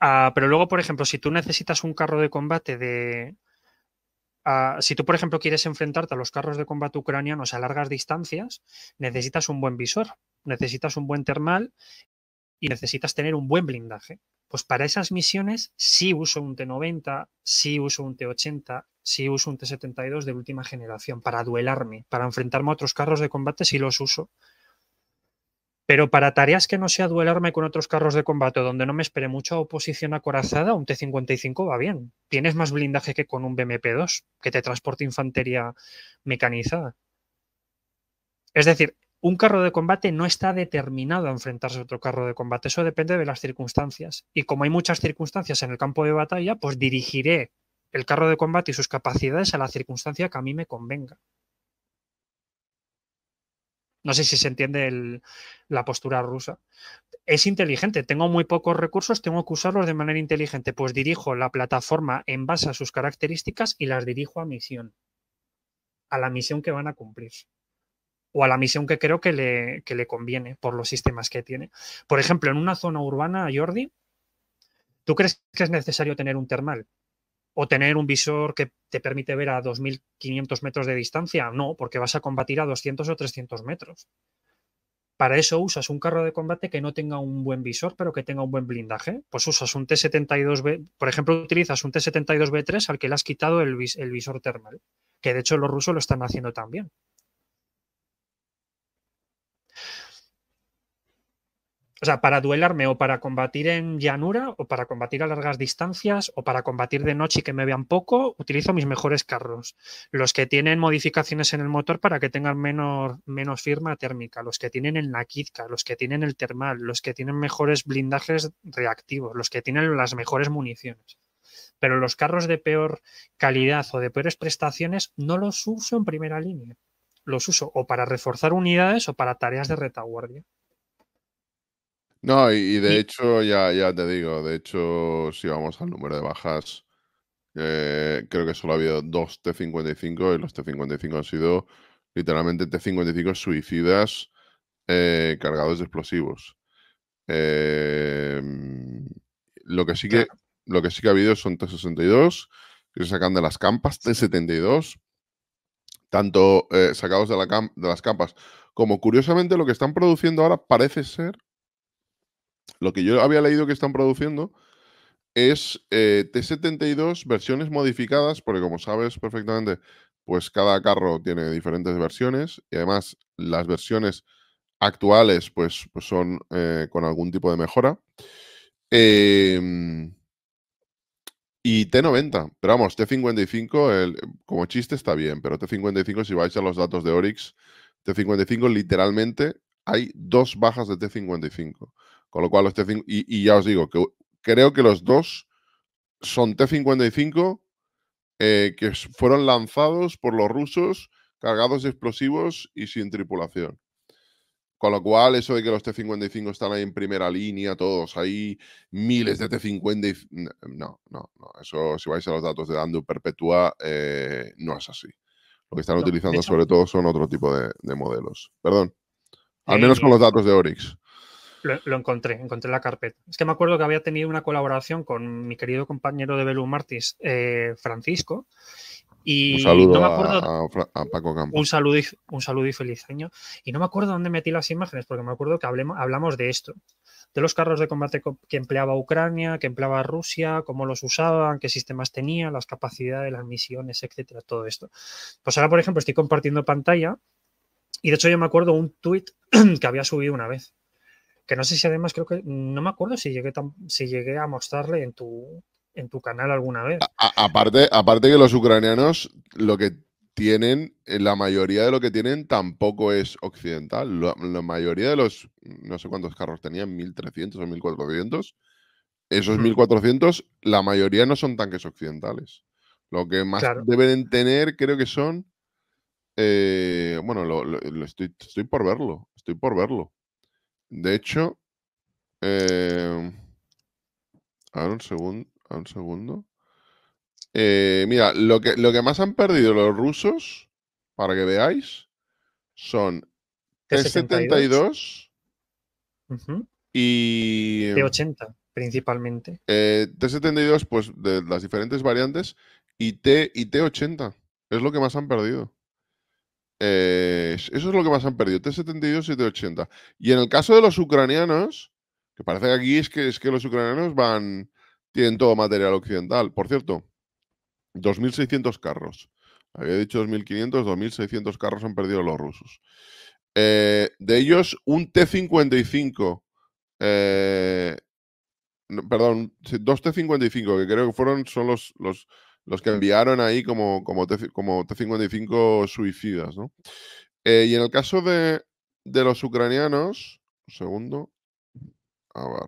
Ah, pero luego, por ejemplo, si tú necesitas un carro de combate de... Ah, si tú, por ejemplo, quieres enfrentarte a los carros de combate ucranianos a largas distancias, necesitas un buen visor, necesitas un buen termal y necesitas tener un buen blindaje. Pues para esas misiones sí uso un T90, sí uso un T80, sí uso un T72 de última generación para duelarme, para enfrentarme a otros carros de combate, sí los uso. Pero para tareas que no sea duelarme con otros carros de combate donde no me espere mucha oposición acorazada, un T-55 va bien. Tienes más blindaje que con un BMP-2, que te transporta infantería mecanizada. Es decir, un carro de combate no está determinado a enfrentarse a otro carro de combate. Eso depende de las circunstancias. Y como hay muchas circunstancias en el campo de batalla, pues dirigiré el carro de combate y sus capacidades a la circunstancia que a mí me convenga. No sé si se entiende la postura rusa. Es inteligente, tengo muy pocos recursos, tengo que usarlos de manera inteligente. Pues dirijo la plataforma en base a sus características y las dirijo a misión, a la misión que van a cumplir o a la misión que creo que le, que le conviene por los sistemas que tiene. Por ejemplo, en una zona urbana, Jordi, ¿tú crees que es necesario tener un termal? o tener un visor que te permite ver a 2.500 metros de distancia. No, porque vas a combatir a 200 o 300 metros. Para eso usas un carro de combate que no tenga un buen visor, pero que tenga un buen blindaje. Pues usas un T-72B, por ejemplo, utilizas un T-72B3 al que le has quitado el, visor termal, que de hecho los rusos lo están haciendo también. o sea, para duelarme o para combatir en llanura o para combatir a largas distancias o para combatir de noche y que me vean poco, utilizo mis mejores carros. Los que tienen modificaciones en el motor para que tengan menos, menos firma térmica, los que tienen el naquizca, los que tienen el Termal, los que tienen mejores blindajes reactivos, los que tienen las mejores municiones pero los carros de peor calidad o de peores prestaciones no los uso en primera línea. Los uso o para reforzar unidades o para tareas de retaguardia. No, y, de hecho, ya, ya te digo, de hecho, si vamos al número de bajas, eh, creo que solo ha habido dos T55 y los T55 han sido literalmente T55 suicidas eh, cargados de explosivos. Em, lo que sí que lo que sí que ha habido son T62 que se sacan de las campas, T72, tanto eh, sacados de, la de, las campas, como curiosamente lo que están produciendo ahora parece ser lo que yo había leído que están produciendo es eh, T72 versiones modificadas, porque como sabes perfectamente, pues cada carro tiene diferentes versiones y además las versiones actuales pues, pues son eh, con algún tipo de mejora. Em, y T90, pero vamos, T55, como chiste está bien, pero T55, si vais a los datos de Oryx T55 literalmente hay dos bajas de T55. Con lo cual, los T5, y, ya os digo que creo que los dos son T-55 eh, que fueron lanzados por los rusos cargados de explosivos y sin tripulación. Con lo cual, eso de que los T-55 están ahí en primera línea, todos hay miles de T-50... No, no, no. Eso, si vais a los datos de Andu Perpetua, eh, no es así. Lo que están utilizando sobre todo son otro tipo de, modelos. Perdón. Al menos con los datos de Oryx. Lo, encontré, encontré la carpeta. Es que me acuerdo que había tenido una colaboración con mi querido compañero de Belum Martis, eh, Francisco. Y un saludo a, Paco Campos. Un saludo, y, feliz año. Y no me acuerdo dónde metí las imágenes, porque me acuerdo que hablamos de esto de los carros de combate que empleaba Ucrania, que empleaba Rusia, cómo los usaban, qué sistemas tenían, las capacidades, las misiones, etcétera, todo esto. Pues ahora, por ejemplo, estoy compartiendo pantalla y de hecho yo me acuerdo un tuit que había subido una vez que no sé si además creo que, no me acuerdo si llegué, si llegué a mostrarle en tu, en tu canal alguna vez. aparte, aparte que los ucranianos lo que tienen, eh, la mayoría de lo que tienen tampoco es occidental. La, mayoría de los, no sé cuántos carros tenían, 1300 o 1400, esos 1400, hmm. la mayoría no son tanques occidentales. Lo que más deben tener creo que son, eh, bueno, lo estoy, estoy por verlo, estoy por verlo. De hecho, em, a ver un segundo. A un segundo. Eh, mira, lo que, lo que más han perdido los rusos, para que veáis, son T-72 y... T-80 principalmente. Eh, T-72, pues de las diferentes variantes, y T y T-80. Es lo que más han perdido. Eh, eso es lo que más han perdido, T-72 y T-80. Y en el caso de los ucranianos, que parece que aquí es que, es que los ucranianos van, tienen todo material occidental. Por cierto, 2.600 carros. Había dicho 2.500, 2.600 carros han perdido los rusos. Eh, de ellos, un T-55, eh, perdón, dos T-55, que creo que fueron, son los, los, los que enviaron ahí como, como, T, 55 suicidas, ¿no? Eh, y en el caso de, los ucranianos, un segundo, a ver.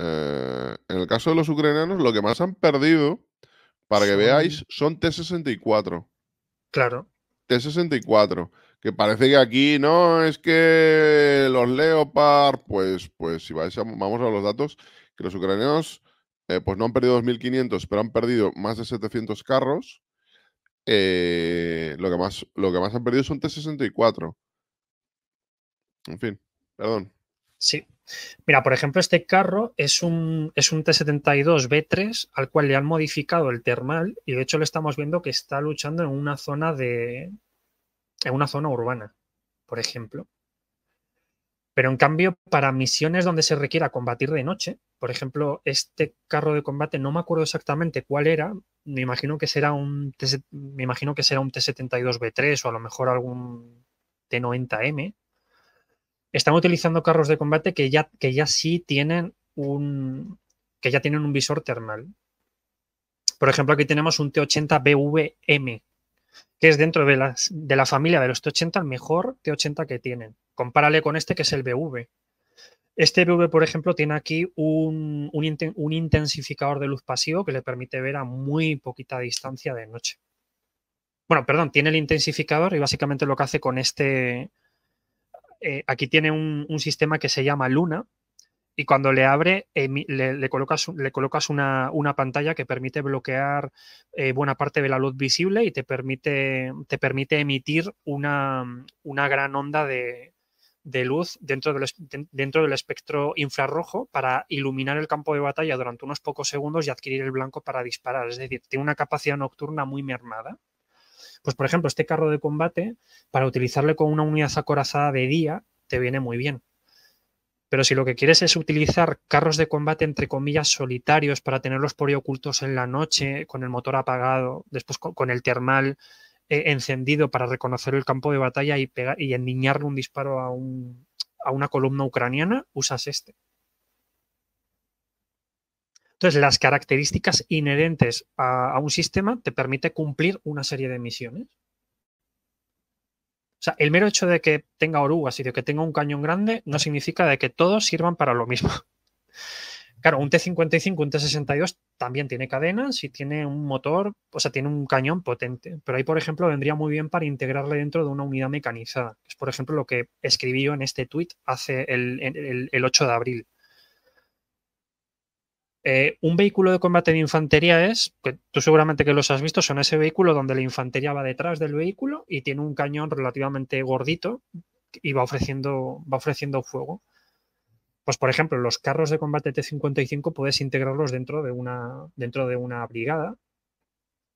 Eh, en el caso de los ucranianos, lo que más han perdido, para que veáis, son T-64. Claro. T-64. Que parece que aquí no es que los Leopard, pues, pues si vais vamos a los datos, que los ucranianos eh, pues no han perdido 2.500, pero han perdido más de 700 carros. Eh, lo, que más, lo que más han perdido son T64. En fin, perdón. Sí. Mira, por ejemplo, este carro es un, es un T72 B3 al cual le han modificado el termal y de hecho le estamos viendo que está luchando en una zona de. en una zona urbana, por ejemplo. Pero en cambio, para misiones donde se requiera combatir de noche, por ejemplo, este carro de combate, no me acuerdo exactamente cuál era, me imagino que será un T, me imagino que será un T72B3 o a lo mejor algún T90M. Están utilizando carros de combate que ya, que ya sí tienen un que ya tienen un visor termal. Por ejemplo, aquí tenemos un T80BVM, que es dentro de, de la familia de los T80 el mejor T80 que tienen. Compárale con este que es el BV. Este BV, por ejemplo, tiene aquí un, intensificador de luz pasivo que le permite ver a muy poquita distancia de noche. Bueno, perdón, tiene el intensificador y básicamente lo que hace con este... Eh, aquí tiene un sistema que se llama Luna, y cuando le abre, le, colocas, le colocas una, pantalla que permite bloquear eh, buena parte de la luz visible y te permite, te permite emitir una, gran onda de, de luz dentro del, dentro del espectro infrarrojo para iluminar el campo de batalla durante unos pocos segundos y adquirir el blanco para disparar. Es decir, tiene una capacidad nocturna muy mermada. Pues, por ejemplo, este carro de combate, para utilizarle con una unidad acorazada de día, te viene muy bien pero si lo que quieres es utilizar carros de combate, entre comillas, solitarios para tenerlos por ahí ocultos en la noche, con el motor apagado, después con, el termal eh, encendido para reconocer el campo de batalla y, pegar, y un disparo a, una columna ucraniana, usas este. Entonces, las características inherentes a, a, un sistema te permite cumplir una serie de misiones. O sea, el mero hecho de que tenga orugas y de que tenga un cañón grande no significa de que todos sirvan para lo mismo. Claro, un T-55, un T-62 también tiene cadenas y tiene un motor, o sea, tiene un cañón potente. Pero ahí, por ejemplo, vendría muy bien para integrarle dentro de una unidad mecanizada. Es, por ejemplo, lo que escribí yo en este tweet hace el, el 8 de abril. Eh, un vehículo de combate de infantería es, que tú seguramente que los has visto, son ese vehículo donde la infantería va detrás del vehículo y tiene un cañón relativamente gordito y va ofreciendo, va ofreciendo fuego. Pues, por ejemplo, los carros de combate T-55 puedes integrarlos dentro de una, dentro de una brigada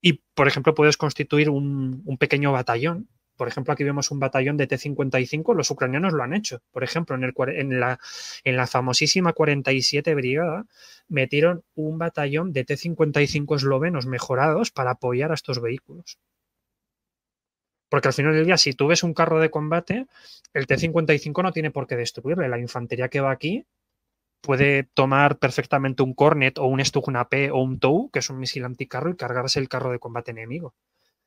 y, por ejemplo, puedes constituir un, un pequeño batallón por ejemplo, aquí vemos un batallón de T-55, los ucranianos lo han hecho. Por ejemplo, en, la, en la famosísima 47 Brigada metieron un batallón de T-55 eslovenos mejorados para apoyar a estos vehículos. Porque al final del día, si tú ves un carro de combate, el T-55 no tiene por qué destruirle. La infantería que va aquí puede tomar perfectamente un Cornet o un Stugna P o un Tou, que es un misil anticarro, y cargarse el carro de combate enemigo.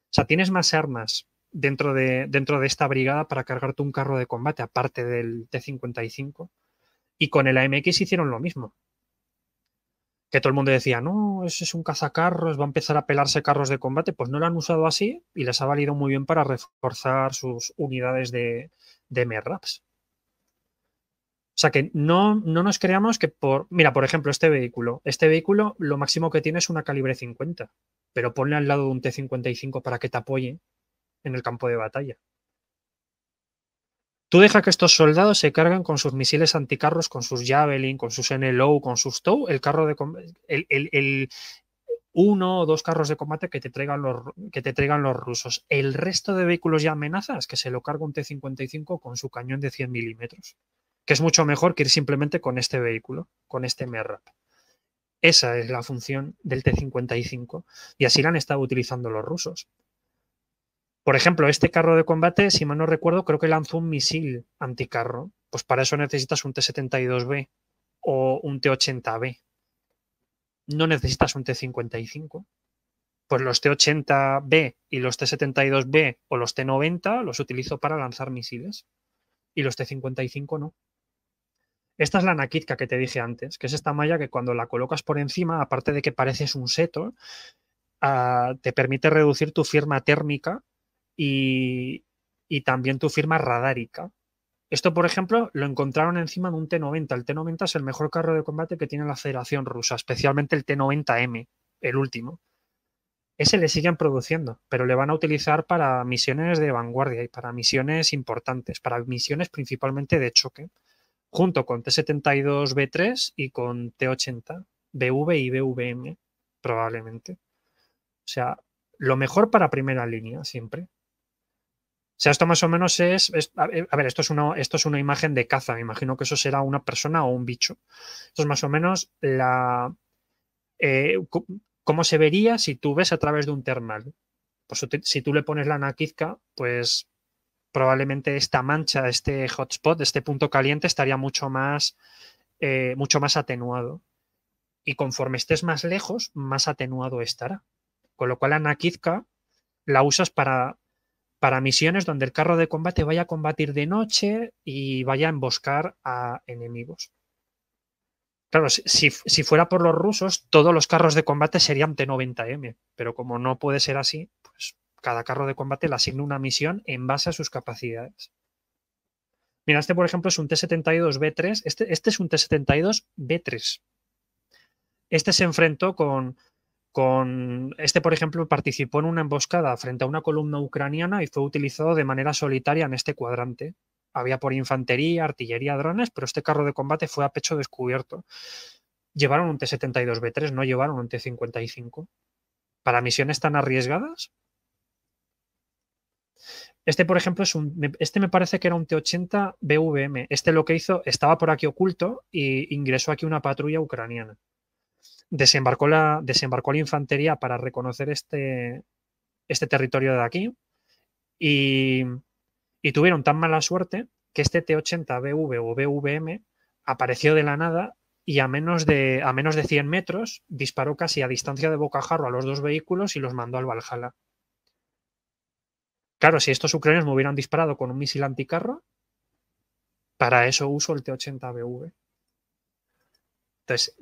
O sea, tienes más armas dentro de, dentro de esta brigada para cargarte un carro de combate, aparte del T-55. Y con el AMX hicieron lo mismo. Que todo el mundo decía, no, ese es un cazacarros, va a empezar a pelarse carros de combate. Pues no lo han usado así y les ha valido muy bien para reforzar sus unidades de, MRAPs. O sea que no, no nos creamos que por. Mira, por ejemplo, este vehículo. Este vehículo lo máximo que tiene es una calibre 50. Pero ponle al lado de un T55 para que te apoye en el campo de batalla. Tú dejas que estos soldados se cargan con sus misiles anticarros, con sus Javelin, con sus NLO, con sus TOW, el carro de el, el, uno o dos carros de combate que te, traigan los, que te traigan los rusos. El resto de vehículos y amenazas que se lo carga un T-55 con su cañón de 100 milímetros, que es mucho mejor que ir simplemente con este vehículo, con este MRAP. Esa es la función del T-55 y así la han estado utilizando los rusos. Por ejemplo, este carro de combate, si mal no recuerdo, creo que lanzó un misil anticarro. Pues para eso necesitas un T-72B o un T-80B. No necesitas un T-55. Pues los T-80B y los T-72B o los T-90 los utilizo para lanzar misiles. Y los T-55 no. Esta es la nakitka que te dije antes, que es esta malla que cuando la colocas por encima, aparte de que pareces un seto, ah, te permite reducir tu firma térmica y, también tu firma radárica. Esto, por ejemplo, lo encontraron encima de un T-90. El T-90 es el mejor carro de combate que tiene la Federación Rusa, especialmente el T-90M, el último. Ese le siguen produciendo, pero le van a utilizar para misiones de vanguardia y para misiones importantes, para misiones principalmente de choque, junto con T-72B3 y con T-80, BV y BVM, probablemente. O sea, lo mejor para primera línea siempre. O sea, esto más o menos es, eh, a, ver, esto es, una, esto es una imagen de caza, me imagino que eso será una persona o un bicho. Esto es más o menos la... Eh, ¿Cómo se vería si tú ves a través de un termal? Pues si tú le pones la naquizca, pues probablemente esta mancha, este hotspot, este punto caliente estaría mucho más, eh, mucho más atenuado. Y conforme estés más lejos, más atenuado estará. Con lo cual la naquizca la usas para para misiones donde el carro de combate vaya a combatir de noche y vaya a emboscar a enemigos. Claro, si, fuera por los rusos, todos los carros de combate serían T-90M, pero como no puede ser así, pues cada carro de combate le asigna una misión en base a sus capacidades. Mira, este por ejemplo es un T-72B3, este, este es un T-72B3. Este se enfrentó con, con este, por ejemplo, participó en una emboscada frente a una columna ucraniana y fue utilizado de manera solitaria en este cuadrante. Había por infantería, artillería, drones, pero este carro de combate fue a pecho descubierto. Llevaron un T-72B3, no llevaron un T-55. Para misiones tan arriesgadas. Este, por ejemplo, es un, este me parece que era un T-80 BVM. Este lo que hizo estaba por aquí oculto y ingresó aquí una patrulla ucraniana. Desembarcó la, desembarcó la infantería para reconocer este, este territorio de aquí y, y tuvieron tan mala suerte que este T-80BV o BVM apareció de la nada y a menos, de, a menos de 100 metros disparó casi a distancia de bocajarro a los dos vehículos y los mandó al Valhalla. Claro, si estos ucranianos me hubieran disparado con un misil anticarro, para eso uso el T-80BV. Entonces,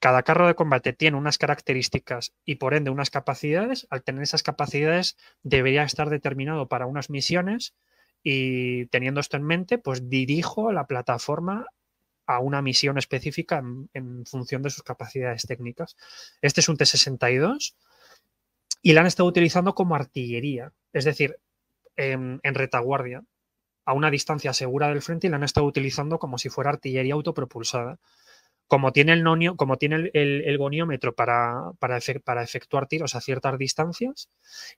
cada carro de combate tiene unas características y por ende unas capacidades. Al tener esas capacidades debería estar determinado para unas misiones y teniendo esto en mente, pues dirijo la plataforma a una misión específica en, función de sus capacidades técnicas. Este es un T-62 y la han estado utilizando como artillería, es decir, en, en retaguardia, a una distancia segura del frente y la han estado utilizando como si fuera artillería autopropulsada como tiene el, como tiene goniómetro para, para, efectuar tiros a ciertas distancias,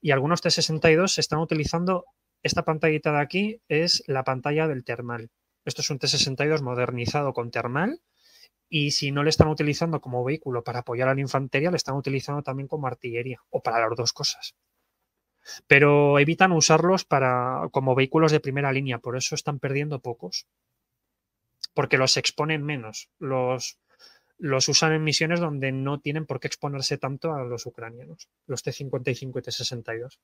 y algunos T62 se están utilizando, esta pantallita de aquí es la pantalla del termal. Esto es un T62 modernizado con termal, y si no le están utilizando como vehículo para apoyar a la infantería, le están utilizando también como artillería, o para las dos cosas. Pero evitan usarlos para, como vehículos de primera línea, por eso están perdiendo pocos porque los exponen menos, los, los usan en misiones donde no tienen por qué exponerse tanto a los ucranianos, los T-55 y T-62.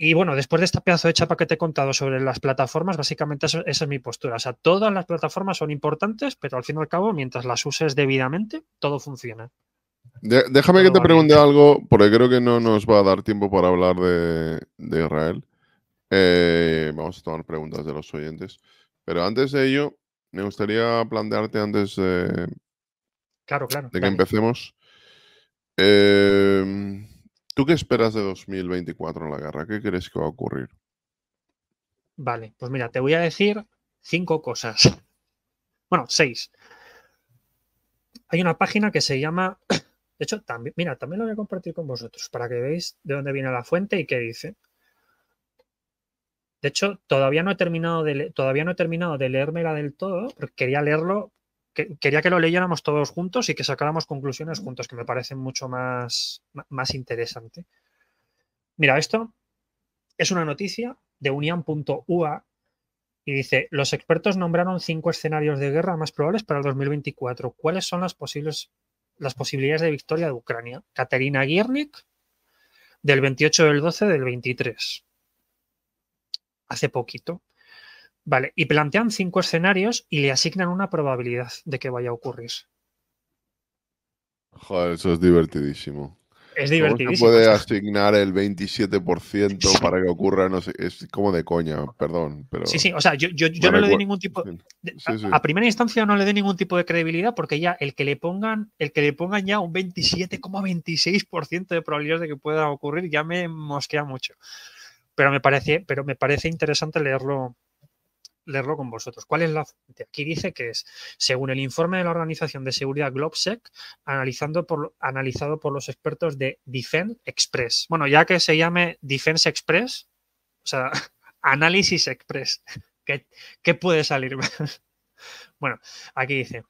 Y bueno, después de este pedazo de chapa que te he contado sobre las plataformas, básicamente esa, es mi postura. O sea, todas las plataformas son importantes, pero al fin y al cabo, mientras las uses debidamente, todo funciona. déjame que te pregunte algo, porque creo que no nos va a dar tiempo para hablar de, Israel. Eh, vamos a tomar preguntas de los oyentes. Pero antes de ello, me gustaría plantearte antes claro, claro, de que empecemos. Em, ¿Tú qué esperas de 2024 en la guerra? ¿Qué crees que va a ocurrir? Vale, pues mira, te voy a decir cinco cosas. Bueno, seis. Hay una página que se llama. De hecho, mira, también lo voy a compartir con vosotros para que veáis de dónde viene la fuente y qué dice. De hecho, todavía no he terminado de, todavía no he terminado de leérmela del todo, porque quería leerlo, que, quería que lo leyéramos todos juntos y que sacáramos conclusiones juntos, que me parecen mucho más, más interesante. Mira, esto es una noticia de unian.ua y dice, los expertos nombraron cinco escenarios de guerra más probables para el 2024. ¿Cuáles son las, posibles, las posibilidades de victoria de Ucrania? Katerina Giernik, del 28 del 12 del 23 hace poquito. Vale, y plantean cinco escenarios y le asignan una probabilidad de que vaya a ocurrir. Joder, eso es divertidísimo. Es divertidísimo. ¿Cómo puede asignar el 27% para que ocurra, no sé, es como de coña, perdón. sí, sí, o sea, yo, no le doy ningún tipo. A, primera instancia no le doy ningún tipo de credibilidad porque ya el que le pongan, el que le pongan ya un 27,26% de probabilidades de que pueda ocurrir ya me mosquea mucho pero me parece, pero me parece interesante leerlo, leerlo con vosotros. ¿Cuál es la fuente? Aquí dice que es, según el informe de la Organización de Seguridad Globsec, analizando por, analizado por los expertos de Defense Express. Bueno, ya que se llame Defense Express, o sea, Análisis Express, ¿qué, qué puede salir? bueno, aquí dice.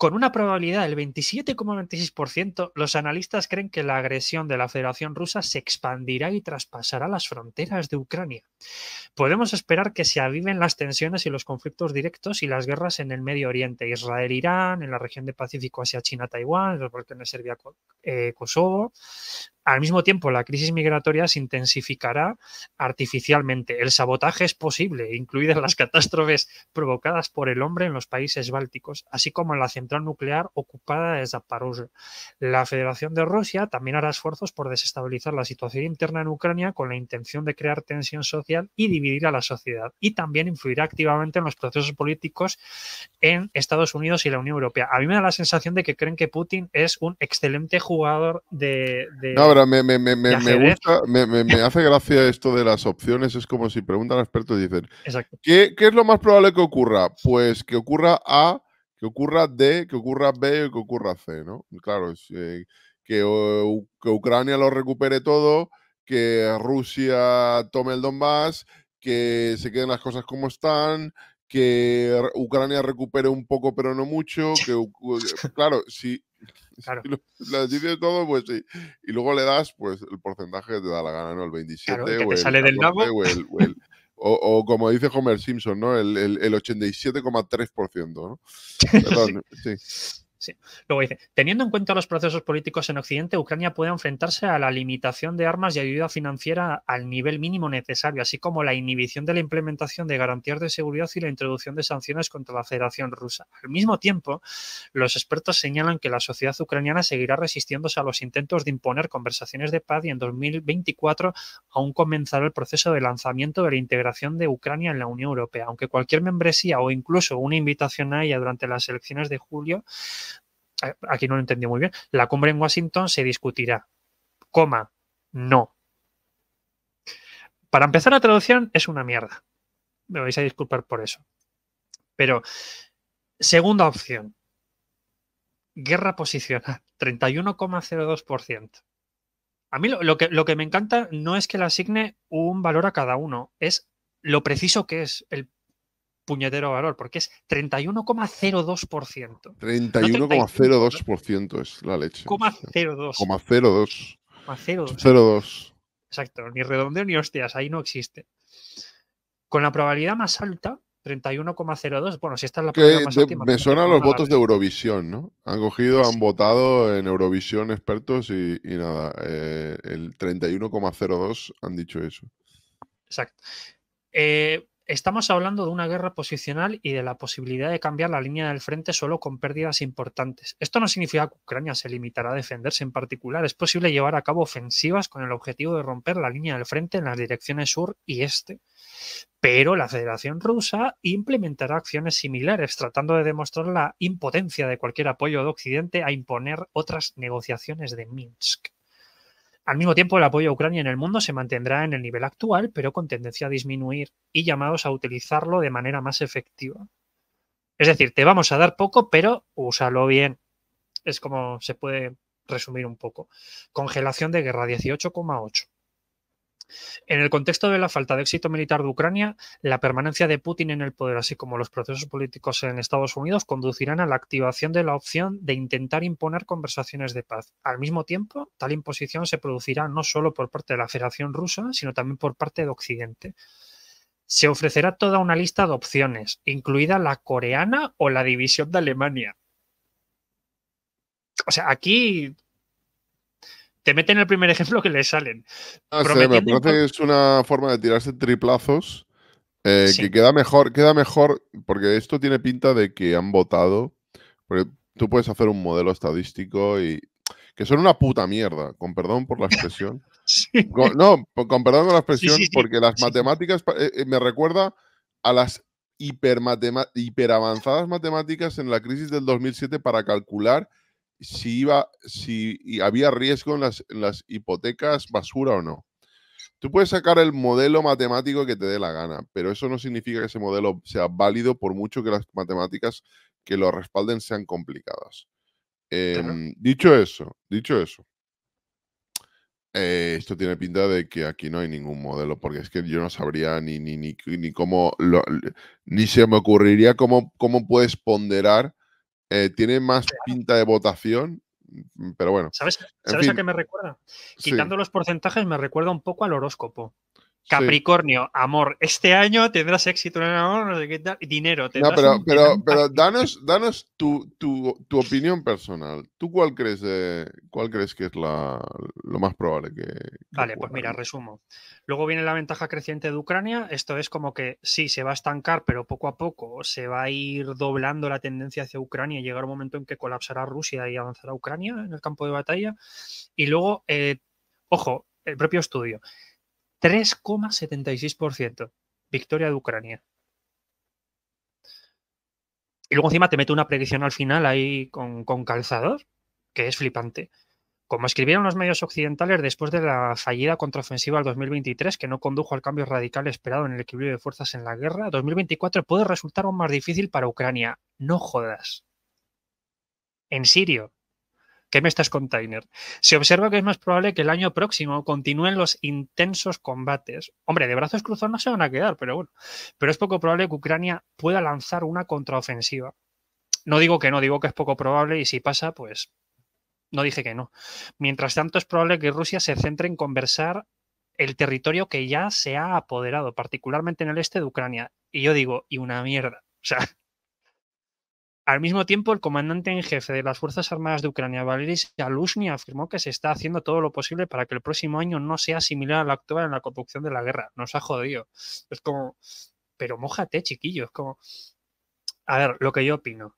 Con una probabilidad del 27,26%, los analistas creen que la agresión de la Federación Rusa se expandirá y traspasará las fronteras de Ucrania. Podemos esperar que se aviven las tensiones y los conflictos directos y las guerras en el Medio Oriente, Israel-Irán, en la región de Pacífico Asia-China-Taiwán, los de Serbia-Kosovo, eh, al mismo tiempo, la crisis migratoria se intensificará artificialmente. El sabotaje es posible, incluidas las catástrofes provocadas por el hombre en los países bálticos, así como en la central nuclear ocupada de Zaporozhye. La Federación de Rusia también hará esfuerzos por desestabilizar la situación interna en Ucrania con la intención de crear tensión social y dividir a la sociedad. Y también influirá activamente en los procesos políticos en Estados Unidos y la Unión Europea. A mí me da la sensación de que creen que Putin es un excelente jugador de, me, ¿eh? gusta, me, hace gracia esto de las opciones. Es como si preguntan al experto y dicen, ¿qué, es lo más probable que ocurra? Pues que ocurra A, que ocurra D, que ocurra B y que ocurra C, ¿no? Claro, eh, que, que, Ucrania lo recupere todo, que Rusia tome el Donbass, que se queden las cosas como están, que Ucrania recupere un poco, pero no mucho, que eh, claro, si, dices todo, pues sí. Y luego le das, pues el porcentaje que te da la gana, ¿no? El 27 o, como dice Homer Simpson, ¿no? El, el 87,3%, ¿no? Perdón, sí. Luego dice, teniendo en cuenta los procesos políticos en Occidente, Ucrania puede enfrentarse a la limitación de armas y ayuda financiera al nivel mínimo necesario, así como la inhibición de la implementación de garantías de seguridad y la introducción de sanciones contra la Federación Rusa. Al mismo tiempo, los expertos señalan que la sociedad ucraniana seguirá resistiéndose a los intentos de imponer conversaciones de paz y en 2024 aún comenzará el proceso de lanzamiento de la integración de Ucrania en la Unión Europea, aunque cualquier membresía o incluso una invitación a ella durante las elecciones de julio aquí no lo entendí muy bien, la cumbre en Washington se discutirá. Coma, no. Para empezar, la traducción es una mierda. Me vais a disculpar por eso. Pero, segunda opción. Guerra posicional, 31,02%. A mí lo, que, lo que me encanta no es que le asigne un valor a cada uno, es lo preciso que es, el puñetero valor, porque es 31,02%. 31,02% es la leche. 0,02. 0,02. 0,02. Exacto, ni redondeo ni hostias, ahí no existe. Con la probabilidad más alta, 31,02. Bueno, si esta es la probabilidad más alta. Me suenan los votos de Eurovisión, ¿no? Han cogido, han votado en Eurovisión expertos y, nada, eh, el 31,02 han dicho eso. Exacto. Eh, Estamos hablando de una guerra posicional y de la posibilidad de cambiar la línea del frente solo con pérdidas importantes. Esto no significa que Ucrania se limitará a defenderse en particular. Es posible llevar a cabo ofensivas con el objetivo de romper la línea del frente en las direcciones sur y este. Pero la Federación Rusa implementará acciones similares, tratando de demostrar la impotencia de cualquier apoyo de Occidente a imponer otras negociaciones de Minsk. Al mismo tiempo, el apoyo a Ucrania en el mundo se mantendrá en el nivel actual, pero con tendencia a disminuir y llamados a utilizarlo de manera más efectiva. Es decir, te vamos a dar poco, pero úsalo bien. Es como se puede resumir un poco. Congelación de guerra 18,8. En el contexto de la falta de éxito militar de Ucrania, la permanencia de Putin en el poder, así como los procesos políticos en Estados Unidos, conducirán a la activación de la opción de intentar imponer conversaciones de paz. Al mismo tiempo, tal imposición se producirá no solo por parte de la Federación Rusa, sino también por parte de Occidente. Se ofrecerá toda una lista de opciones, incluida la coreana o la división de Alemania. O sea, aquí te meten el primer ejemplo que le salen. Ah, me parece que es una forma de tirarse triplazos eh, que queda mejor, queda mejor, porque esto tiene pinta de que han votado. tú puedes hacer un modelo estadístico y. que son una puta mierda, con perdón por la expresión. no, con perdón por la expresión, porque las matemáticas eh, eh, me recuerda a las hiperavanzadas matemáticas en la crisis del 2007 para calcular si iba, si había riesgo en las, hipotecas basura o no. Tú puedes sacar el modelo matemático que te dé la gana, pero eso no significa que ese modelo sea válido por mucho que las matemáticas que lo respalden sean complicadas. Em, dicho eso, dicho eso, eh, esto tiene pinta de que aquí no hay ningún modelo, porque es que yo no sabría ni, ni, cómo, ni se me ocurriría cómo puedes ponderar eh, tiene más pinta de votación, mm, pero bueno. ¿Sabes, ¿sabes a qué me recuerda? Quitando los porcentajes, me recuerda un poco al horóscopo. Capricornio, amor. Este año tendrás éxito en el amor, no sé qué tal, dinero. no, pero, pero, danos, danos tu, opinión personal. ¿Tú cuál crees, eh, cuál crees que es lo más probable que... vale, pues mira, resumo. Luego viene la ventaja creciente de Ucrania. Esto es como que sí, se va a estancar, pero poco a poco se va a ir doblando la tendencia hacia Ucrania y llegar un momento en que colapsará Rusia y avanzará Ucrania en el campo de batalla. Y luego, eh, ojo, el propio estudio. 3,76%. Victoria de Ucrania. Y luego encima te mete una predicción al final ahí con, con calzador, que es flipante. Como escribieron los medios occidentales después de la fallida contraofensiva del 2023, que no condujo al cambio radical esperado en el equilibrio de fuerzas en la guerra, 2024 puede resultar aún más difícil para Ucrania. No jodas. En Sirio, ¿Qué me estás container? Se observa que es más probable que el año próximo continúen los intensos combates. Hombre, de brazos cruzados no se van a quedar, pero bueno. Pero es poco probable que Ucrania pueda lanzar una contraofensiva. No digo que no, digo que es poco probable y si pasa, pues no dije que no. Mientras tanto, es probable que Rusia se centre en conversar el territorio que ya se ha apoderado, particularmente en el este de Ucrania. Y yo digo, y una mierda. O sea, al mismo tiempo, el comandante en jefe de las Fuerzas Armadas de Ucrania, Valery Zaluzhnyi, afirmó que se está haciendo todo lo posible para que el próximo año no sea similar al actual en la conducción de la guerra. Nos ha jodido. Es como, pero mójate, chiquillo. Es como, a ver, lo que yo opino.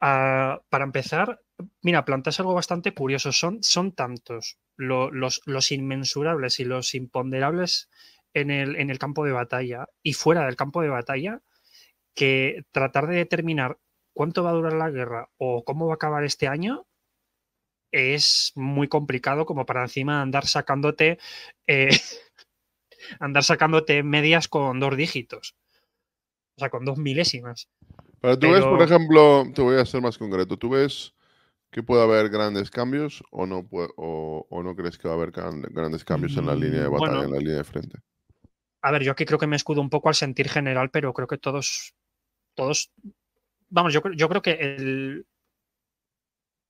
Ah, para empezar, mira, plantas algo bastante curioso. Son, son tantos los, inmensurables y los imponderables en el, en el campo de batalla y fuera del campo de batalla que tratar de determinar cuánto va a durar la guerra o cómo va a acabar este año es muy complicado como para encima andar sacándote eh, andar sacándote medias con dos dígitos o sea con dos milésimas pero tú ves por ejemplo te voy a ser más concreto tú ves que puede haber grandes cambios o no o, no crees que va a haber grandes cambios en la línea de mm, batalla en la línea de frente a ver, yo aquí creo que me escudo un poco al sentir general, pero creo que todos todos, vamos, yo, creo que el,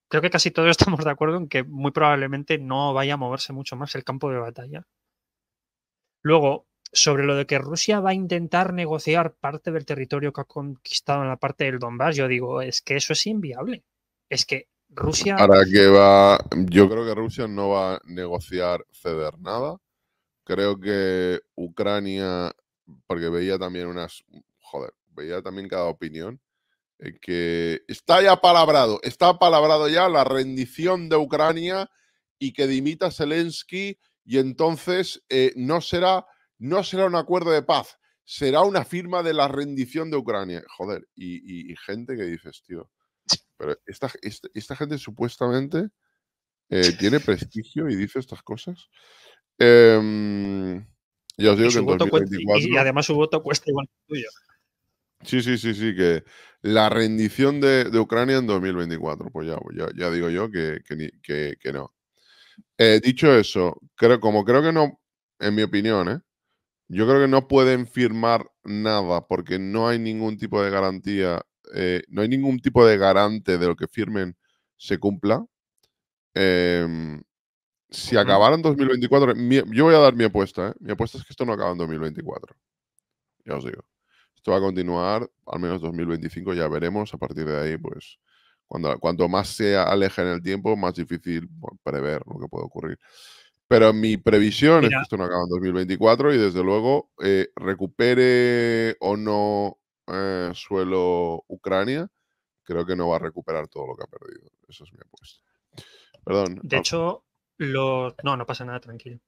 creo que casi todos estamos de acuerdo en que muy probablemente no vaya a moverse mucho más el campo de batalla. Luego, sobre lo de que Rusia va a intentar negociar parte del territorio que ha conquistado en la parte del Donbass, yo digo, es que eso es inviable. Es que Rusia. Para que va. Yo creo que Rusia no va a negociar ceder nada. Creo que Ucrania. Porque veía también unas. Joder, ya también cada opinión, eh, que está ya palabrado, está palabrado ya la rendición de Ucrania y que dimita Zelensky y entonces eh, no, será, no será un acuerdo de paz, será una firma de la rendición de Ucrania. Joder, y, gente que dices, tío, pero esta, esta, gente supuestamente eh, tiene prestigio y dice estas cosas. Em, y, y, además su voto cuesta igual que el tuyo. Sí, sí, sí, sí, que la rendición de, Ucrania en 2024, pues ya, digo yo que, no. Eh, dicho eso, creo, como creo que no, en mi opinión, ¿eh? yo creo que no pueden firmar nada porque no hay ningún tipo de garantía, eh, no hay ningún tipo de garante de lo que firmen se cumpla. Em, si acabaran en 2024, yo voy a dar mi apuesta, mi apuesta es que esto no acaba en 2024. Ya os digo. Esto va a continuar al menos 2025, ya veremos. A partir de ahí, pues, cuando, cuanto más se aleje en el tiempo, más difícil prever lo que puede ocurrir. Pero mi previsión es que esto no acaba en 2024 y desde luego eh, recupere o no eh, suelo Ucrania, creo que no va a recuperar todo lo que ha perdido. Eso es mi apuesta. Perdón. De hecho, los... No, no pasa nada, tranquilo.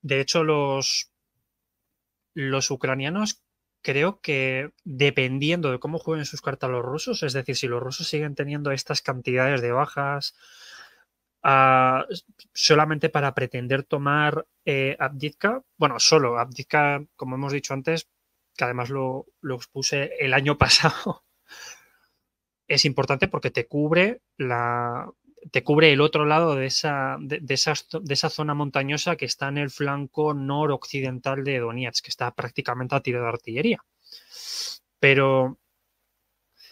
De hecho, los, los ucranianos creo que dependiendo de cómo jueguen sus cartas los rusos, es decir, si los rusos siguen teniendo estas cantidades de bajas ah, solamente para pretender tomar eh, Abdizka, bueno, solo Abdizka, como hemos dicho antes, que además lo, lo expuse el año pasado, es importante porque te cubre la, te cubre el otro lado de esa, de, esa, de esa zona montañosa que está en el flanco noroccidental de Donetsk, que está prácticamente a tiro de artillería. Pero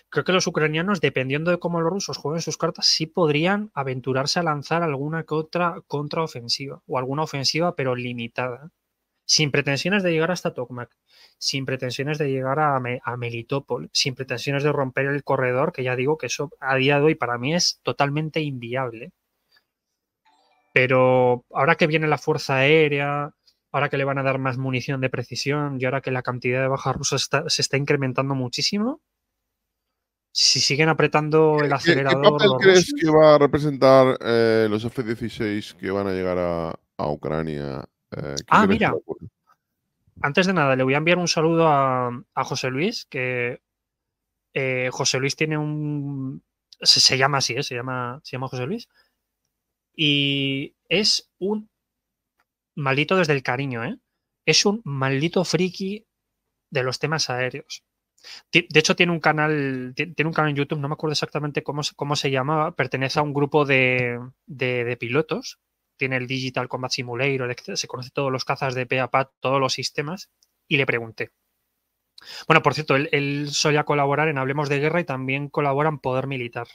creo que los ucranianos, dependiendo de cómo los rusos jueguen sus cartas, sí podrían aventurarse a lanzar alguna que otra contraofensiva o alguna ofensiva, pero limitada sin pretensiones de llegar hasta Tokmak, sin pretensiones de llegar a, Melitópol, Melitopol, sin pretensiones de romper el corredor, que ya digo que eso a día de hoy para mí es totalmente inviable. Pero ahora que viene la Fuerza Aérea, ahora que le van a dar más munición de precisión y ahora que la cantidad de bajas rusas se está incrementando muchísimo, si siguen apretando el acelerador. ¿Qué, crees que va a representar eh, los F-16 que van a llegar a Ucrania eh, ah, mira. ¿eh? Antes de nada, le voy a enviar un saludo a, José Luis, que eh, José Luis tiene un... Se, llama así, se, llama, se llama José Luis. Y es un maldito desde el cariño, ¿eh? Es un maldito friki de los temas aéreos. De hecho, tiene un canal, tiene un canal en YouTube, no me acuerdo exactamente cómo, cómo se llamaba, pertenece a un grupo de, de pilotos tiene el Digital Combat Simulator, se conoce todos los cazas de PAPAT, todos los sistemas, y le pregunté. Bueno, por cierto, él, solía colaborar en Hablemos de Guerra y también colabora en Poder Militar.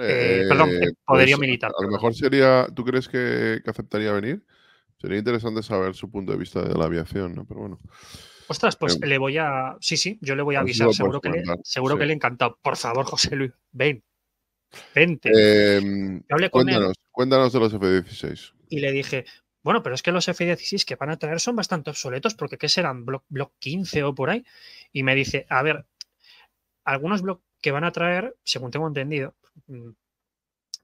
Eh, perdón, pues, Poderío Militar. A lo mejor sería, ¿tú crees que, aceptaría venir? Sería interesante saber su punto de vista de la aviación, ¿no? Pero bueno. Ostras, pues eh, le voy a. Sí, sí, yo le voy a avisar. Seguro, que le, seguro encantado. Por favor, José Luis, ven. 20. Em, cuéntanos, de los F-16. Y le dije, bueno, pero es que los F-16 que van a traer son bastante obsoletos porque ¿qué serán? Block, 15 o por ahí. Y me dice, a ver, algunos block que van a traer, según tengo entendido, mm,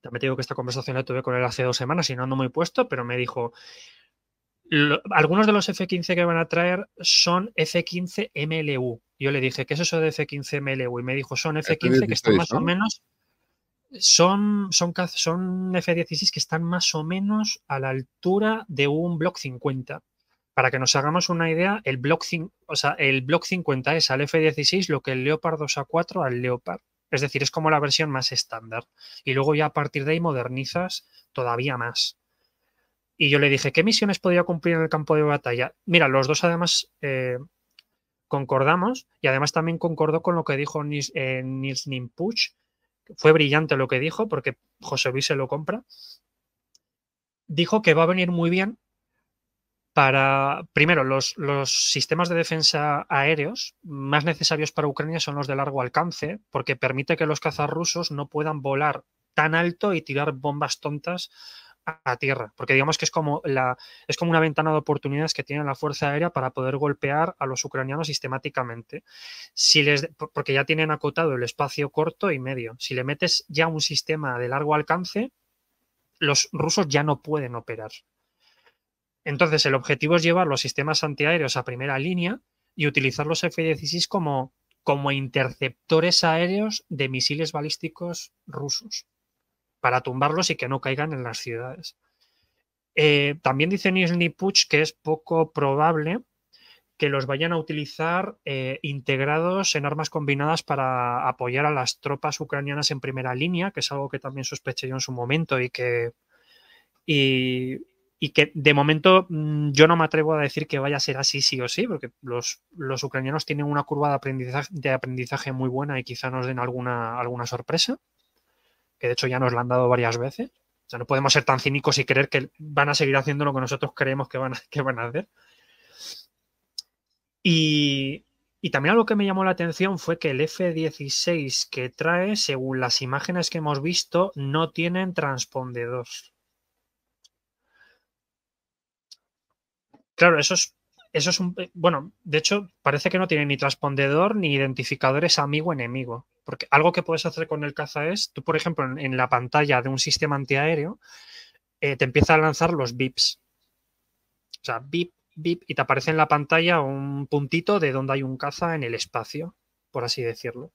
también digo que esta conversación la tuve con él hace dos semanas y no ando muy puesto, pero me dijo, algunos de los F-15 que van a traer son F-15 MLU. Yo le dije, ¿qué es eso de F-15 MLU? Y me dijo, son F-15 que están más o menos son, son, F-16 que están más o menos a la altura de un Block 50. Para que nos hagamos una idea, el Block, o el Block 50 es al F-16 lo que el Leopard 2A4 al Leopard. Es decir, es como la versión más estándar. Y luego ya a partir de ahí modernizas todavía más. Y yo le dije, ¿qué misiones podría cumplir en el campo de batalla? Mira, los dos además eh, concordamos y además también concordó con lo que dijo Nils, eh, Nils Nimpuch fue brillante lo que dijo, porque José Luis se lo compra, dijo que va a venir muy bien para, primero, los, los, sistemas de defensa aéreos más necesarios para Ucrania son los de largo alcance, porque permite que los cazas rusos no puedan volar tan alto y tirar bombas tontas a tierra, porque digamos que es como, la, es como una ventana de oportunidades que tiene la Fuerza Aérea para poder golpear a los ucranianos sistemáticamente, si les, porque ya tienen acotado el espacio corto y medio. Si le metes ya un sistema de largo alcance, los rusos ya no pueden operar. Entonces, el objetivo es llevar los sistemas antiaéreos a primera línea y utilizar los F-16 como, como interceptores aéreos de misiles balísticos rusos para tumbarlos y que no caigan en las ciudades. Eh, también dice Nizhny Puch que es poco probable que los vayan a utilizar eh, integrados en armas combinadas para apoyar a las tropas ucranianas en primera línea, que es algo que también sospeché yo en su momento y que, y, que de momento mm, yo no me atrevo a decir que vaya a ser así sí o sí, porque los, los ucranianos tienen una curva de aprendizaje, de aprendizaje, muy buena y quizá nos den alguna, alguna sorpresa que de hecho ya nos lo han dado varias veces. O sea, no podemos ser tan cínicos y creer que van a seguir haciendo lo que nosotros creemos que van a, que van a hacer. Y, y también algo que me llamó la atención fue que el F-16 que trae, según las imágenes que hemos visto, no tienen transpondedor. Claro, eso es eso es un. Bueno, de hecho, parece que no tiene ni transpondedor ni identificadores amigo-enemigo. Porque algo que puedes hacer con el caza es, tú, por ejemplo, en, la pantalla de un sistema antiaéreo, eh, te empieza a lanzar los bips. O sea, bip, bip, y te aparece en la pantalla un puntito de donde hay un caza en el espacio, por así decirlo.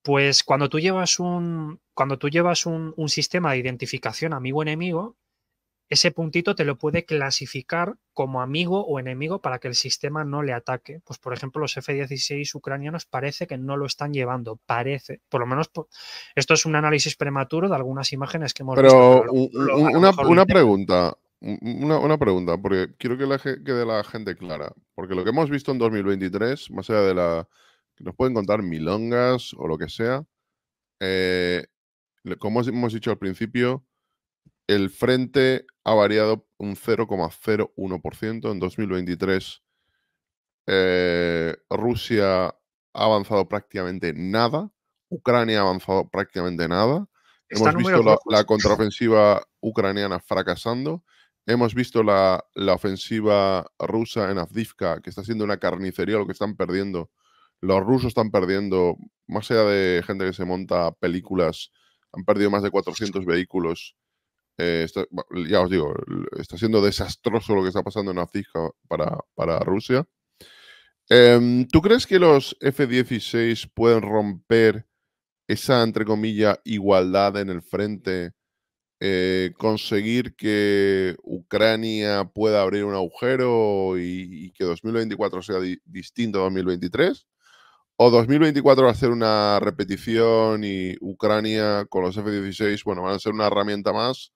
Pues cuando tú llevas un, cuando tú llevas un, un sistema de identificación amigo-enemigo, ese puntito te lo puede clasificar como amigo o enemigo para que el sistema no le ataque. Pues por ejemplo, los F-16 ucranianos parece que no lo están llevando, parece, por lo menos esto es un análisis prematuro de algunas imágenes que hemos Pero visto. Pero una, pregunta, una, pregunta, porque quiero que la, quede la gente clara, porque lo que hemos visto en 2023, más allá de la... que nos pueden contar milongas o lo que sea, eh, como hemos dicho al principio, el frente ha variado un 0,01% en 2023. Eh, Rusia ha avanzado prácticamente nada. Ucrania ha avanzado prácticamente nada. Hemos visto la, contraofensiva ucraniana fracasando. Hemos visto la, la ofensiva rusa en Avdivka, que está siendo una carnicería lo que están perdiendo. Los rusos están perdiendo, más allá de gente que se monta películas, han perdido más de 400 vehículos eh, ya os digo, está siendo desastroso lo que está pasando en la para, para Rusia. Em, ¿Tú crees que los F-16 pueden romper esa, entre comillas, igualdad en el frente? Eh, conseguir que Ucrania pueda abrir un agujero y, que 2024 sea distinto a 2023? ¿O 2024 va a ser una repetición y Ucrania con los F-16, bueno, van a ser una herramienta más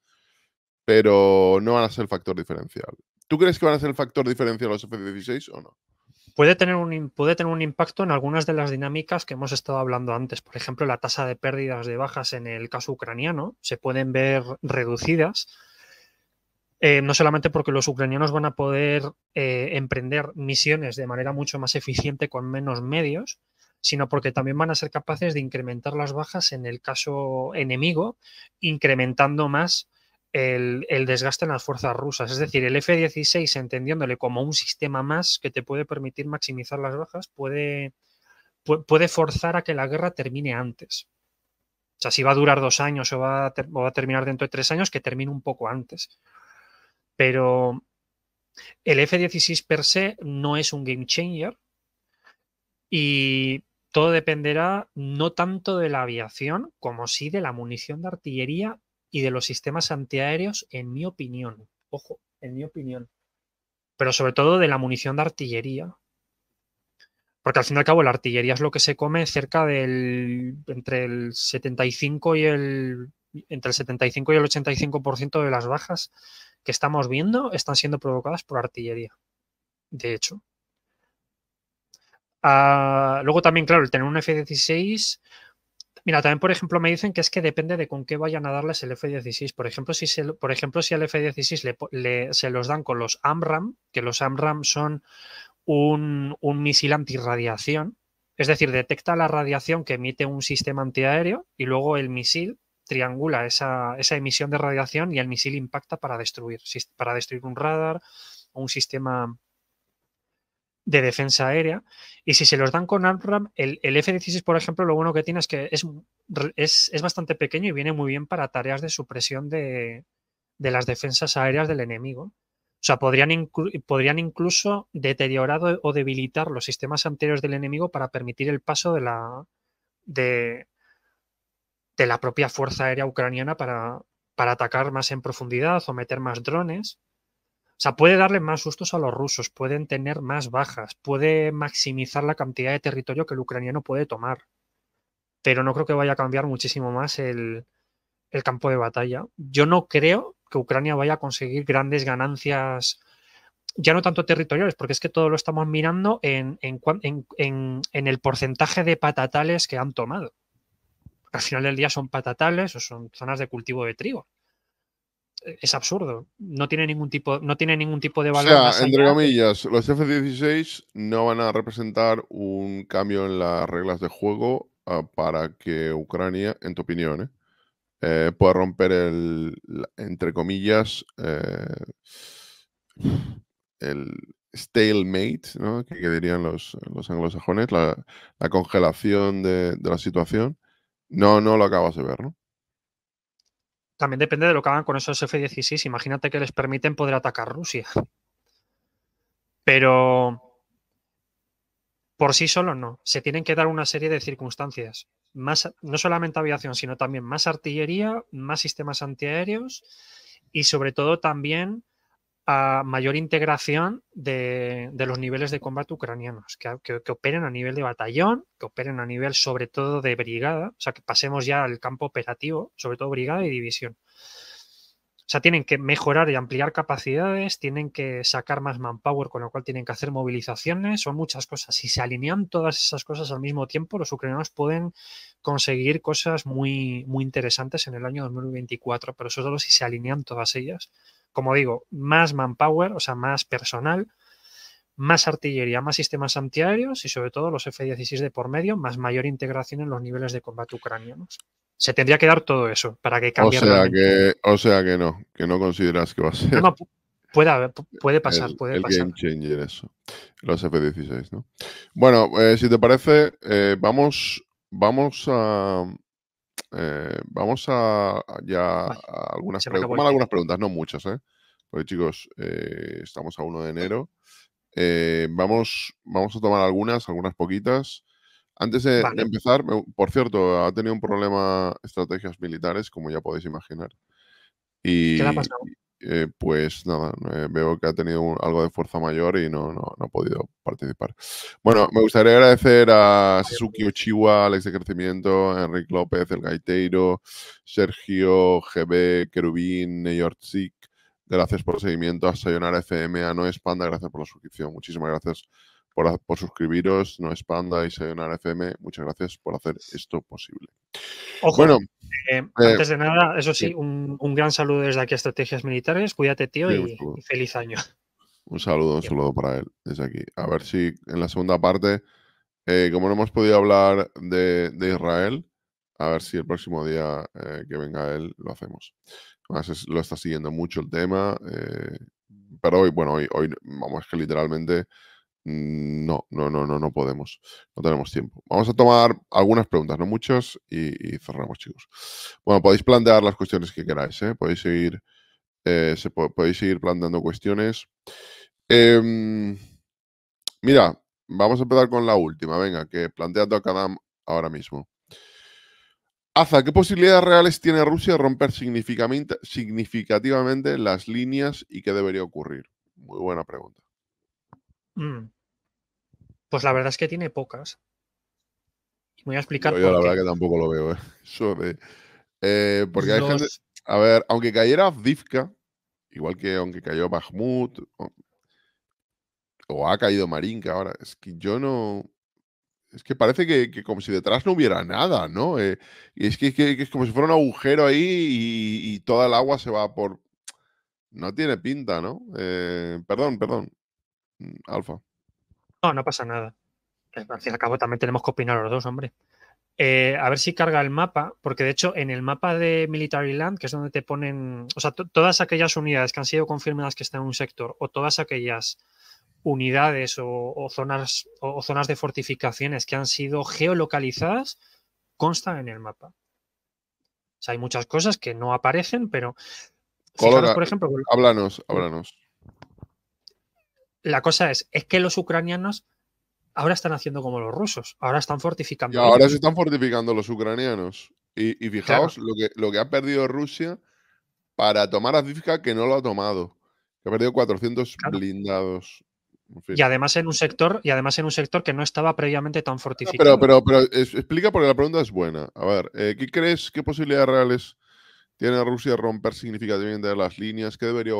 pero no van a ser el factor diferencial. ¿Tú crees que van a ser el factor diferencial los F-16 o no? Puede tener, un, puede tener un impacto en algunas de las dinámicas que hemos estado hablando antes. Por ejemplo, la tasa de pérdidas de bajas en el caso ucraniano se pueden ver reducidas. Eh, no solamente porque los ucranianos van a poder eh, emprender misiones de manera mucho más eficiente con menos medios, sino porque también van a ser capaces de incrementar las bajas en el caso enemigo, incrementando más el, desgaste en las fuerzas rusas. Es decir, el F-16, entendiéndole como un sistema más que te puede permitir maximizar las bajas, puede, puede forzar a que la guerra termine antes. O sea, si va a durar dos años o va, a va a terminar dentro de tres años, que termine un poco antes. Pero el F-16 per se no es un game changer y todo dependerá no tanto de la aviación como sí de la munición de artillería y de los sistemas antiaéreos, en mi opinión. Ojo, en mi opinión. Pero sobre todo de la munición de artillería. Porque al fin y al cabo la artillería es lo que se come cerca del. entre el 75 y el. entre el 75 y el 85% de las bajas que estamos viendo están siendo provocadas por artillería. De hecho. Ah, luego también, claro, el tener un F-16 Mira, también, por ejemplo, me dicen que es que depende de con qué vayan a darles el F-16. Por ejemplo, si, se, por ejemplo, si el F-16 se los dan con los AMRAM, que los AMRAM son un, misil antirradiación, es decir, detecta la radiación que emite un sistema antiaéreo y luego el misil triangula esa, esa emisión de radiación y el misil impacta para destruir, para destruir un radar o un sistema de defensa aérea. Y si se los dan con ARMRAM, el, F-16, por ejemplo, lo bueno que tiene es que es, es, bastante pequeño y viene muy bien para tareas de supresión de, las defensas aéreas del enemigo. O sea, podrían, podrían incluso deteriorar o debilitar los sistemas anteriores del enemigo para permitir el paso de la, de, la propia fuerza aérea ucraniana para, para atacar más en profundidad o meter más drones. O sea, puede darle más sustos a los rusos, pueden tener más bajas, puede maximizar la cantidad de territorio que el ucraniano puede tomar. Pero no creo que vaya a cambiar muchísimo más el, campo de batalla. Yo no creo que Ucrania vaya a conseguir grandes ganancias, ya no tanto territoriales, porque es que todo lo estamos mirando en, en el porcentaje de patatales que han tomado. Al final del día son patatales o son zonas de cultivo de trigo es absurdo. No tiene ningún tipo, no tiene ningún tipo de valor. O sea, entre comillas, los F-16 no van a representar un cambio en las reglas de juego ah, para que Ucrania, en tu opinión, eh, eh, pueda romper el, entre comillas, eh, el stalemate, ¿no? que, dirían los, anglosajones, la, congelación de, de, la situación. No, no lo acabas de ver, ¿no? también depende de lo que hagan con esos F-16. Imagínate que les permiten poder atacar Rusia. Pero por sí solo no. Se tienen que dar una serie de circunstancias. Más, no solamente aviación, sino también más artillería, más sistemas antiaéreos y sobre todo también a mayor integración de, los niveles de combate ucranianos, que, operen a nivel de batallón, que operen a nivel sobre todo de brigada, o sea, que pasemos ya al campo operativo, sobre todo brigada y división. O sea, tienen que mejorar y ampliar capacidades, tienen que sacar más manpower, con lo cual tienen que hacer movilizaciones, son muchas cosas. Si se alinean todas esas cosas al mismo tiempo, los ucranianos pueden conseguir cosas muy, muy interesantes en el año 2024, pero eso solo si se alinean todas ellas como digo, más manpower, o sea, más personal, más artillería, más sistemas antiaéreos y sobre todo los F-16 de por medio, más mayor integración en los niveles de combate ucranianos. Se tendría que dar todo eso para que cambie. O sea, que, o sea que no, que no consideras que va a ser. puede, puede pasar, el, puede pasar. Game changer eso, los F-16, ¿no? Bueno, eh, si te parece, eh, vamos, vamos a, eh, vamos a ya algunas, preguntas, algunas preguntas, no muchas, ¿eh? Porque chicos, eh, estamos a 1 de enero. vamos, vamos a tomar algunas, algunas poquitas. Antes de, empezar, por cierto, ha tenido un problema estrategias militares, como ya podéis imaginar. ¿Qué le ha pasado? Eh, pues nada, eh, veo que ha tenido algo de fuerza mayor y no, ha podido participar. Bueno, me gustaría agradecer a Suzuki pues. Ochiwa, Alex de Crecimiento, Enrique López, El Gaitero, Sergio, GB, Querubín, Sick gracias por el seguimiento, a Sayonara FM, a No Espanda, gracias por la suscripción, muchísimas gracias por, por suscribiros, No Espanda y Sayonara FM, muchas gracias por hacer esto posible. Ojo, bueno, eh, eh, antes de nada, eso sí, un, gran saludo desde aquí a Estrategias Militares. Cuídate, tío, y, feliz año. Un saludo, un saludo para él desde aquí. A ver si en la segunda parte, eh, como no hemos podido hablar de, Israel, a ver si el próximo día que venga él lo hacemos. lo está siguiendo mucho el tema, pero hoy, bueno, hoy, hoy vamos, que literalmente no, no, no, no, no podemos. No tenemos tiempo. Vamos a tomar algunas preguntas, no muchas, y, cerramos, chicos. Bueno, podéis plantear las cuestiones que queráis, Podéis seguir, podéis seguir planteando cuestiones. mira, vamos a empezar con la última, venga, que planteando a Kadam ahora mismo. Aza, ¿qué posibilidades reales tiene Rusia de romper significativamente las líneas y qué debería ocurrir? Muy buena pregunta. Pues la verdad es que tiene pocas. voy a explicar. Yo, la verdad que tampoco lo veo, ¿eh? eh porque hay gente. A ver, aunque cayera Avdivka, igual que aunque cayó Mahmoud, o, ha caído Marinka ahora, es que yo no. Es que parece que, como si detrás no hubiera nada, ¿no? Eh, y es que, es como si fuera un agujero ahí y, toda el agua se va por. No tiene pinta, ¿no? Eh, perdón, perdón. Mm, Alfa. No, no pasa nada. Al fin y al cabo también tenemos que opinar los dos, hombre. Eh, a ver si carga el mapa, porque de hecho en el mapa de Military Land, que es donde te ponen, o sea, todas aquellas unidades que han sido confirmadas que están en un sector, o todas aquellas unidades o, zonas, o, zonas de fortificaciones que han sido geolocalizadas, constan en el mapa. O sea, hay muchas cosas que no aparecen, pero... por ejemplo, háblanos, háblanos la cosa es, es que los ucranianos ahora están haciendo como los rusos, ahora están fortificando. Y ahora se están fortificando los ucranianos. Y, fijaos lo, que, lo que ha perdido Rusia para tomar Azvivka que no lo ha tomado. Que ha perdido 400 blindados. Y además en un sector, y además en un sector que no estaba previamente tan fortificado. Pero, pero, explica porque la pregunta es buena. A ver, eh, ¿qué crees? ¿Qué posibilidades reales tiene Rusia romper significativamente las líneas? ¿Qué debería,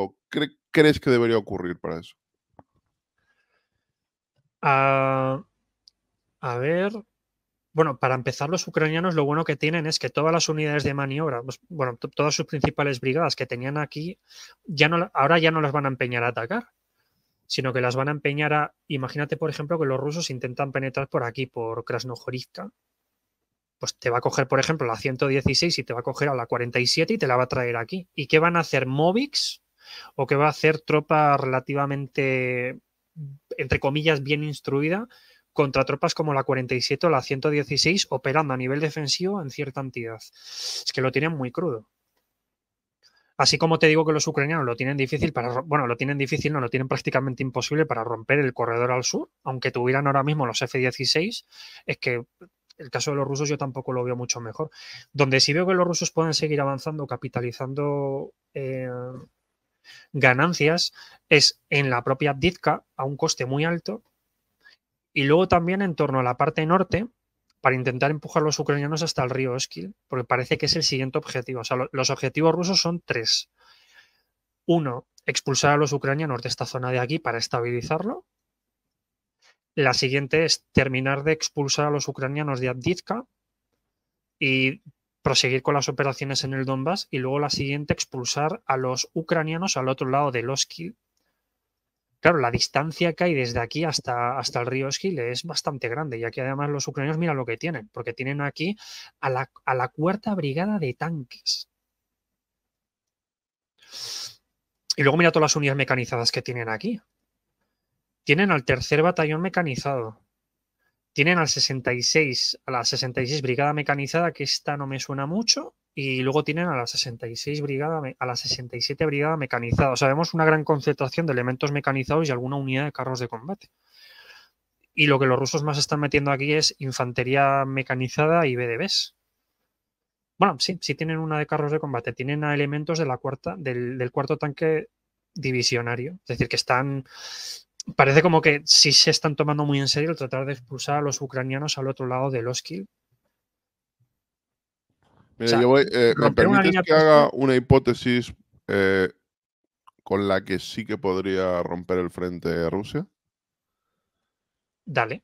crees que debería ocurrir para eso? Ah, a ver. Bueno, para empezar, los ucranianos lo bueno que tienen es que todas las unidades de maniobra, pues, bueno, todas sus principales brigadas que tenían aquí, ya no, ahora ya no las van a empeñar a atacar, sino que las van a empeñar a. Imagínate, por ejemplo, que los rusos intentan penetrar por aquí, por Krasnohorivka. Pues te va a coger, por ejemplo, la 116 y te va a coger a la 47 y te la va a traer aquí. ¿Y qué van a hacer Movix? ¿O qué va a hacer tropa relativamente entre comillas, bien instruida, contra tropas como la 47 o la 116, operando a nivel defensivo en cierta entidad. Es que lo tienen muy crudo. Así como te digo que los ucranianos lo tienen difícil para, bueno, lo tienen difícil, no, lo tienen prácticamente imposible para romper el corredor al sur, aunque tuvieran ahora mismo los F-16, es que el caso de los rusos yo tampoco lo veo mucho mejor. Donde sí veo que los rusos pueden seguir avanzando, capitalizando eh, ganancias es en la propia Dizka a un coste muy alto y luego también en torno a la parte norte para intentar empujar a los ucranianos hasta el río Oskil, porque parece que es el siguiente objetivo. O sea, los objetivos rusos son tres. Uno, expulsar a los ucranianos de esta zona de aquí para estabilizarlo. La siguiente es terminar de expulsar a los ucranianos de Abdizka y proseguir con las operaciones en el Donbass y luego la siguiente expulsar a los ucranianos al otro lado del Oskil. Claro, la distancia que hay desde aquí hasta, hasta el río Oskil es bastante grande y aquí además los ucranianos mira lo que tienen, porque tienen aquí a la, a la cuarta brigada de tanques. Y luego mira todas las unidades mecanizadas que tienen aquí. Tienen al tercer batallón mecanizado, tienen al 66, a la 66 Brigada Mecanizada, que esta no me suena mucho, y luego tienen a la 66 brigada a la 67 brigada mecanizada. O sea, vemos una gran concentración de elementos mecanizados y alguna unidad de carros de combate. Y lo que los rusos más están metiendo aquí es infantería mecanizada y BDBs. Bueno, sí, sí tienen una de carros de combate, tienen a elementos de la cuarta del, del cuarto tanque divisionario, es decir, que están parece como que sí se están tomando muy en serio el tratar de expulsar a los ucranianos al otro lado de Oskil. Mira, yo voy, eh, ¿Me permites que haga una hipótesis eh, con la que sí que podría romper el frente Rusia? Dale.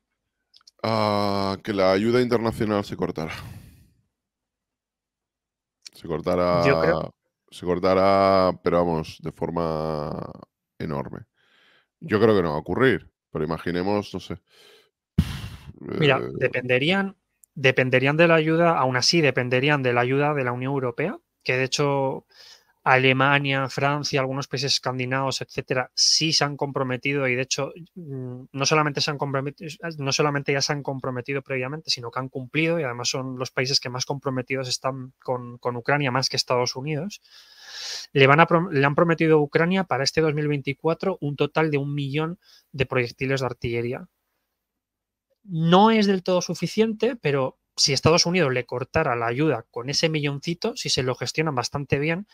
que la ayuda internacional se cortara. Se cortara. Se cortara, pero vamos, de forma enorme. Yo creo que no va a ocurrir, pero imaginemos, no sé. Mira, eh, dependerían, dependerían de la ayuda, aún así dependerían de la ayuda de la Unión Europea, que de hecho Alemania, Francia, algunos países escandinavos, etcétera, sí se han comprometido y de hecho mm, no solamente se han comprometido, no solamente ya se han comprometido previamente, sino que han cumplido y además son los países que más comprometidos están con, con Ucrania más que Estados Unidos. Le, van le han prometido a Ucrania para este 2024 un total de un millón de proyectiles de artillería. No es del todo suficiente, pero si Estados Unidos le cortara la ayuda con ese milloncito, si se lo gestionan bastante bien,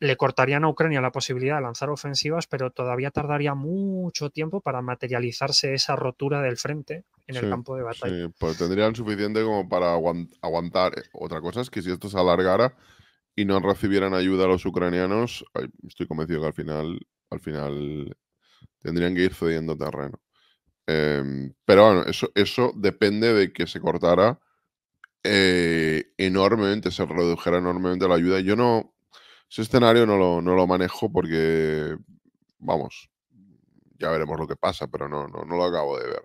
le cortarían a Ucrania la posibilidad de lanzar ofensivas, pero todavía tardaría mucho tiempo para materializarse esa rotura del frente en el campo de batalla. pues tendrían suficiente como para aguantar. Otra cosa es que si esto se alargara, y no recibieran ayuda a los ucranianos, estoy convencido que al final, al final tendrían que ir cediendo terreno. Em, pero bueno, eso, eso depende de que se cortara eh, enormemente, se redujera enormemente la ayuda. Yo no, ese escenario no lo, no lo manejo porque, vamos, ya veremos lo que pasa, pero no, no, lo acabo de ver.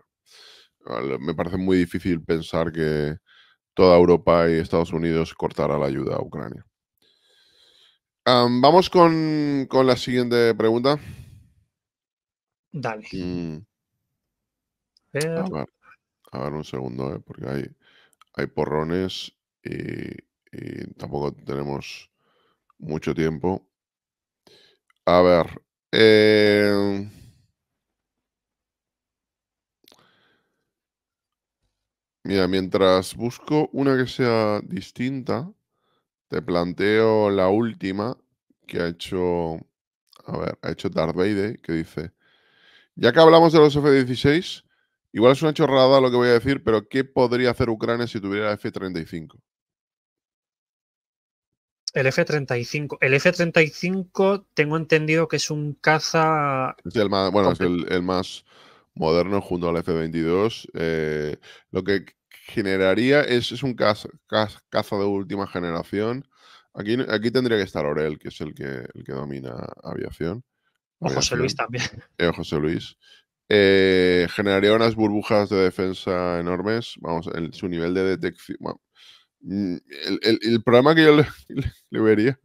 me parece muy difícil pensar que toda Europa y Estados Unidos cortara la ayuda a Ucrania vamos con, la siguiente pregunta. Dale. Mm. A, ver, un segundo, eh, porque hay, hay porrones y, tampoco tenemos mucho tiempo. A ver. Eh, mira, mientras busco una que sea distinta. Te planteo la última que ha hecho, a ver, ha hecho Darth Vader, que dice, ya que hablamos de los F-16, igual es una chorrada lo que voy a decir, pero ¿qué podría hacer Ucrania si tuviera el F-35? El F-35. El F-35 tengo entendido que es un caza... el bueno, es el, más moderno junto al F-22. Eh, lo que generaría, es, es un caza, de última generación. Aquí, aquí tendría que estar Orel, que es el que, el que domina aviación. O José Luis también. O eh, José Luis. Eh, generaría unas burbujas de defensa enormes. Vamos, el, su nivel de detección. Mm, el, problema que yo le, vería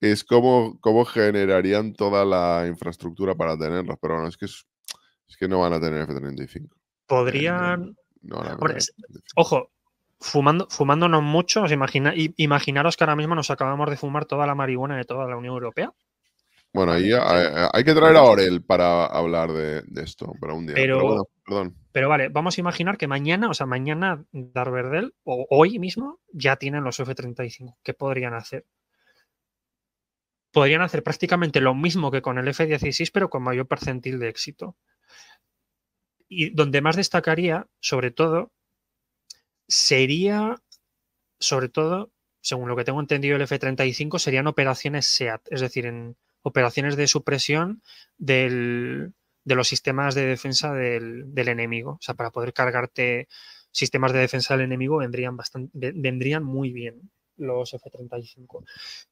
es cómo, cómo, generarían toda la infraestructura para tenerlos, pero bueno, es que, es que no van a tener F-35. Podrían, ojo, fumando, fumándonos mucho, imaginaros que ahora mismo nos acabamos de fumar toda la marihuana de toda la Unión Europea. Bueno, ahí eh, eh, hay, que traer a Orel para hablar de, esto, para un día. Pero, pero, vale, vamos a imaginar que mañana, o sea, mañana Darverdel, o hoy mismo, ya tienen los F-35. ¿Qué podrían hacer? Podrían hacer prácticamente lo mismo que con el F-16, pero con mayor percentil de éxito y donde más destacaría, sobre todo, sería, sobre todo, según lo que tengo entendido, el F-35 serían operaciones SEAT, es decir, en operaciones de supresión de los sistemas de defensa del, enemigo. O sea, para poder cargarte sistemas de defensa del enemigo vendrían, bastante, vendrían muy bien los F-35.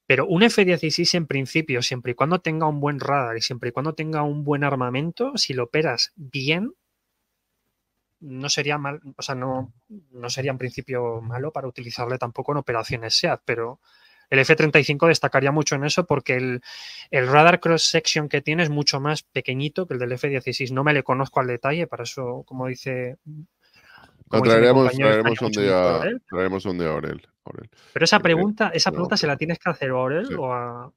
Pero un F-16 en principio, siempre y cuando tenga un buen radar y siempre y cuando tenga un buen armamento, si lo operas bien, no sería mal, o sea, no, no sería en principio malo para utilizarle tampoco en operaciones SEAT, pero el F-35 destacaría mucho en eso porque el, radar cross-section que tiene es mucho más pequeñito que el del F-16. No me le conozco al detalle, para eso, como dice... traeremos, un día, a Aurel, Pero esa eh, eh, pregunta, esa pregunta se la tienes que hacer a Aurel o a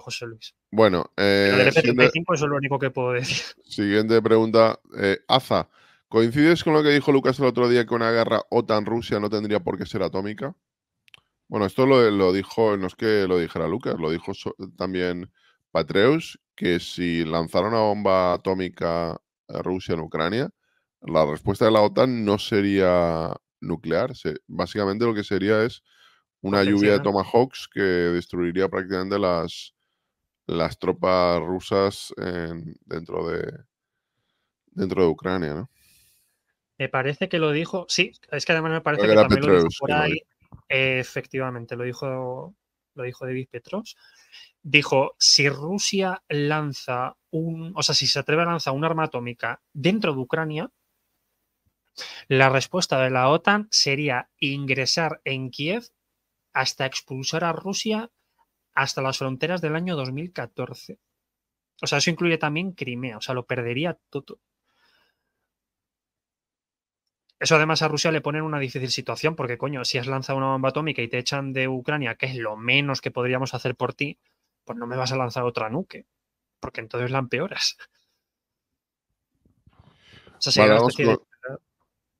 José Luis. Bueno, eh, el F-35 es lo único que puedo decir. Siguiente pregunta. Aza, ¿Coincides con lo que dijo Lucas el otro día que una guerra OTAN-Rusia no tendría por qué ser atómica? Bueno, esto lo, dijo, no es que lo dijera Lucas, lo dijo también Patreus, que si lanzara una bomba atómica Rusia en Ucrania, la respuesta de la OTAN no sería nuclear. básicamente lo que sería es una lluvia de tomahawks que destruiría prácticamente las, las tropas rusas dentro, de, dentro de Ucrania, ¿no? Me parece que lo dijo. Sí, es que además me parece que también lo dijo por ahí. efectivamente, lo dijo, lo dijo David Petros. Dijo: si Rusia lanza un. O sea, si se atreve a lanzar un arma atómica dentro de Ucrania, la respuesta de la OTAN sería ingresar en Kiev hasta expulsar a Rusia hasta las fronteras del año 2014. O sea, eso incluye también Crimea, o sea, lo perdería todo. Eso además a Rusia le pone en una difícil situación porque, coño, si has lanzado una bomba atómica y te echan de Ucrania, que es lo menos que podríamos hacer por ti, pues no me vas a lanzar otra nuque, porque entonces la empeoras.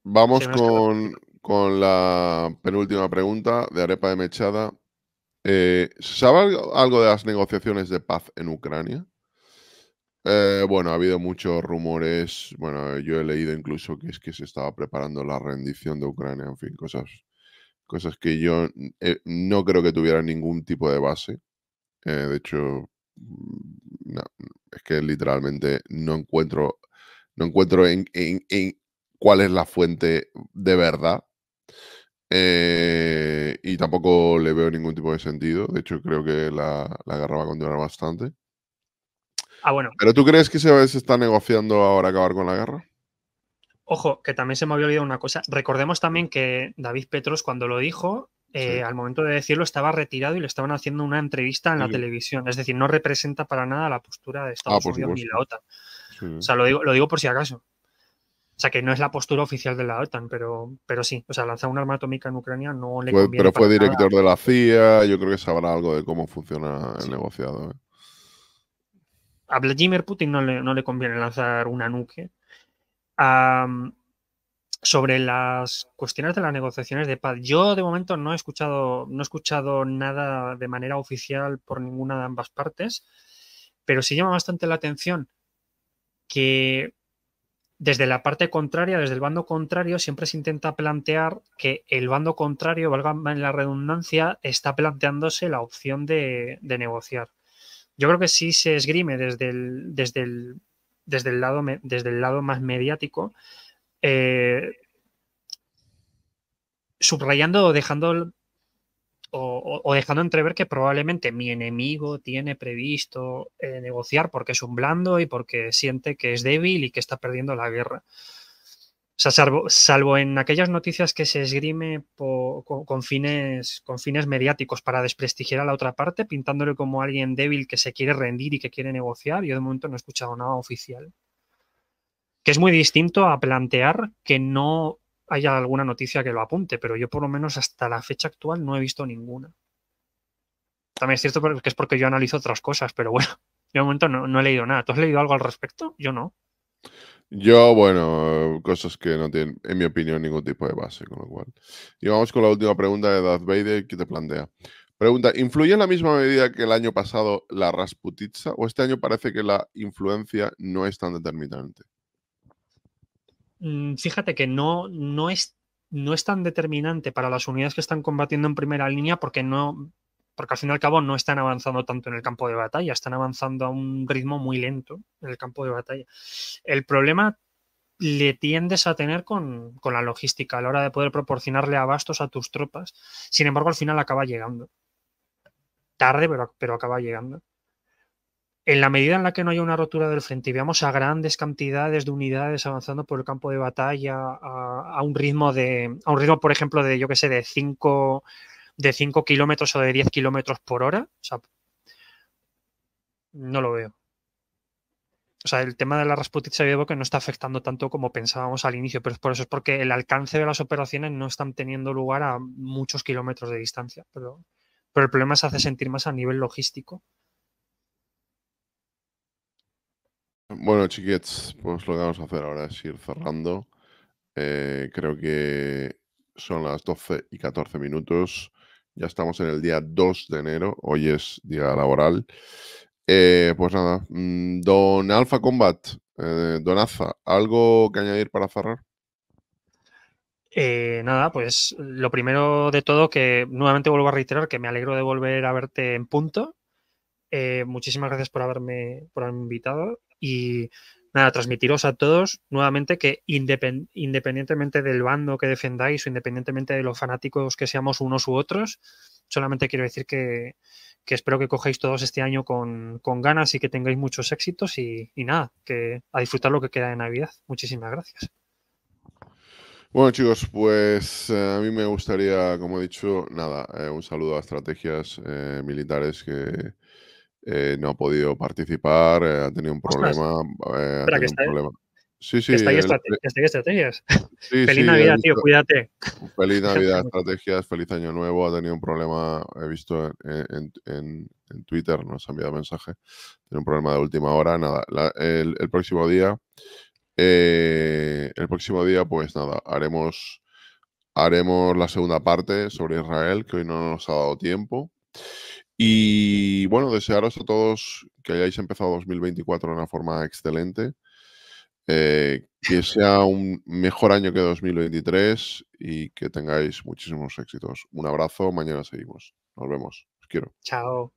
vamos, con, la penúltima pregunta de Arepa de Mechada. Eh, ¿Sabes algo de las negociaciones de paz en Ucrania? Eh, bueno, ha habido muchos rumores. Bueno, yo he leído incluso que es que se estaba preparando la rendición de Ucrania, en fin, cosas, cosas que yo mm, eh, no creo que tuvieran ningún tipo de base. Eh, de hecho, mm, es que literalmente no encuentro, no encuentro en, cuál es la fuente de verdad. y tampoco le veo ningún tipo de sentido. De hecho, creo que la guerra va a continuar bastante. Ah, ¿Pero tú crees que se está negociando ahora acabar con la guerra? Ojo, que también se me había olvidado una cosa. Recordemos también mm. que David Petros, cuando lo dijo, eh, al momento de decirlo, estaba retirado y le estaban haciendo una entrevista en la televisión. Es decir, no representa para nada la postura de Estados ah, Unidos ni la OTAN. O sea, lo digo, lo digo por si acaso. O sea, que no es la postura oficial de la OTAN, pero, pero sí. O sea, lanzar un arma atómica en Ucrania no le conviene Pero fue director de la CIA, yo creo que sabrá algo de cómo funciona el negociado. ¿eh? a Vladimir Putin no le, no le conviene lanzar una nuque. sobre las cuestiones de las negociaciones de paz, yo de momento no he escuchado, no he escuchado nada de manera oficial por ninguna de ambas partes, pero sí llama bastante la atención que desde la parte contraria, desde el bando contrario, siempre se intenta plantear que el bando contrario, valga en la redundancia, está planteándose la opción de negociar yo creo que sí se esgrime desde el, desde desde el, lado, desde el lado más mediático, eh, subrayando o dejando, o, dejando entrever que probablemente mi enemigo tiene previsto eh, negociar porque es un blando y porque siente que es débil y que está perdiendo la guerra sea, salvo, en aquellas noticias que se esgrime con, fines, con fines mediáticos para desprestigiar a la otra parte, pintándole como alguien débil que se quiere rendir y que quiere negociar, yo de momento no he escuchado nada oficial. Que es muy distinto a plantear que no haya alguna noticia que lo apunte, pero yo por lo menos hasta la fecha actual no he visto ninguna. También es cierto que es porque yo analizo otras cosas, pero bueno, yo de momento no, no he leído nada. ¿Tú has leído algo al respecto? Yo no. Yo, bueno, cosas que no tienen, en mi opinión, ningún tipo de base, con lo cual. Y vamos con la última pregunta de Dazbeide, Vader que te plantea. Pregunta, ¿influye en la misma medida que el año pasado la Rasputitsa o este año parece que la influencia no es tan determinante? Mm, fíjate que no, no, es, no es tan determinante para las unidades que están combatiendo en primera línea porque no, porque al fin y al cabo no están avanzando tanto en el campo de batalla, están avanzando a un ritmo muy lento en el campo de batalla. El problema le tiendes a tener con, la logística a la hora de poder proporcionarle abastos a tus tropas. Sin embargo, al final acaba llegando. Tarde, pero, pero acaba llegando. En la medida en la que no haya una rotura del frente y veamos a grandes cantidades de unidades avanzando por el campo de batalla a, un ritmo de, a un ritmo, por ejemplo, de, yo que sé, de cinco de 5 kilómetros o de 10 kilómetros por hora, o sea, no lo veo. O sea, el tema de la Rasputitsa veo que no está afectando tanto como pensábamos al inicio, pero es por eso, es porque el alcance de las operaciones no están teniendo lugar a muchos kilómetros de distancia, pero, pero el problema se hace sentir más a nivel logístico. Bueno, chiquets, pues lo que vamos a hacer ahora es ir cerrando. Eh, creo que son las 12 y 14 minutos. Ya estamos en el día 2 de enero, hoy es día laboral. Eh, pues nada, mm, don Alfa Combat, eh, don Aza, ¿algo que añadir para cerrar? Eh, nada, pues lo primero de todo que nuevamente vuelvo a reiterar que me alegro de volver a verte en punto. muchísimas gracias por haberme, por haberme invitado y nada, transmitiros a todos nuevamente que independientemente del bando que defendáis o independientemente de los fanáticos que seamos unos u otros, solamente quiero decir que, espero que cojáis todos este año con, ganas y que tengáis muchos éxitos y, nada, que a disfrutar lo que queda de Navidad. Muchísimas gracias. Bueno chicos, pues eh, a mí me gustaría, como he dicho, nada, eh, un saludo a estrategias eh, militares que, eh, no ha podido participar, eh, ha tenido un problema. Sí, sí. estrategias. Sí, feliz Navidad, tío, cuídate. Feliz Navidad, estrategias, feliz Año Nuevo. Ha tenido un problema, he visto en, Twitter, nos ha enviado mensaje. Tiene un problema de última hora. Nada, el, próximo día, eh, el próximo día, pues nada, haremos, haremos la segunda parte sobre Israel, que hoy no nos ha dado tiempo. Y bueno, desearos a todos que hayáis empezado 2024 de una forma excelente, eh, que sea un mejor año que 2023 y que tengáis muchísimos éxitos. Un abrazo, mañana seguimos. Nos vemos. Os quiero. Chao.